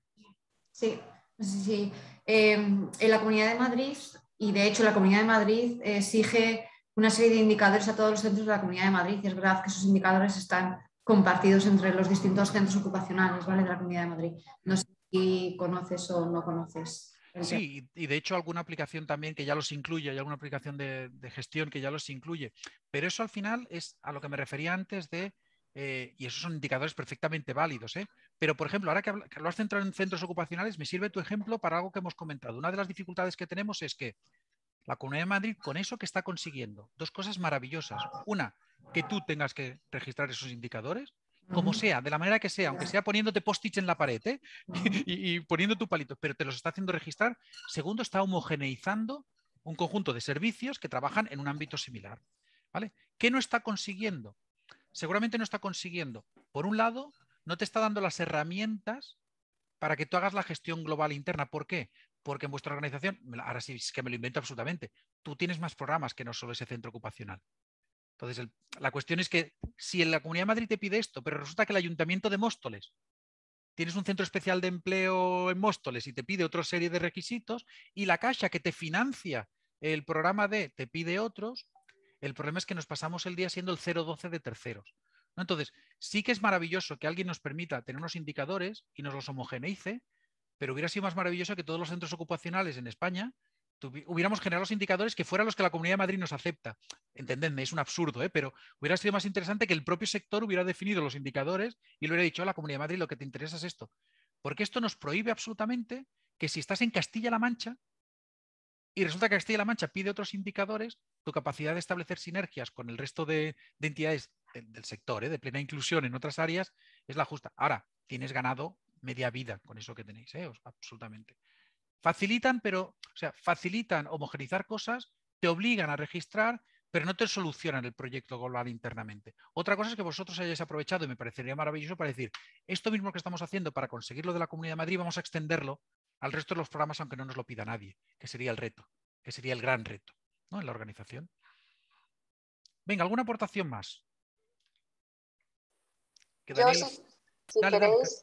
Sí, sí. Eh, en la Comunidad de Madrid, y de hecho la Comunidad de Madrid eh, exige una serie de indicadores a todos los centros de la Comunidad de Madrid es verdad que esos indicadores están compartidos entre los distintos centros ocupacionales ¿vale? de la Comunidad de Madrid. No sé si conoces o no conoces. Sí, y de hecho alguna aplicación también que ya los incluye, hay alguna aplicación de, gestión que ya los incluye. Pero eso al final es a lo que me refería antes de eh, y esos son indicadores perfectamente válidos. ¿eh? Pero, por ejemplo, ahora que, lo has centrado en centros ocupacionales, me sirve tu ejemplo para algo que hemos comentado. Una de las dificultades que tenemos es que la Comunidad de Madrid con eso que está consiguiendo. Dos cosas maravillosas. Una, que tú tengas que registrar esos indicadores, como sea, de la manera que sea, aunque sea poniéndote post-it en la pared ¿eh? y, poniendo tu palito, pero te los está haciendo registrar. Segundo, está homogeneizando un conjunto de servicios que trabajan en un ámbito similar. ¿vale? ¿Qué no está consiguiendo? Seguramente no está consiguiendo. Por un lado, no te está dando las herramientas para que tú hagas la gestión global interna. ¿Por qué? Porque en vuestra organización, ahora sí es que me lo invento absolutamente, tú tienes más programas que no solo ese centro ocupacional. Entonces, la cuestión es que si en la Comunidad de Madrid te pide esto, pero resulta que el Ayuntamiento de Móstoles tienes un centro especial de empleo en Móstoles y te pide otra serie de requisitos, y la caja que te financia el programa de te pide otros, el problema es que nos pasamos el día siendo el 012 de terceros. Entonces, sí que es maravilloso que alguien nos permita tener unos indicadores y nos los homogeneice pero hubiera sido más maravilloso que todos los centros ocupacionales en España hubiéramos generado los indicadores que fueran los que la Comunidad de Madrid nos acepta. Entendedme, es un absurdo, ¿eh? pero hubiera sido más interesante que el propio sector hubiera definido los indicadores y le hubiera dicho a la Comunidad de Madrid lo que te interesa es esto. Porque esto nos prohíbe absolutamente que si estás en Castilla-La Mancha y resulta que Castilla-La Mancha pide otros indicadores, tu capacidad de establecer sinergias con el resto de, entidades del, sector, ¿eh? de plena inclusión en otras áreas, es la justa. Ahora, tienes ganado media vida con eso que tenéis, ¿eh? absolutamente. Facilitan, pero, o sea, facilitan homogenizar cosas, te obligan a registrar, pero no te solucionan el proyecto global internamente. Otra cosa es que vosotros hayáis aprovechado, y me parecería maravilloso, para decir, esto mismo que estamos haciendo para conseguirlo de la Comunidad de Madrid, vamos a extenderlo al resto de los programas, aunque no nos lo pida nadie, que sería el reto, que sería el gran reto ¿no? en la organización. Venga, ¿alguna aportación más? Que si,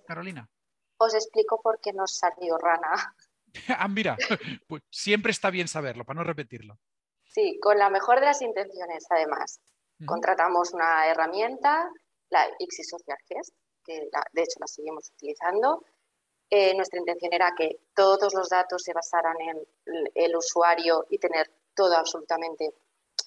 Carolina os explico por qué nos salió rana. ah, mira, pues siempre está bien saberlo, para no repetirlo. Sí, con la mejor de las intenciones, además. Contratamos una herramienta, la ICSI que de hecho la seguimos utilizando. Eh, nuestra intención era que todos los datos se basaran en el usuario y tener todo absolutamente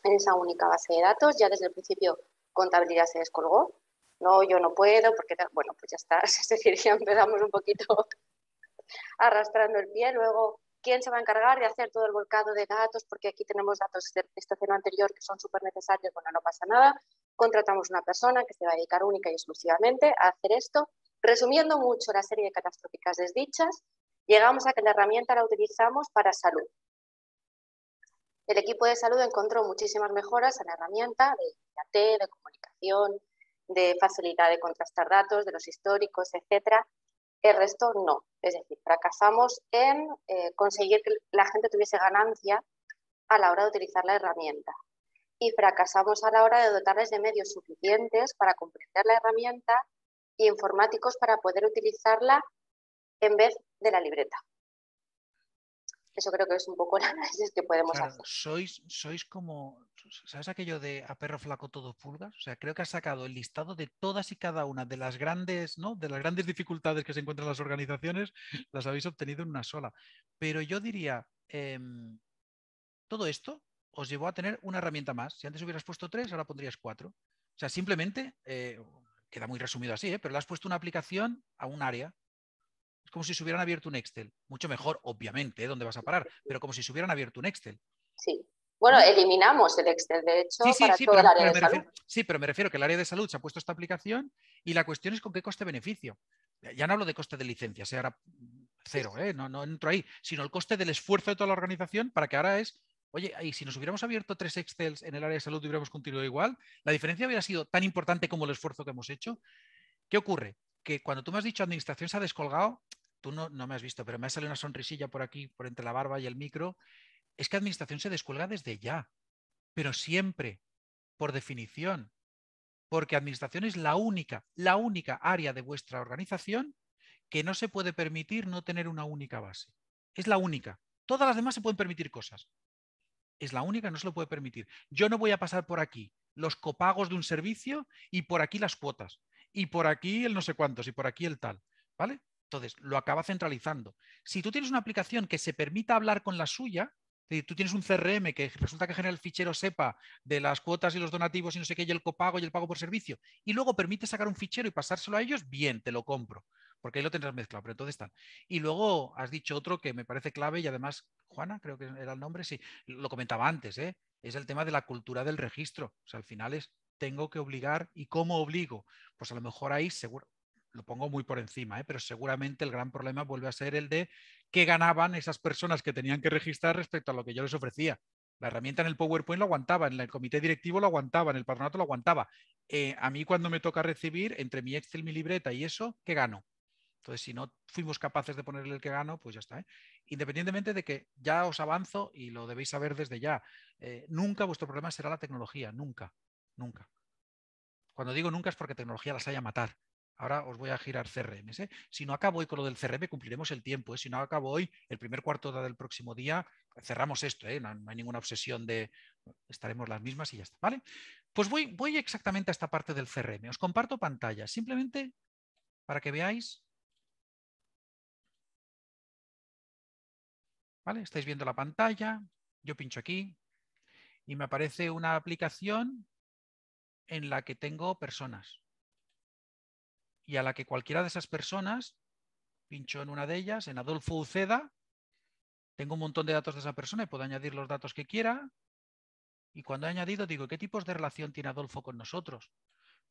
en esa única base de datos. Ya desde el principio contabilidad se descolgó no, yo no puedo, porque, bueno, pues ya está, es decir, ya empezamos un poquito arrastrando el pie, luego quién se va a encargar de hacer todo el volcado de datos, porque aquí tenemos datos de esta cena anterior que son súper necesarios, bueno, no pasa nada, contratamos una persona que se va a dedicar única y exclusivamente a hacer esto. Resumiendo mucho la serie de catastróficas desdichas, llegamos a que la herramienta la utilizamos para salud. El equipo de salud encontró muchísimas mejoras en la herramienta de de comunicación, de facilidad de contrastar datos, de los históricos, etcétera. El resto no. Es decir, fracasamos en eh, conseguir que la gente tuviese ganancia a la hora de utilizar la herramienta. Y fracasamos a la hora de dotarles de medios suficientes para comprender la herramienta y informáticos para poder utilizarla en vez de la libreta. Eso creo que es un poco el análisis que podemos hacer. Sois, sois como, ¿sabes aquello de a perro flaco todo pulgas? O sea, creo que has sacado el listado de todas y cada una de las grandes, De las grandes dificultades que se encuentran las organizaciones, las habéis obtenido en una sola. Pero yo diría, em, todo esto os llevó a tener una herramienta más. Si antes hubieras puesto tres, ahora pondrías cuatro. O sea, simplemente, eh, queda muy resumido así, ¿eh? pero le has puesto una aplicación a un área es como si se hubieran abierto un Excel. Mucho mejor, obviamente, ¿eh? ¿dónde vas a parar? Pero como si se hubieran abierto un Excel. Sí. Bueno, eliminamos el Excel, de hecho, sí, sí, sí, pero, el área de salud. sí, pero me refiero que el área de salud se ha puesto esta aplicación y la cuestión es con qué coste-beneficio. Ya no hablo de coste de licencia, sea ¿eh? ahora cero, ¿eh? no, no entro ahí, sino el coste del esfuerzo de toda la organización para que ahora es, oye, y si nos hubiéramos abierto tres Excels en el área de salud y hubiéramos continuado igual, la diferencia hubiera sido tan importante como el esfuerzo que hemos hecho. ¿Qué ocurre? Que cuando tú me has dicho administración se ha descolgado, tú no, me has visto, pero me ha salido una sonrisilla por aquí, por entre la barba y el micro, es que administración se descuelga desde ya, pero siempre, por definición, porque administración es la única, la única área de vuestra organización que no se puede permitir no tener una única base. Es la única. Todas las demás se pueden permitir cosas. Es la única, no se lo puede permitir. Yo no voy a pasar por aquí los copagos de un servicio y por aquí las cuotas y por aquí el no sé cuántos y por aquí el tal. ¿Vale? Entonces, lo acaba centralizando. Si tú tienes una aplicación que se permita hablar con la suya, tú tienes un CRM que resulta que genera el fichero SEPA de las cuotas y los donativos y no sé qué, y el copago y el pago por servicio, y luego permite sacar un fichero y pasárselo a ellos, bien, te lo compro, porque ahí lo tendrás mezclado, pero entonces están. Y luego has dicho otro que me parece clave y además, Juana, creo que era el nombre, sí, lo comentaba antes, ¿eh? es el tema de la cultura del registro. O sea, al final es tengo que obligar y cómo obligo. Pues a lo mejor ahí seguro, lo pongo muy por encima, ¿eh? pero seguramente el gran problema vuelve a ser el de qué ganaban esas personas que tenían que registrar respecto a lo que yo les ofrecía. La herramienta en el PowerPoint lo aguantaba, en el comité directivo lo aguantaba, en el patronato lo aguantaba. Eh, a mí cuando me toca recibir, entre mi Excel, mi libreta y eso, ¿qué gano? Entonces, si no fuimos capaces de ponerle el que gano, pues ya está. ¿eh? Independientemente de que ya os avanzo y lo debéis saber desde ya, nunca vuestro problema será la tecnología, nunca, nunca. Cuando digo nunca es porque tecnología las haya matar. Ahora os voy a girar CRM ¿eh? Si no acabo hoy con lo del CRM, cumpliremos el tiempo. ¿eh? Si no acabo hoy, el primer cuarto del próximo día, cerramos esto. ¿eh? No, hay ninguna obsesión de estaremos las mismas y ya está. ¿vale? Pues voy, voy exactamente a esta parte del CRM. Os comparto pantalla, simplemente para que veáis. ¿Vale? Estáis viendo la pantalla. Yo pincho aquí y me aparece una aplicación en la que tengo personas y a la que cualquiera de esas personas, pincho en una de ellas, en Adolfo Uceda, tengo un montón de datos de esa persona y puedo añadir los datos que quiera. Y cuando he añadido, digo, ¿qué tipos de relación tiene Adolfo con nosotros?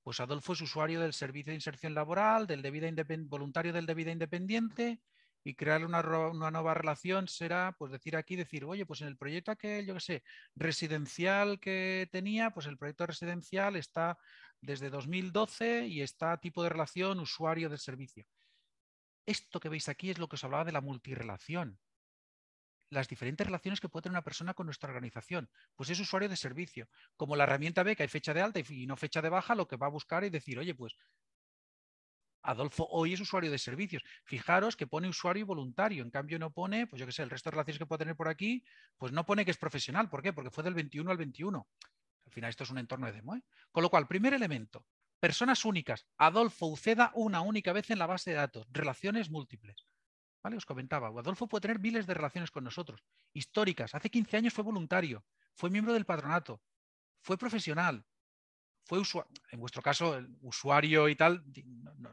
Pues Adolfo es usuario del servicio de inserción laboral, del de voluntario del de vida independiente, y crear una, nueva relación será, pues decir aquí, decir, oye, pues en el proyecto aquel, yo qué sé, residencial que tenía, pues el proyecto residencial está desde 2012 y está tipo de relación usuario del servicio. Esto que veis aquí es lo que os hablaba de la multirelación. Las diferentes relaciones que puede tener una persona con nuestra organización. Pues es usuario de servicio. Como la herramienta ve que hay fecha de alta y no fecha de baja, lo que va a buscar es decir, oye, pues Adolfo hoy es usuario de servicios. Fijaros que pone usuario y voluntario, en cambio no pone, pues yo qué sé, el resto de relaciones que puede tener por aquí, pues no pone que es profesional. ¿Por qué? Porque fue del 21 al 21. Al final esto es un entorno de demo. ¿eh? Con lo cual, primer elemento, personas únicas. Adolfo Uceda una única vez en la base de datos, relaciones múltiples. ¿Vale? Os comentaba, Adolfo puede tener miles de relaciones con nosotros, históricas. Hace 15 años fue voluntario, fue miembro del patronato, fue profesional, en vuestro caso, el usuario y tal,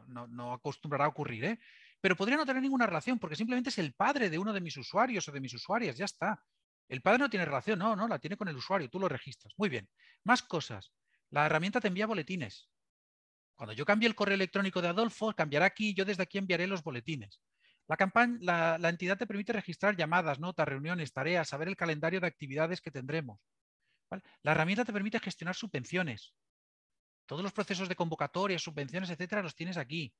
no, acostumbrará a ocurrir, ¿eh? pero podría no tener ninguna relación porque simplemente es el padre de uno de mis usuarios o de mis usuarias, ya está. El padre no tiene relación, no, no, la tiene con el usuario, tú lo registras. Muy bien. Más cosas. La herramienta te envía boletines. Cuando yo cambie el correo electrónico de Adolfo, cambiará aquí y yo desde aquí enviaré los boletines. La, campaña, la, entidad te permite registrar llamadas, notas, reuniones, tareas, saber el calendario de actividades que tendremos. La herramienta te permite gestionar subvenciones. Todos los procesos de convocatorias, subvenciones, etcétera, los tienes aquí.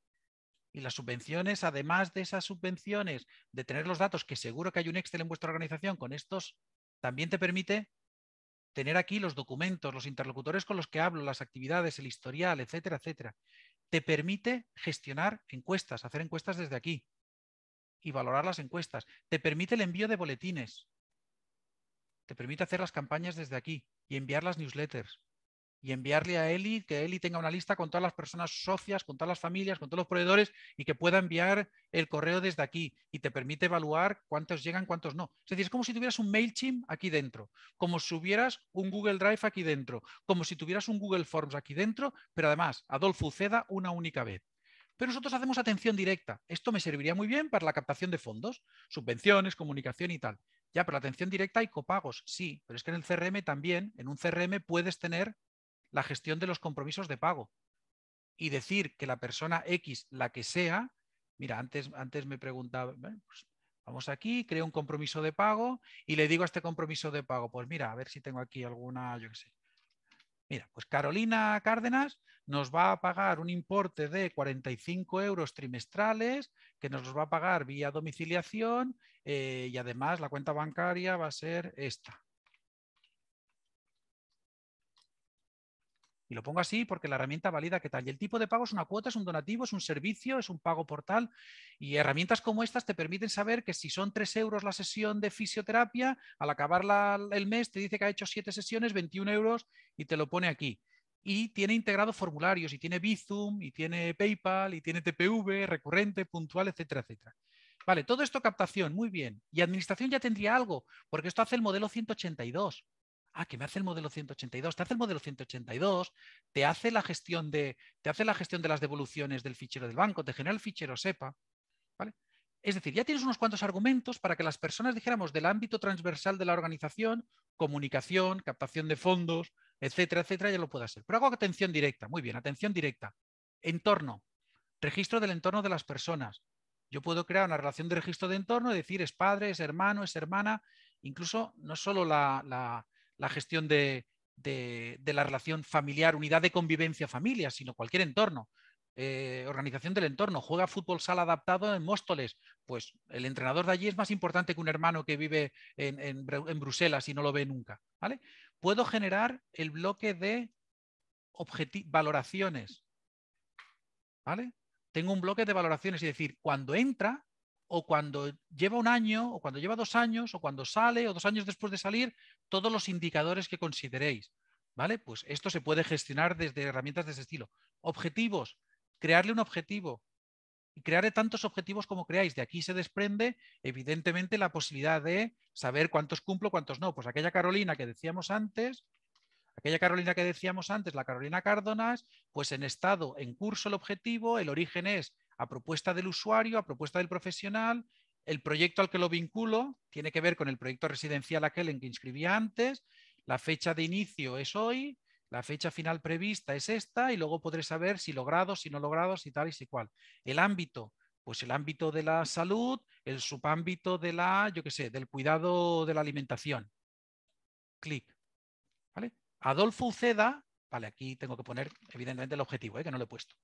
Y las subvenciones, además de esas subvenciones, de tener los datos, que seguro que hay un Excel en vuestra organización con estos, también te permite tener aquí los documentos, los interlocutores con los que hablo, las actividades, el historial, etcétera, etcétera. Te permite gestionar encuestas, hacer encuestas desde aquí y valorar las encuestas. Te permite el envío de boletines. Te permite hacer las campañas desde aquí y enviar las newsletters y enviarle a Eli, que Eli tenga una lista con todas las personas socias, con todas las familias, con todos los proveedores y que pueda enviar el correo desde aquí y te permite evaluar cuántos llegan, cuántos no. Es decir, es como si tuvieras un MailChimp aquí dentro, como si tuvieras un Google Drive aquí dentro, como si tuvieras un Google Forms aquí dentro, pero además Adolfo Uceda una única vez. Pero nosotros hacemos atención directa. Esto me serviría muy bien para la captación de fondos, subvenciones, comunicación y tal. Ya, pero la atención directa y copagos, sí, pero es que en el CRM también, en un CRM puedes tener la gestión de los compromisos de pago y decir que la persona X, la que sea, mira, antes, antes me preguntaba, pues, vamos aquí, creo un compromiso de pago y le digo a este compromiso de pago, pues mira, a ver si tengo aquí alguna, yo qué sé. Mira, pues Carolina Cárdenas nos va a pagar un importe de 45 euros trimestrales que nos los va a pagar vía domiciliación eh, y además la cuenta bancaria va a ser esta. Y lo pongo así porque la herramienta valida que tal. Y el tipo de pago es una cuota, es un donativo, es un servicio, es un pago portal. Y herramientas como estas te permiten saber que si son 3 euros la sesión de fisioterapia, al acabar el mes te dice que ha hecho 7 sesiones, 21 euros y te lo pone aquí. Y tiene integrado formularios, y tiene Bizum, y tiene PayPal, y tiene TPV, recurrente, puntual, etcétera, etcétera. Vale, todo esto captación, muy bien. Y administración ya tendría algo, porque esto hace el modelo 182 ah, que me hace el modelo 182, te hace el modelo 182, te hace la gestión de, te hace la gestión de las devoluciones del fichero del banco, te genera el fichero SEPA. ¿vale? Es decir, ya tienes unos cuantos argumentos para que las personas, dijéramos, del ámbito transversal de la organización, comunicación, captación de fondos, etcétera, etcétera, ya lo pueda hacer. Pero hago atención directa, muy bien, atención directa. Entorno, registro del entorno de las personas. Yo puedo crear una relación de registro de entorno y decir es padre, es hermano, es hermana, incluso no solo la la gestión de, la relación familiar, unidad de convivencia familia, sino cualquier entorno. Eh, organización del entorno, juega fútbol sala adaptado en Móstoles, pues el entrenador de allí es más importante que un hermano que vive en, Bruselas y no lo ve nunca. ¿vale? Puedo generar el bloque de valoraciones. ¿vale? Tengo un bloque de valoraciones, es decir, cuando entra o cuando lleva un año o cuando lleva dos años o cuando sale o dos años después de salir, todos los indicadores que consideréis. ¿Vale? Pues esto se puede gestionar desde herramientas de ese estilo. Objetivos, crearle un objetivo, y crearle tantos objetivos como creáis. De aquí se desprende, evidentemente, la posibilidad de saber cuántos cumplo, cuántos no. Pues aquella Carolina que decíamos antes, aquella Carolina que decíamos antes, la Carolina Cárdonas, pues en estado, en curso el objetivo, el origen es a propuesta del usuario, a propuesta del profesional, el proyecto al que lo vinculo tiene que ver con el proyecto residencial aquel en que inscribí antes. La fecha de inicio es hoy, la fecha final prevista es esta y luego podré saber si logrado, si no logrado, si tal y si cual. El ámbito, pues el ámbito de la salud, el subámbito de la, yo qué sé, del cuidado de la alimentación. Clic. ¿Vale? Adolfo Uceda, vale, aquí tengo que poner evidentemente el objetivo, ¿eh? que no lo he puesto.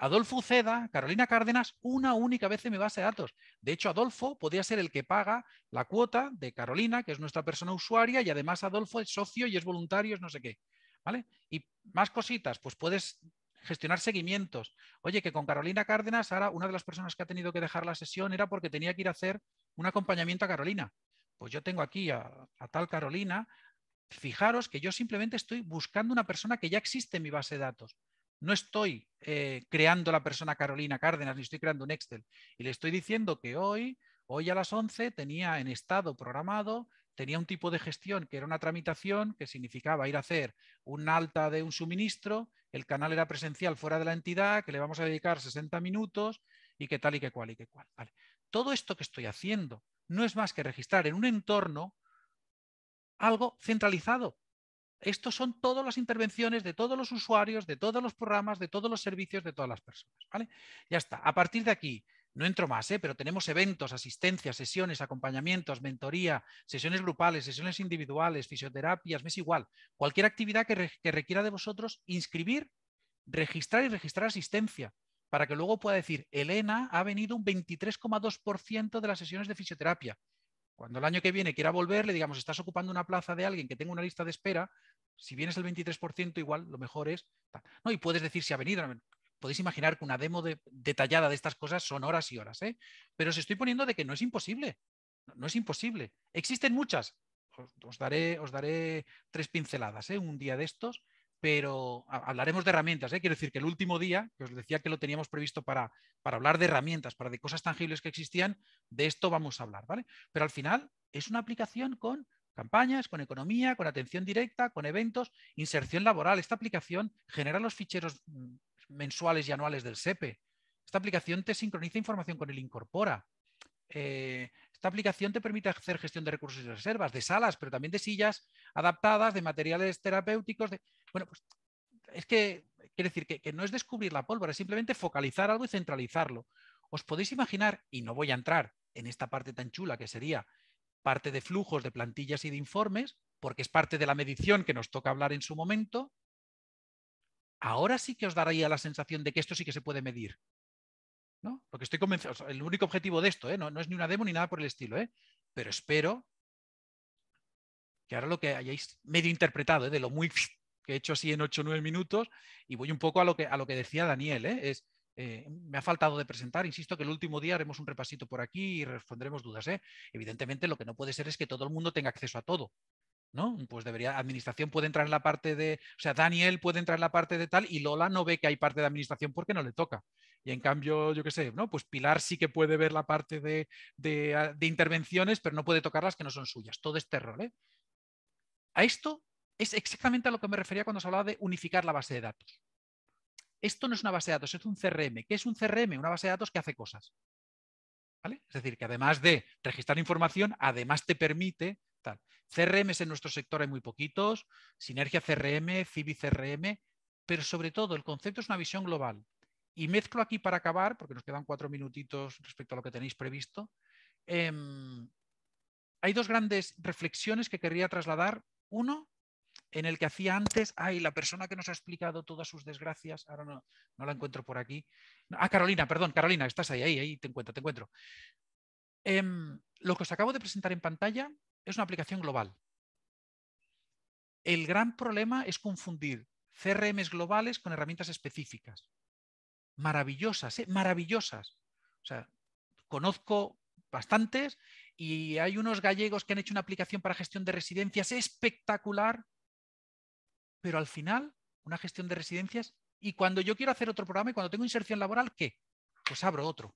Adolfo ceda, Carolina Cárdenas, una única vez en mi base de datos. De hecho, Adolfo podría ser el que paga la cuota de Carolina, que es nuestra persona usuaria, y además Adolfo es socio y es voluntario, no sé qué. ¿Vale? Y más cositas, pues puedes gestionar seguimientos. Oye, que con Carolina Cárdenas, ahora una de las personas que ha tenido que dejar la sesión era porque tenía que ir a hacer un acompañamiento a Carolina. Pues yo tengo aquí a tal Carolina. Fijaros que yo simplemente estoy buscando una persona que ya existe en mi base de datos. No estoy eh, creando la persona Carolina Cárdenas, ni estoy creando un Excel. Y le estoy diciendo que hoy, hoy a las 11, tenía en estado programado, tenía un tipo de gestión que era una tramitación, que significaba ir a hacer un alta de un suministro, el canal era presencial fuera de la entidad, que le vamos a dedicar 60 minutos y que tal y que cual y que cual. Todo esto que estoy haciendo no es más que registrar en un entorno algo centralizado, estos son todas las intervenciones de todos los usuarios, de todos los programas, de todos los servicios, de todas las personas. ¿vale? Ya está. A partir de aquí, no entro más, ¿eh? pero tenemos eventos, asistencias, sesiones, acompañamientos, mentoría, sesiones grupales, sesiones individuales, fisioterapias, me es igual. Cualquier actividad que, que requiera de vosotros, inscribir, registrar y registrar asistencia para que luego pueda decir, Elena ha venido un 23,2% de las sesiones de fisioterapia. Cuando el año que viene quiera volver, le digamos, estás ocupando una plaza de alguien que tenga una lista de espera, si vienes el 23%, igual lo mejor es... No, y puedes decir si ha venido. Podéis imaginar que una demo detallada de estas cosas son horas y horas, ¿eh? Pero os estoy poniendo de que no es imposible. No, es imposible. Existen muchas. Os, daré, os daré tres pinceladas, ¿eh? Un día de estos pero hablaremos de herramientas. ¿eh? Quiero decir que el último día, que os decía que lo teníamos previsto para, hablar de herramientas, para de cosas tangibles que existían, de esto vamos a hablar, ¿vale? Pero al final es una aplicación con campañas, con economía, con atención directa, con eventos, inserción laboral. Esta aplicación genera los ficheros mm, mensuales y anuales del SEPE. E. Esta aplicación te sincroniza información con el Incorpora. Eh, esta aplicación te permite hacer gestión de recursos y reservas, de salas, pero también de sillas adaptadas, de materiales terapéuticos. De... Bueno, pues es que, quiere decir que, que no es descubrir la pólvora, es simplemente focalizar algo y centralizarlo. Os podéis imaginar, y no voy a entrar en esta parte tan chula que sería parte de flujos, de plantillas y de informes, porque es parte de la medición que nos toca hablar en su momento, ahora sí que os daría la sensación de que esto sí que se puede medir. ¿no? Porque estoy convencido, el único objetivo de esto, ¿eh? no, es ni una demo ni nada por el estilo, ¿eh? pero espero que ahora lo que hayáis medio interpretado ¿eh? de lo muy que he hecho así en 8 o 9 minutos, y voy un poco a lo que, a lo que decía Daniel, es, me ha faltado de presentar, insisto que el último día haremos un repasito por aquí y responderemos dudas. Evidentemente lo que no puede ser es que todo el mundo tenga acceso a todo, Mm, pues debería, administración puede entrar en la parte de, o sea, Daniel puede entrar en la parte de tal y Lola no ve que hay parte de administración porque no le toca. Y en cambio, yo qué sé, ¿no? Pues Pilar sí que puede ver la parte de, ah, intervenciones, pero no puede tocar las que no son suyas. Todo este rol, ¿eh? A esto es exactamente a lo que me refería cuando se hablaba de unificar la base de datos. Esto no es una base de datos, es un CRM. ¿Qué es un CRM? Una base de datos que hace cosas. ¿Vale? Es decir, que además de registrar información, además te permite CRM CRMs en nuestro sector hay muy poquitos, Sinergia CRM, Cibi CRM, pero sobre todo el concepto es una visión global. Y mezclo aquí para acabar, porque nos quedan cuatro minutitos respecto a lo que tenéis previsto. Em, hay dos grandes reflexiones que querría trasladar. Uno, en el que hacía antes, ay, la persona que nos ha explicado todas sus desgracias, ahora no, no la encuentro por aquí. Ah, Carolina, perdón, Carolina, estás ahí, ahí, ahí te encuentro, te encuentro. Em, lo que os acabo de presentar en pantalla es una aplicación global. El gran problema es confundir CRMs globales con herramientas específicas. Maravillosas, ¿eh? maravillosas. O sea, conozco bastantes y hay unos gallegos que han hecho una aplicación para gestión de residencias espectacular, pero al final, una gestión de residencias. Y cuando yo quiero hacer otro programa y cuando tengo inserción laboral, ¿qué? Pues abro otro.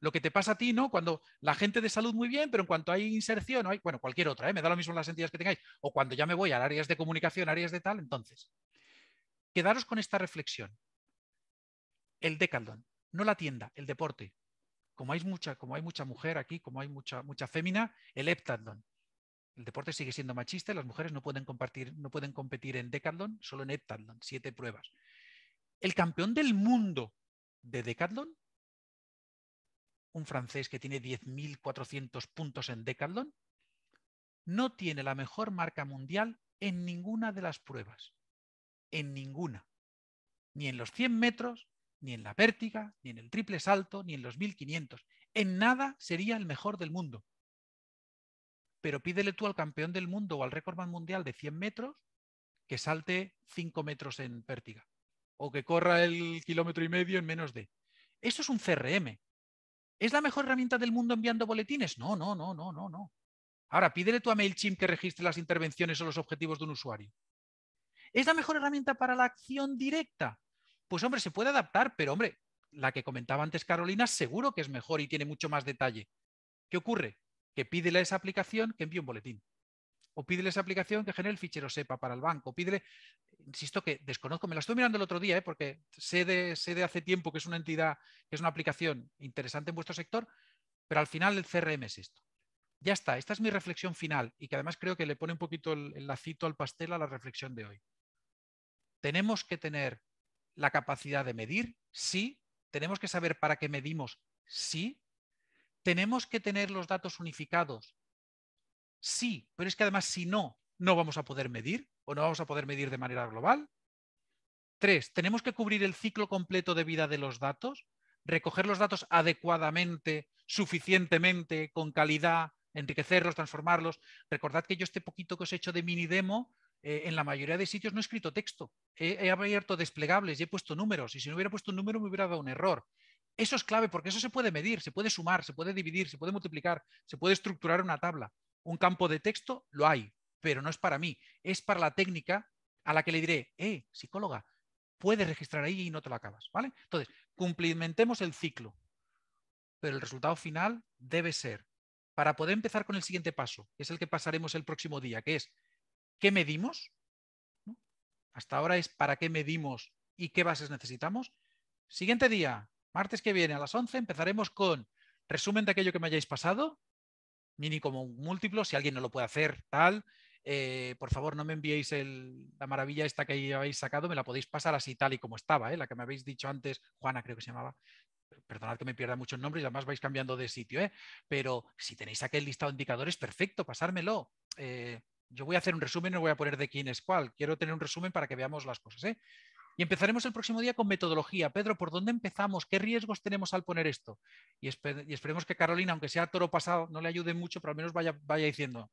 Lo que te pasa a ti, ¿no? Cuando la gente de salud muy bien, pero en cuanto hay inserción, hay, bueno, cualquier otra, ¿eh? me da lo mismo las entidades que tengáis, o cuando ya me voy a áreas de comunicación, áreas de tal, entonces. Quedaros con esta reflexión. El decaldón, no la tienda, el deporte. Como hay mucha, como hay mucha mujer aquí, como hay mucha, mucha fémina, el heptatlón. El deporte sigue siendo machista, las mujeres no pueden, compartir, no pueden competir en decathlon, solo en heptathlon, siete pruebas. El campeón del mundo de decathlon un francés que tiene 10.400 puntos en Decathlon, no tiene la mejor marca mundial en ninguna de las pruebas. En ninguna. Ni en los 100 metros, ni en la pértiga, ni en el triple salto, ni en los 1500. En nada sería el mejor del mundo. Pero pídele tú al campeón del mundo o al récordman mundial de 100 metros que salte 5 metros en pértiga o que corra el kilómetro y medio en menos de. Eso es un CRM, ¿Es la mejor herramienta del mundo enviando boletines? No, no, no, no, no, no. Ahora, pídele tú a MailChimp que registre las intervenciones o los objetivos de un usuario. ¿Es la mejor herramienta para la acción directa? Pues hombre, se puede adaptar, pero hombre, la que comentaba antes Carolina seguro que es mejor y tiene mucho más detalle. ¿Qué ocurre? Que pídele a esa aplicación que envíe un boletín o pídele esa aplicación que genere el fichero SEPA para el banco, pídele, insisto que desconozco, me la estoy mirando el otro día, ¿eh? porque sé de, hace tiempo que es una entidad, que es una aplicación interesante en vuestro sector, pero al final el CRM es esto. Ya está, esta es mi reflexión final y que además creo que le pone un poquito el lacito al pastel a la reflexión de hoy. Tenemos que tener la capacidad de medir, sí, tenemos que saber para qué medimos, sí, tenemos que tener los datos unificados, Sí, pero es que además si no, no vamos a poder medir o no vamos a poder medir de manera global. Tres, tenemos que cubrir el ciclo completo de vida de los datos, recoger los datos adecuadamente, suficientemente, con calidad, enriquecerlos, transformarlos. Recordad que yo este poquito que os he hecho de mini demo, eh, en la mayoría de sitios no he escrito texto. He, he, abierto desplegables y he puesto números. Y si no hubiera puesto un número me hubiera dado un error. Eso es clave porque eso se puede medir, se puede sumar, se puede dividir, se puede multiplicar, se puede estructurar una tabla un campo de texto, lo hay, pero no es para mí, es para la técnica a la que le diré, eh, psicóloga, puedes registrar ahí y no te lo acabas, ¿vale? Entonces, cumplimentemos el ciclo, pero el resultado final debe ser, para poder empezar con el siguiente paso, que es el que pasaremos el próximo día, que es, ¿qué medimos? Hasta ahora es para qué medimos y qué bases necesitamos. Siguiente día, martes que viene a las 11, empezaremos con resumen de aquello que me hayáis pasado, mini como múltiplo, si alguien no lo puede hacer, tal. Eh, por favor, no me enviéis la maravilla esta que habéis sacado, me la podéis pasar así tal y como estaba, ¿eh? la que me habéis dicho antes, Juana creo que se llamaba. Perdonad que me pierda muchos nombres y además vais cambiando de sitio, ¿eh? pero si tenéis aquel listado de indicadores, perfecto, pasármelo. yo voy a hacer un resumen, no voy a poner de quién es cuál. Quiero tener un resumen para que veamos las cosas. Y empezaremos el próximo día con metodología. Pedro, ¿por dónde empezamos? ¿Qué riesgos tenemos al poner esto? Y, esperemos que Carolina, aunque sea toro pasado, no le ayude mucho, pero al menos vaya, vaya diciendo.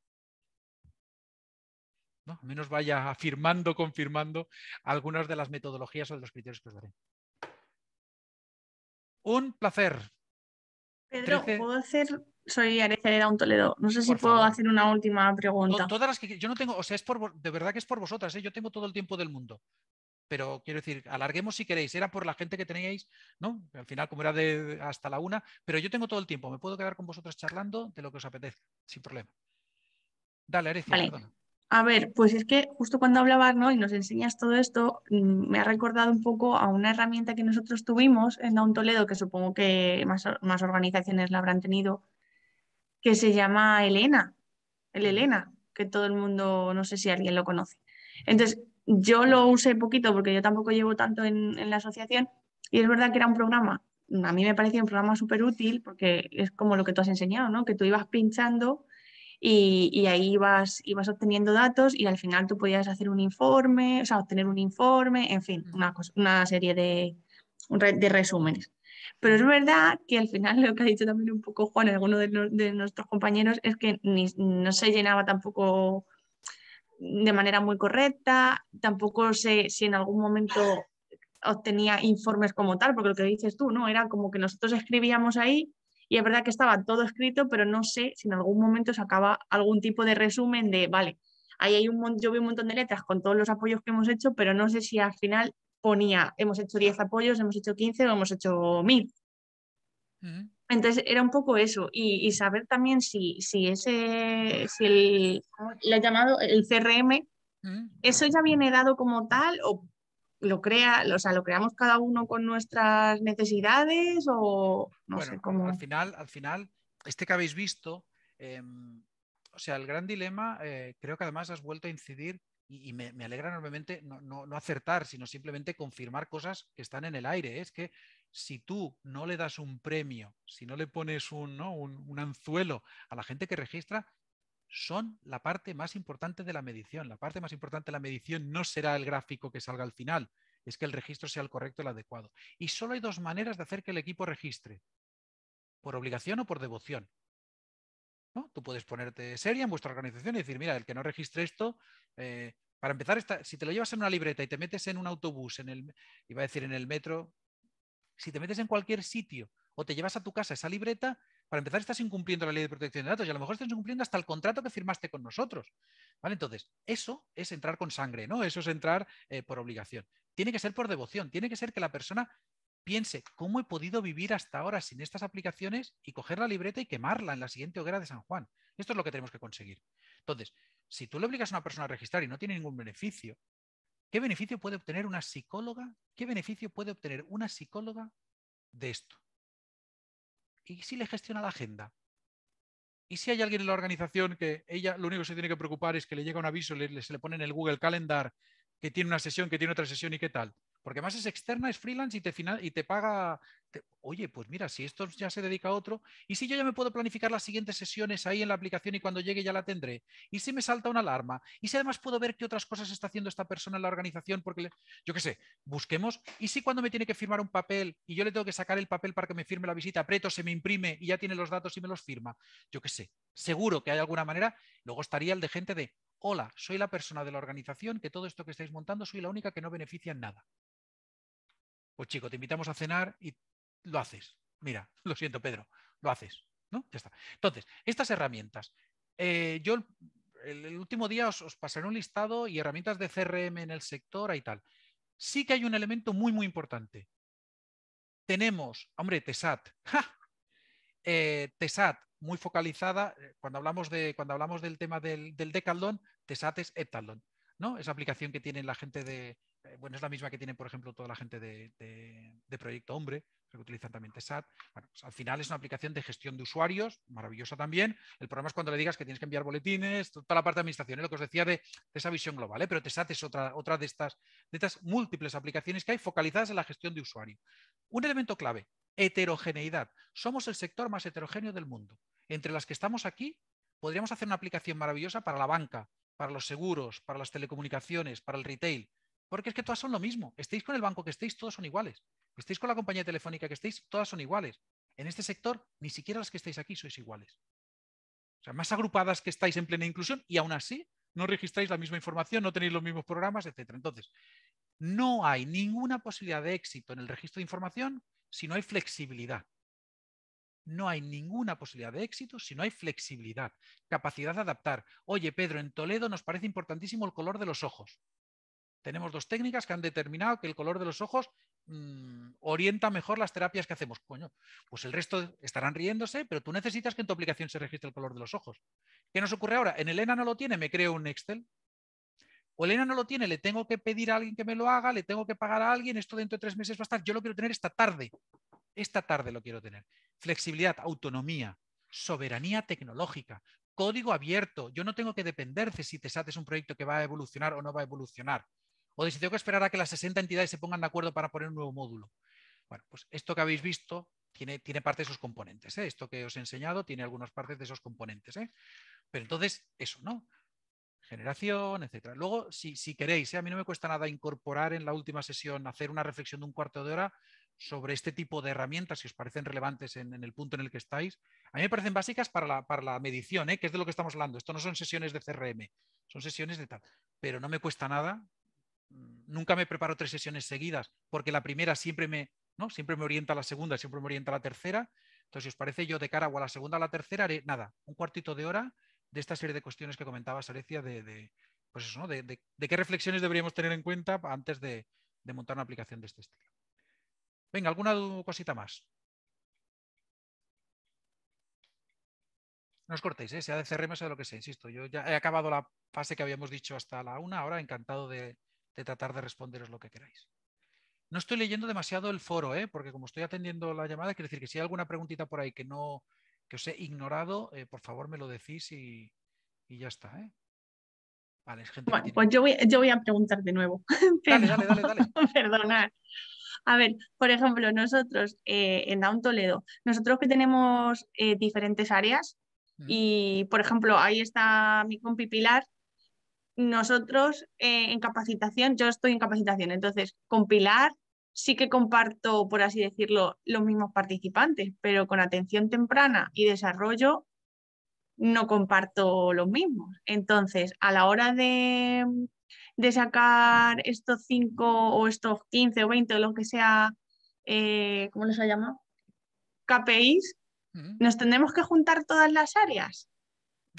Al menos vaya afirmando, confirmando algunas de las metodologías o de los criterios que os daré. Un placer. Pedro, ¿puedo hacer soy era un Toledo. No sé si puedo hacer una última pregunta. todas las que yo no tengo, o sea, es por de verdad que es por vosotras, ¿eh? yo tengo todo el tiempo del mundo pero quiero decir, alarguemos si queréis, era por la gente que teníais, ¿no? Al final, como era de hasta la una, pero yo tengo todo el tiempo, me puedo quedar con vosotros charlando de lo que os apetezca, sin problema. Dale, Arecia, A ver, pues es que justo cuando hablabas ¿no? y nos enseñas todo esto, mm, me ha recordado un poco a una herramienta que nosotros tuvimos en Dauntoledo, Toledo, que supongo que más, más organizaciones la habrán tenido, que se llama Elena, el Elena, que todo el mundo, no sé si alguien lo conoce. Entonces, yo lo usé poquito porque yo tampoco llevo tanto en, la asociación y es verdad que era un programa, a mí me parecía un programa súper útil porque es como lo que tú has enseñado, ¿no? Que tú ibas pinchando y, ahí ibas, ibas obteniendo datos y al final tú podías hacer un informe, o sea, obtener un informe, en fin, una, una serie de, de resúmenes. Pero es verdad que al final lo que ha dicho también un poco Juan, alguno de, de nuestros compañeros, es que ni, no se llenaba tampoco de manera muy correcta, tampoco sé si en algún momento obtenía informes como tal, porque lo que dices tú, ¿no? Era como que nosotros escribíamos ahí y es verdad que estaba todo escrito, pero no sé si en algún momento sacaba algún tipo de resumen de, vale, ahí hay un yo vi un montón de letras con todos los apoyos que hemos hecho, pero no sé si al final ponía, hemos hecho 10 apoyos, hemos hecho 15 o hemos hecho 1000. Entonces era un poco eso y, saber también si, ese, si el, le he llamado? El CRM, mm. eso ya viene dado como tal o lo crea, o sea, lo creamos cada uno con nuestras necesidades o no sé cómo. Al final, al final, este que habéis visto, em, o sea, el gran dilema, eh, creo que además has vuelto a incidir y, me, alegra enormemente no, no, acertar, sino simplemente confirmar cosas que están en el aire. ¿eh? Es que si tú no le das un premio, si no le pones un, anzuelo a la gente que registra, son la parte más importante de la medición. La parte más importante de la medición no será el gráfico que salga al final, es que el registro sea el correcto y el adecuado. Y solo hay dos maneras de hacer que el equipo registre, por obligación o por devoción. Tú puedes ponerte seria en vuestra organización y decir, mira, el que no registre esto, eh, para empezar, si te lo llevas en una libreta y te metes en un autobús, en el, iba a decir en el metro, si te metes en cualquier sitio o te llevas a tu casa esa libreta, para empezar estás incumpliendo la ley de protección de datos y a lo mejor estás incumpliendo hasta el contrato que firmaste con nosotros. ¿Vale? Entonces, eso es entrar con sangre, ¿no? Eso es entrar eh, por obligación. Tiene que ser por devoción, tiene que ser que la persona piense cómo he podido vivir hasta ahora sin estas aplicaciones y coger la libreta y quemarla en la siguiente hoguera de San Juan. Esto es lo que tenemos que conseguir. Entonces, si tú le obligas a una persona a registrar y no tiene ningún beneficio, ¿Qué beneficio puede obtener una psicóloga? ¿Qué beneficio puede obtener una psicóloga de esto? ¿Y si le gestiona la agenda? ¿Y si hay alguien en la organización que ella lo único que se tiene que preocupar es que le llega un aviso, se le pone en el Google Calendar que tiene una sesión, que tiene otra sesión y qué tal? porque más es externa, es freelance y te, paga. Oye, pues mira, si esto ya se dedica a otro, y si yo ya me puedo planificar las siguientes sesiones ahí en la aplicación y cuando llegue ya la tendré, y si me salta una alarma, y si además puedo ver qué otras cosas está haciendo esta persona en la organización, porque yo qué sé, busquemos, y si cuando me tiene que firmar un papel y yo le tengo que sacar el papel para que me firme la visita, aprieto, se me imprime y ya tiene los datos y me los firma, yo qué sé, seguro que hay alguna manera, luego estaría el de gente de, hola, soy la persona de la organización, que todo esto que estáis montando soy la única que no beneficia en nada. Pues chico, te invitamos a cenar y lo haces. Mira, lo siento, Pedro, lo haces. ¿no? Ya está. Entonces, estas herramientas. Eh, yo el, último día os, pasaré un listado y herramientas de CRM en el sector y tal. Sí que hay un elemento muy, muy importante. Tenemos, hombre, TESAT. Eh, TESAT muy focalizada. Eh, cuando hablamos, de, cuando hablamos del tema del, del TESAT es etalón ¿no? Esa aplicación que tiene la gente de, eh, bueno, es la misma que tiene, por ejemplo, toda la gente de, Proyecto Hombre, que utilizan también TESAT. Pues, al final es una aplicación de gestión de usuarios, maravillosa también. El problema es cuando le digas que tienes que enviar boletines, toda la parte de administración, es ¿eh? lo que os decía de, esa visión global, ¿eh? pero TESAT es otra, de estas múltiples aplicaciones que hay focalizadas en la gestión de usuario. Un elemento clave, heterogeneidad. Somos el sector más heterogéneo del mundo. Entre las que estamos aquí, podríamos hacer una aplicación maravillosa para la banca, para los seguros, para las telecomunicaciones, para el retail porque es que todas son lo mismo. Estéis con el banco que estéis, todos son iguales. Estéis con la compañía telefónica que estéis, todas son iguales. En este sector, ni siquiera las que estáis aquí sois iguales. O sea, más agrupadas que estáis en plena inclusión y aún así no registráis la misma información, no tenéis los mismos programas, etc. Entonces, no hay ninguna posibilidad de éxito en el registro de información si no hay flexibilidad. No hay ninguna posibilidad de éxito si no hay flexibilidad, capacidad de adaptar. Oye, Pedro, en Toledo nos parece importantísimo el color de los ojos. Tenemos dos técnicas que han determinado que el color de los ojos mm, orienta mejor las terapias que hacemos. Coño, pues el resto estarán riéndose, pero tú necesitas que en tu aplicación se registre el color de los ojos. ¿Qué nos ocurre ahora? En Elena no lo tiene, me creo un Excel. O Elena no lo tiene, le tengo que pedir a alguien que me lo haga, le tengo que pagar a alguien, esto dentro de tres meses va a estar. Yo lo quiero tener esta tarde. Esta tarde lo quiero tener. Flexibilidad, autonomía, soberanía tecnológica, código abierto. Yo no tengo que depender de si te es un proyecto que va a evolucionar o no va a evolucionar. O si tengo que esperar a que las 60 entidades se pongan de acuerdo para poner un nuevo módulo. Bueno, pues esto que habéis visto tiene, parte de esos componentes. ¿eh? Esto que os he enseñado tiene algunas partes de esos componentes. ¿eh? Pero entonces, eso, ¿no? Generación, etcétera. Luego, si, queréis, ¿eh? a mí no me cuesta nada incorporar en la última sesión, hacer una reflexión de un cuarto de hora sobre este tipo de herramientas, si os parecen relevantes en, el punto en el que estáis. A mí me parecen básicas para la, para la medición, que es de lo que estamos hablando. Esto no son sesiones de CRM, son sesiones de tal. Pero no me cuesta nada Mm, nunca me preparo tres sesiones seguidas, porque la primera siempre me, ¿no? siempre me orienta a la segunda, siempre me orienta a la tercera. Entonces, si os parece, yo de cara a la segunda a la tercera haré nada, un cuartito de hora de esta serie de cuestiones que comentaba Sarecia, de, de, pues eso, ¿no? de, qué reflexiones deberíamos tener en cuenta antes de, montar una aplicación de este estilo. Venga, ¿alguna cosita más? No os cortéis, ¿eh? sea de CRM, sea de lo que sea, insisto. Yo ya he acabado la fase que habíamos dicho hasta la una, ahora encantado de, de tratar de responderos lo que queráis. No estoy leyendo demasiado el foro, ¿eh? porque como estoy atendiendo la llamada, quiero decir que si hay alguna preguntita por ahí que no que os he ignorado, eh, por favor me lo decís y, ya está. ¿eh? Vale, gente pues yo voy, a preguntar de nuevo. Dale, dale, dale, Perdonad. A ver, por ejemplo, nosotros en Down Toledo, nosotros que tenemos diferentes áreas, y por ejemplo, ahí está mi compi Pilar, nosotros eh, en capacitación, yo estoy en capacitación, entonces con Pilar sí que comparto, por así decirlo, los mismos participantes, pero con atención temprana y desarrollo no comparto los mismos. Entonces, a la hora de, de sacar estos 5 o estos 15 o 20 o lo que sea, eh, ¿cómo les ha llamado? KPIs, ¿nos tendremos que juntar todas las áreas?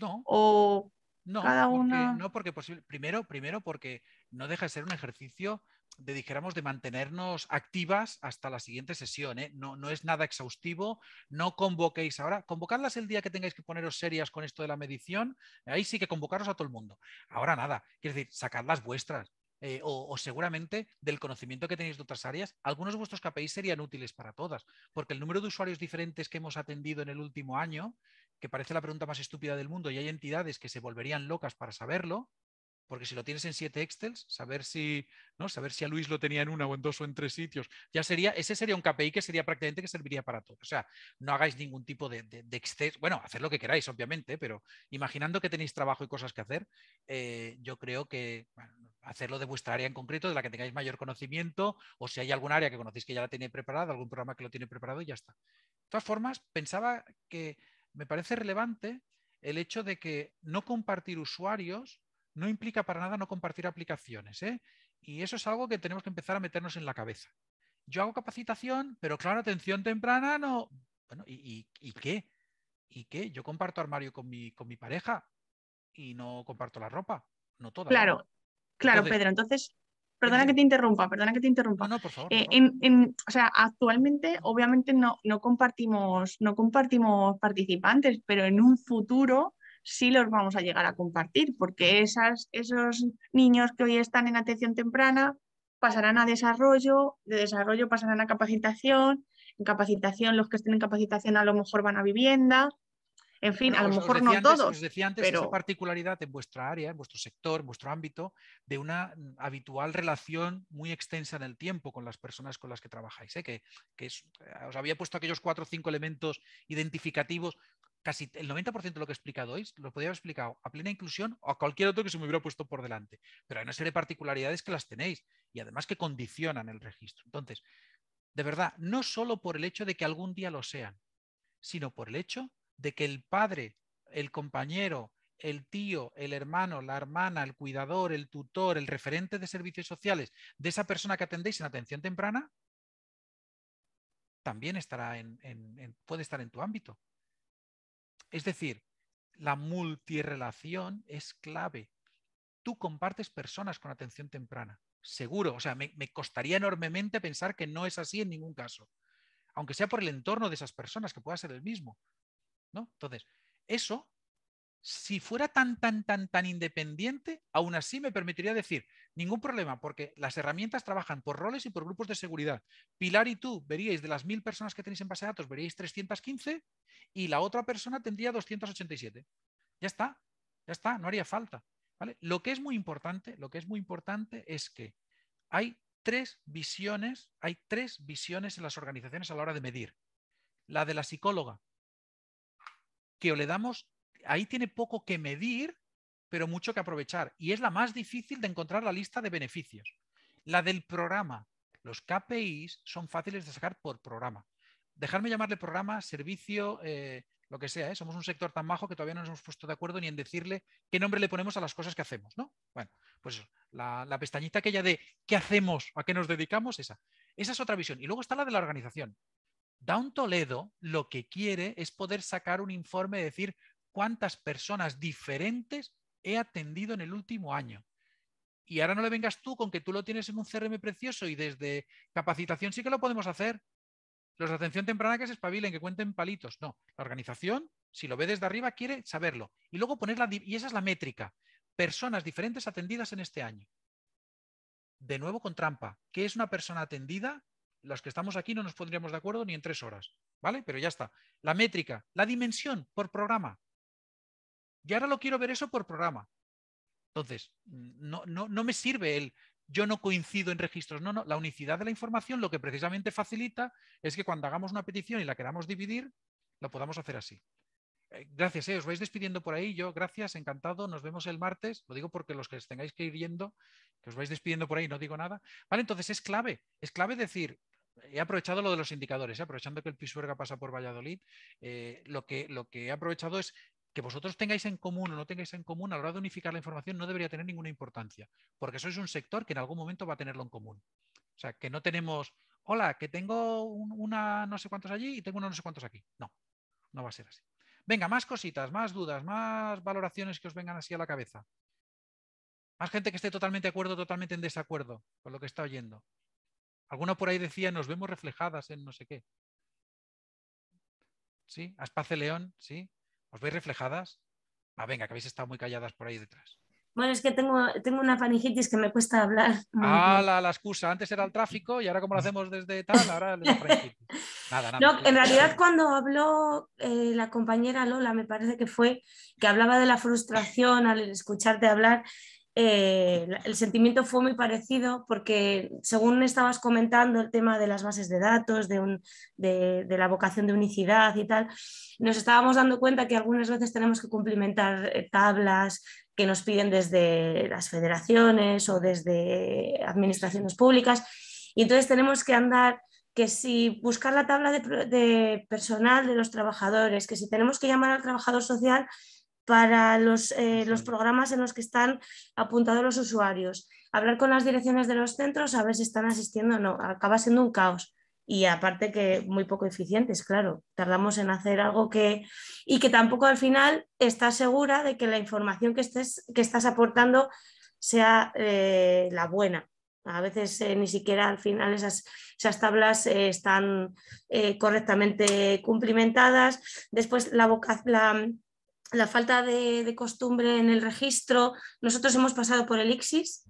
No. O no, porque, no porque Primero, primero, porque no deja de ser un ejercicio de, dijéramos, de mantenernos activas hasta la siguiente sesión. ¿eh? No, no es nada exhaustivo, no convoquéis ahora, convocadlas el día que tengáis que poneros serias con esto de la medición, ahí sí que convocaros a todo el mundo. Ahora nada, quiero decir, sacadlas vuestras. Eh, o, seguramente del conocimiento que tenéis de otras áreas, algunos de vuestros KPIs serían útiles para todas, porque el número de usuarios diferentes que hemos atendido en el último año que parece la pregunta más estúpida del mundo y hay entidades que se volverían locas para saberlo, porque si lo tienes en siete Excels, saber si, ¿no? saber si a Luis lo tenía en una o en dos o en tres sitios, ya sería, ese sería un KPI que sería prácticamente que serviría para todo. O sea, no hagáis ningún tipo de, de, exceso, bueno, hacer lo que queráis, obviamente, pero imaginando que tenéis trabajo y cosas que hacer, eh, yo creo que hacerlo de vuestra área en concreto, de la que tengáis mayor conocimiento, o si hay alguna área que conocéis que ya la tiene preparada, algún programa que lo tiene preparado y ya está. De todas formas, pensaba que me parece relevante el hecho de que no compartir usuarios no implica para nada no compartir aplicaciones. ¿eh? Y eso es algo que tenemos que empezar a meternos en la cabeza. Yo hago capacitación, pero claro, atención temprana no. Bueno, ¿y, qué? ¿Y qué? Yo comparto armario con mi, con mi pareja y no comparto la ropa, no toda. Claro, claro, Pedro. Entonces, perdona que te interrumpa, perdona que te interrumpa. No, por favor, eh, o sea, actualmente obviamente no, no, compartimos, no compartimos participantes, pero en un futuro sí los vamos a llegar a compartir, porque esas, esos niños que hoy están en atención temprana pasarán a desarrollo, de desarrollo pasarán a capacitación, en capacitación los que estén en capacitación a lo mejor van a vivienda, en fin, a lo mejor no todos. Os decía antes esa particularidad en vuestra área, en vuestro sector, en vuestro ámbito, de una mm, habitual relación muy extensa en el tiempo con las personas con las que trabajáis. ¿eh? Que, eh, os había puesto aquellos cuatro o cinco elementos identificativos. Casi el 90% de lo que he explicado hoy lo podía haber explicado a plena inclusión o a cualquier otro que se me hubiera puesto por delante. Pero hay una serie de particularidades que las tenéis y además que condicionan el registro. Entonces, de verdad, no solo por el hecho de que algún día lo sean, sino por el hecho de que el padre, el compañero, el tío, el hermano, la hermana, el cuidador, el tutor, el referente de servicios sociales de esa persona que atendéis en atención temprana, también estará en, puede estar en tu ámbito. Es decir, la multirrelación es clave. Tú compartes personas con atención temprana, seguro. O sea, me costaría enormemente pensar que no es así en ningún caso, aunque sea por el entorno de esas personas, que pueda ser el mismo. Entonces, eso, si fuera tan, tan, tan, tan independiente, aún así me permitiría decir, ningún problema, porque las herramientas trabajan por roles y por grupos de seguridad. Pilar y tú veríais de las mil personas que tenéis en base de datos, veríais 315 y la otra persona tendría 287. Ya está, ya está, no haría falta. ¿vale? Lo que es muy importante, lo que es muy importante es que hay tres visiones, hay tres visiones en las organizaciones a la hora de medir. La de la psicóloga, que le damos, ahí tiene poco que medir, pero mucho que aprovechar. Y es la más difícil de encontrar la lista de beneficios. La del programa. Los KPIs son fáciles de sacar por programa. Dejarme llamarle programa, servicio, eh, lo que sea. ¿eh? Somos un sector tan majo que todavía no nos hemos puesto de acuerdo ni en decirle qué nombre le ponemos a las cosas que hacemos, ¿no? Bueno, pues la, la pestañita aquella de qué hacemos, a qué nos dedicamos, esa. Esa es otra visión. Y luego está la de la organización. Down Toledo lo que quiere es poder sacar un informe y decir cuántas personas diferentes he atendido en el último año. Y ahora no le vengas tú con que tú lo tienes en un CRM precioso y desde capacitación sí que lo podemos hacer. Los de atención temprana que se espabilen, que cuenten palitos. No, la organización, si lo ve desde arriba, quiere saberlo. Y luego ponerla, y esa es la métrica, personas diferentes atendidas en este año. De nuevo con trampa. ¿Qué es una persona atendida? los que estamos aquí no nos pondríamos de acuerdo ni en tres horas, ¿vale? Pero ya está. La métrica, la dimensión por programa. Y ahora lo quiero ver eso por programa. Entonces, no, no, me sirve el yo no coincido en registros. No, no, la unicidad de la información lo que precisamente facilita es que cuando hagamos una petición y la queramos dividir, la podamos hacer así. Eh, gracias, eh, os vais despidiendo por ahí. Yo, gracias, encantado. Nos vemos el martes. Lo digo porque los que os tengáis que ir yendo, que os vais despidiendo por ahí, no digo nada. Vale, entonces es clave, es clave decir, he aprovechado lo de los indicadores, ¿eh? aprovechando que el Pisuerga pasa por Valladolid, eh, lo, que, lo que he aprovechado es que vosotros tengáis en común o no tengáis en común a la hora de unificar la información no debería tener ninguna importancia, porque sois un sector que en algún momento va a tenerlo en común. O sea, que no tenemos, hola, que tengo una no sé cuántos allí y tengo una no sé cuántos aquí. No, no va a ser así. Venga, más cositas, más dudas, más valoraciones que os vengan así a la cabeza. Más gente que esté totalmente de acuerdo, totalmente en desacuerdo con lo que está oyendo. Alguna por ahí decía, nos vemos reflejadas en no sé qué. ¿Sí? Aspace León, ¿sí? ¿Os veis reflejadas? Ah, venga, que habéis estado muy calladas por ahí detrás. Bueno, es que tengo, tengo una faringitis que me cuesta hablar. Ah, la, excusa. Antes era el tráfico y ahora como lo hacemos desde tal, ahora la Nada, nada. No, en realidad cuando habló eh, la compañera Lola, me parece que fue, que hablaba de la frustración al escucharte hablar, eh, el sentimiento fue muy parecido porque según estabas comentando el tema de las bases de datos, de, la vocación de unicidad y tal, nos estábamos dando cuenta que algunas veces tenemos que cumplimentar eh, tablas que nos piden desde las federaciones o desde administraciones públicas y entonces tenemos que andar que si buscar la tabla de personal de los trabajadores, que si tenemos que llamar al trabajador social, para los, eh, los, programas en los que están apuntados los usuarios, hablar con las direcciones de los centros a ver si están asistiendo o no. Acaba siendo un caos. Y aparte que muy poco eficientes, claro. Tardamos en hacer algo que... Y que tampoco al final estás segura de que la información que, estés, que estás aportando sea eh, la buena. A veces eh, ni siquiera al final esas, tablas están correctamente cumplimentadas. Después la, la, la falta de, costumbre en el registro. Nosotros hemos pasado por el Ixis,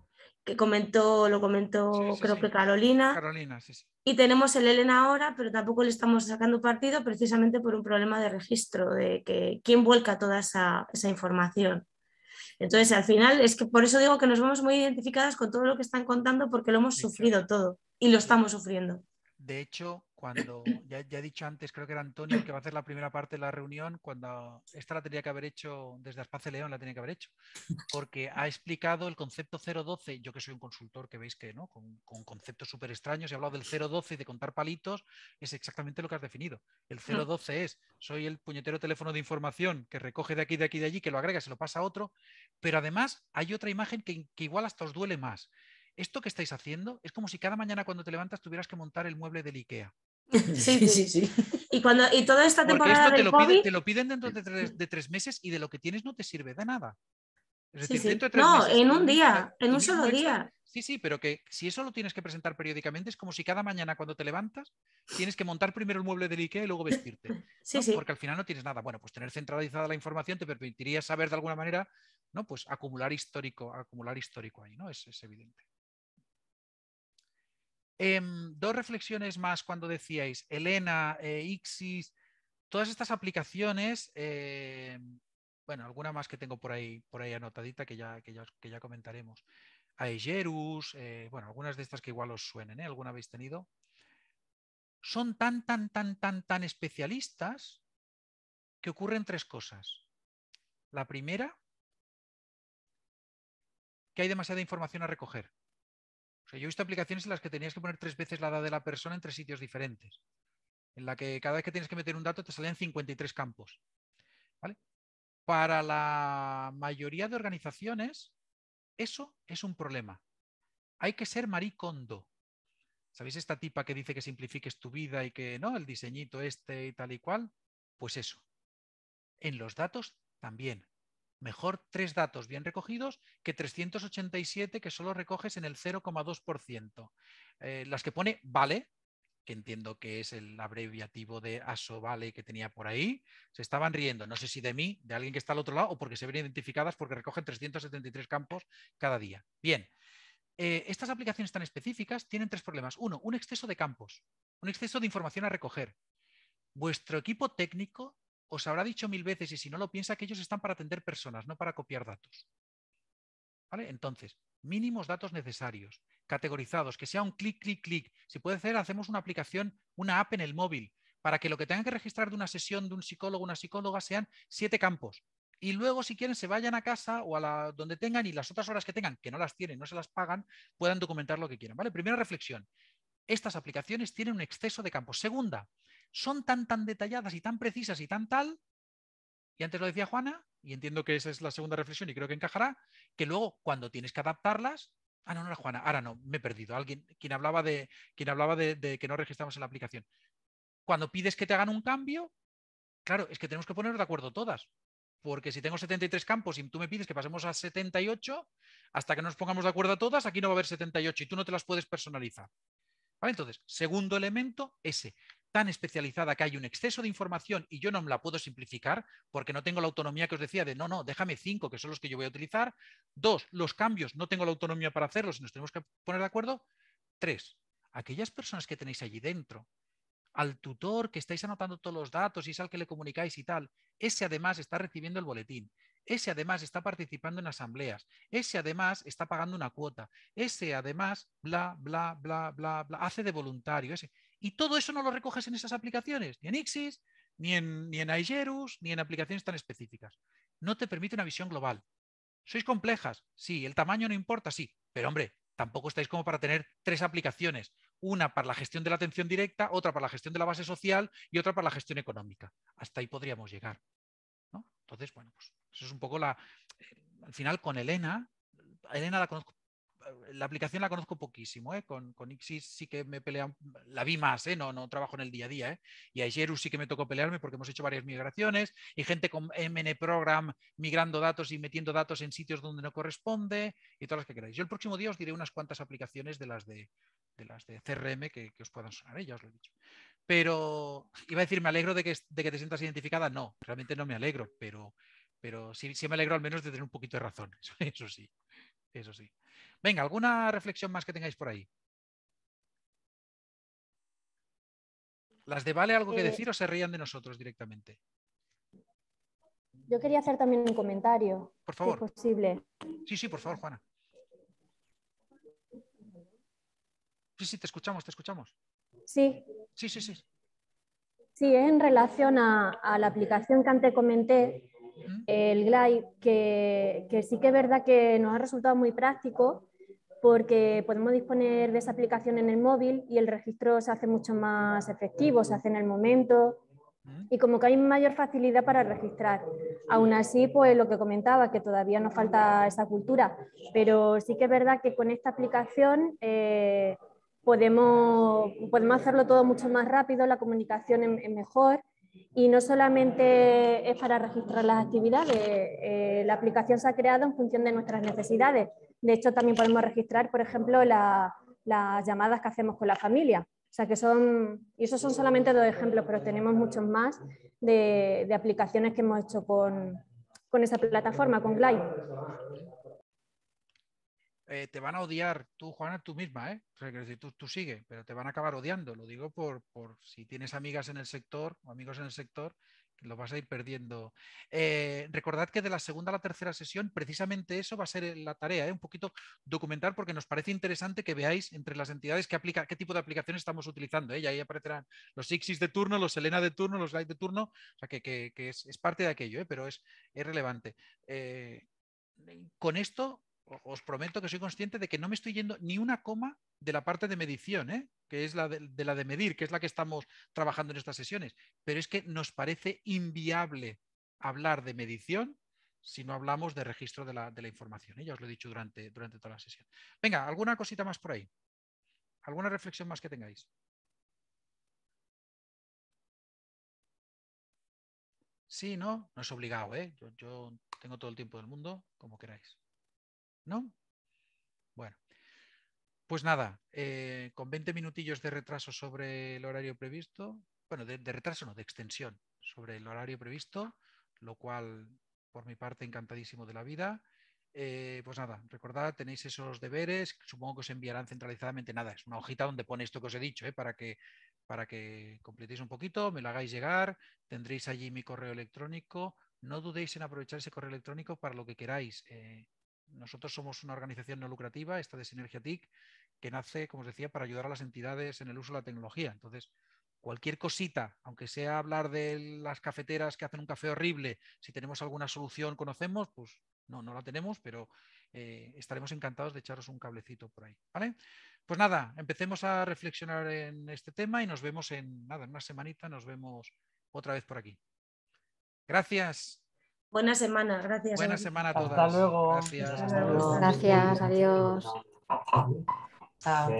que comentó, lo comentó creo que Carolina. Carolina y tenemos el Elena ahora, pero tampoco le estamos sacando partido precisamente por un problema de registro, de que quién vuelca toda esa, esa información. Entonces, al final, es que por eso digo que nos vemos muy identificadas con todo lo que están contando porque lo hemos sufrido todo y lo estamos sufriendo. De hecho, cuando, ya, he dicho antes, creo que era Antonio el que va a hacer la primera parte de la reunión, cuando esta la tenía que haber hecho, desde Aspace León la tenía que haber hecho, porque ha explicado el concepto 012, yo que soy un consultor, que veis que, ¿no? Con, conceptos súper extraños, he hablado del 012 y de contar palitos, es exactamente lo que has definido. El 012 es, soy el puñetero teléfono de información que recoge de aquí, de aquí, de allí, que lo agrega, se lo pasa a otro, pero además hay otra imagen que, que igual hasta os duele más, esto que estáis haciendo es como si cada mañana cuando te levantas tuvieras que montar el mueble del IKEA. Sí, sí, sí. Y, cuando, y toda esta temporada esto te, lo piden, te lo piden dentro de tres, meses y de lo que tienes no te sirve de nada. Es decir, Dentro de tres no, en un día, en un solo día. Sí, sí, pero que si eso lo tienes que presentar periódicamente es como si cada mañana cuando te levantas tienes que montar primero el mueble del IKEA y luego vestirte. Porque al final no tienes nada. Bueno, pues tener centralizada la información te permitiría saber de alguna manera, ¿no? Pues acumular histórico, acumular histórico ahí, ¿no? es evidente. Em, dos reflexiones más cuando decíais Elena, eh, Ixis, todas estas aplicaciones, eh, bueno, alguna más que tengo por ahí, por ahí anotadita que ya, que ya, comentaremos. Aegerus, eh, bueno, algunas de estas que igual os suenen, alguna habéis tenido. Son tan, tan, tan, tan, tan especialistas que ocurren tres cosas. La primera, que hay demasiada información a recoger yo he visto aplicaciones en las que tenías que poner tres veces la edad de la persona en tres sitios diferentes, en la que cada vez que tienes que meter un dato te salen 53 campos. ¿vale? Para la mayoría de organizaciones, eso es un problema. Hay que ser maricondo. ¿Sabéis esta tipa que dice que simplifiques tu vida y que no, el diseñito este y tal y cual? Pues eso. En los datos también. Mejor tres datos bien recogidos que 387 que solo recoges en el 0,2%. Eh, las que pone vale, que entiendo que es el abreviativo de ASO vale que tenía por ahí, se estaban riendo, no sé si de mí, de alguien que está al otro lado o porque se ven identificadas porque recogen 373 campos cada día. Bien, eh, estas aplicaciones tan específicas tienen tres problemas. Uno, un exceso de campos, un exceso de información a recoger. Vuestro equipo técnico os habrá dicho mil veces, y si no lo piensa, que ellos están para atender personas, no para copiar datos. ¿Vale? Entonces, mínimos datos necesarios, categorizados, que sea un clic, clic, clic. Si puede ser, hacemos una aplicación, una app en el móvil, para que lo que tengan que registrar de una sesión de un psicólogo una psicóloga sean siete campos. Y luego, si quieren, se vayan a casa o a donde tengan y las otras horas que tengan, que no las tienen, no se las pagan, puedan documentar lo que quieran. ¿vale? Primera reflexión. Estas aplicaciones tienen un exceso de campos. Segunda, son tan, tan detalladas y tan precisas y tan tal, y antes lo decía Juana, y entiendo que esa es la segunda reflexión y creo que encajará, que luego cuando tienes que adaptarlas, ah, no, no Juana, ahora no, me he perdido, alguien, quien hablaba de, quien hablaba de, que no registramos en la aplicación. Cuando pides que te hagan un cambio, claro, es que tenemos que ponernos de acuerdo todas, porque si tengo 73 campos y tú me pides que pasemos a 78, hasta que nos pongamos de acuerdo a todas, aquí no va a haber 78 y tú no te las puedes personalizar. Entonces, segundo elemento, ese, tan especializada que hay un exceso de información y yo no me la puedo simplificar porque no tengo la autonomía que os decía de no, no, déjame cinco que son los que yo voy a utilizar. Dos, los cambios no tengo la autonomía para hacerlos y nos tenemos que poner de acuerdo. Tres, aquellas personas que tenéis allí dentro, al tutor que estáis anotando todos los datos y es al que le comunicáis y tal, ese además está recibiendo el boletín, ese además está participando en asambleas, ese además está pagando una cuota, ese además, bla, bla, bla, bla, bla, hace de voluntario, ese. Y todo eso no lo recoges en esas aplicaciones, ni en Ixis, ni en, ni en ni en aplicaciones tan específicas. No te permite una visión global. ¿Sois complejas? Sí, el tamaño no importa, sí, pero hombre, tampoco estáis como para tener tres aplicaciones, una para la gestión de la atención directa, otra para la gestión de la base social y otra para la gestión económica. Hasta ahí podríamos llegar. Entonces, bueno, pues eso es un poco la... Eh, al final con Elena, Elena la conozco la aplicación la conozco poquísimo, ¿eh? con, con, Ixis sí que me pelean la vi más, ¿eh? no, no trabajo en el día a día, ¿eh? y a Jerus sí que me tocó pelearme porque hemos hecho varias migraciones y gente con MN Program migrando datos y metiendo datos en sitios donde no corresponde y todas las que queráis. Yo el próximo día os diré unas cuantas aplicaciones de las de, las de CRM que, os puedan sonar, ya os lo he dicho. Pero iba a decir, me alegro de que, te sientas identificada, no, realmente no me alegro, pero, pero sí, me alegro al menos de tener un poquito de razón, eso sí, eso sí. Venga, ¿alguna reflexión más que tengáis por ahí? ¿Las de Vale algo que eh, decir o se rían de nosotros directamente? Yo quería hacer también un comentario. Por favor. es posible. Sí, sí, por favor, Juana. Sí, sí, te escuchamos, te escuchamos. Sí. Sí, sí, sí. Sí, en relación a, la aplicación que antes comenté, el Glide, que, sí que es verdad que nos ha resultado muy práctico porque podemos disponer de esa aplicación en el móvil y el registro se hace mucho más efectivo, se hace en el momento y como que hay mayor facilidad para registrar. Aún así, pues lo que comentaba, que todavía nos falta esa cultura, pero sí que es verdad que con esta aplicación eh, podemos, podemos hacerlo todo mucho más rápido, la comunicación es mejor y no solamente es para registrar las actividades, eh, la aplicación se ha creado en función de nuestras necesidades. De hecho, también podemos registrar, por ejemplo, las llamadas que hacemos con la familia. O sea que son, y esos son solamente dos ejemplos, pero tenemos muchos más de, aplicaciones que hemos hecho con, esa plataforma, con Glide. Eh, te van a odiar tú, Juana, tú misma, ¿eh? tú, sigue, pero te van a acabar odiando. Lo digo por, si tienes amigas en el sector o amigos en el sector, que lo vas a ir perdiendo. Eh, recordad que de la segunda a la tercera sesión, precisamente eso va a ser la tarea, ¿eh? un poquito documentar, porque nos parece interesante que veáis entre las entidades qué tipo de aplicaciones estamos utilizando. Y ahí aparecerán los Ixis de turno, los Elena de turno, los Light de turno, o sea, que, es, parte de aquello, pero es, es relevante. con esto os prometo que soy consciente de que no me estoy yendo ni una coma de la parte de medición, ¿eh? que es la de, la de medir, que es la que estamos trabajando en estas sesiones. Pero es que nos parece inviable hablar de medición si no hablamos de registro de la, información. ¿eh? Ya os lo he dicho durante, durante toda la sesión. Venga, ¿alguna cosita más por ahí? ¿Alguna reflexión más que tengáis? Sí, ¿no? No es obligado, ¿eh? yo tengo todo el tiempo del mundo, como queráis. ¿no? Bueno, pues nada, eh, con 20 minutillos de retraso sobre el horario previsto, bueno, de, retraso no, de extensión sobre el horario previsto, lo cual por mi parte encantadísimo de la vida. Eh, pues nada, recordad, tenéis esos deberes, supongo que os enviarán centralizadamente, nada, es una hojita donde pone esto que os he dicho, ¿eh? para, que, para que completéis un poquito, me lo hagáis llegar, tendréis allí mi correo electrónico, no dudéis en aprovechar ese correo electrónico para lo que queráis. Nosotros somos una organización no lucrativa, esta de Sinergia TIC, que nace, como os decía, para ayudar a las entidades en el uso de la tecnología. Entonces, cualquier cosita, aunque sea hablar de las cafeteras que hacen un café horrible, si tenemos alguna solución, conocemos, pues no, no la tenemos, pero eh, estaremos encantados de echaros un cablecito por ahí. ¿vale? Pues nada, empecemos a reflexionar en este tema y nos vemos en nada, en una semanita, nos vemos otra vez por aquí. Gracias. Buena semana, gracias. Buena semana a todas. Hasta luego. Gracias. Gracias, adiós. Chao.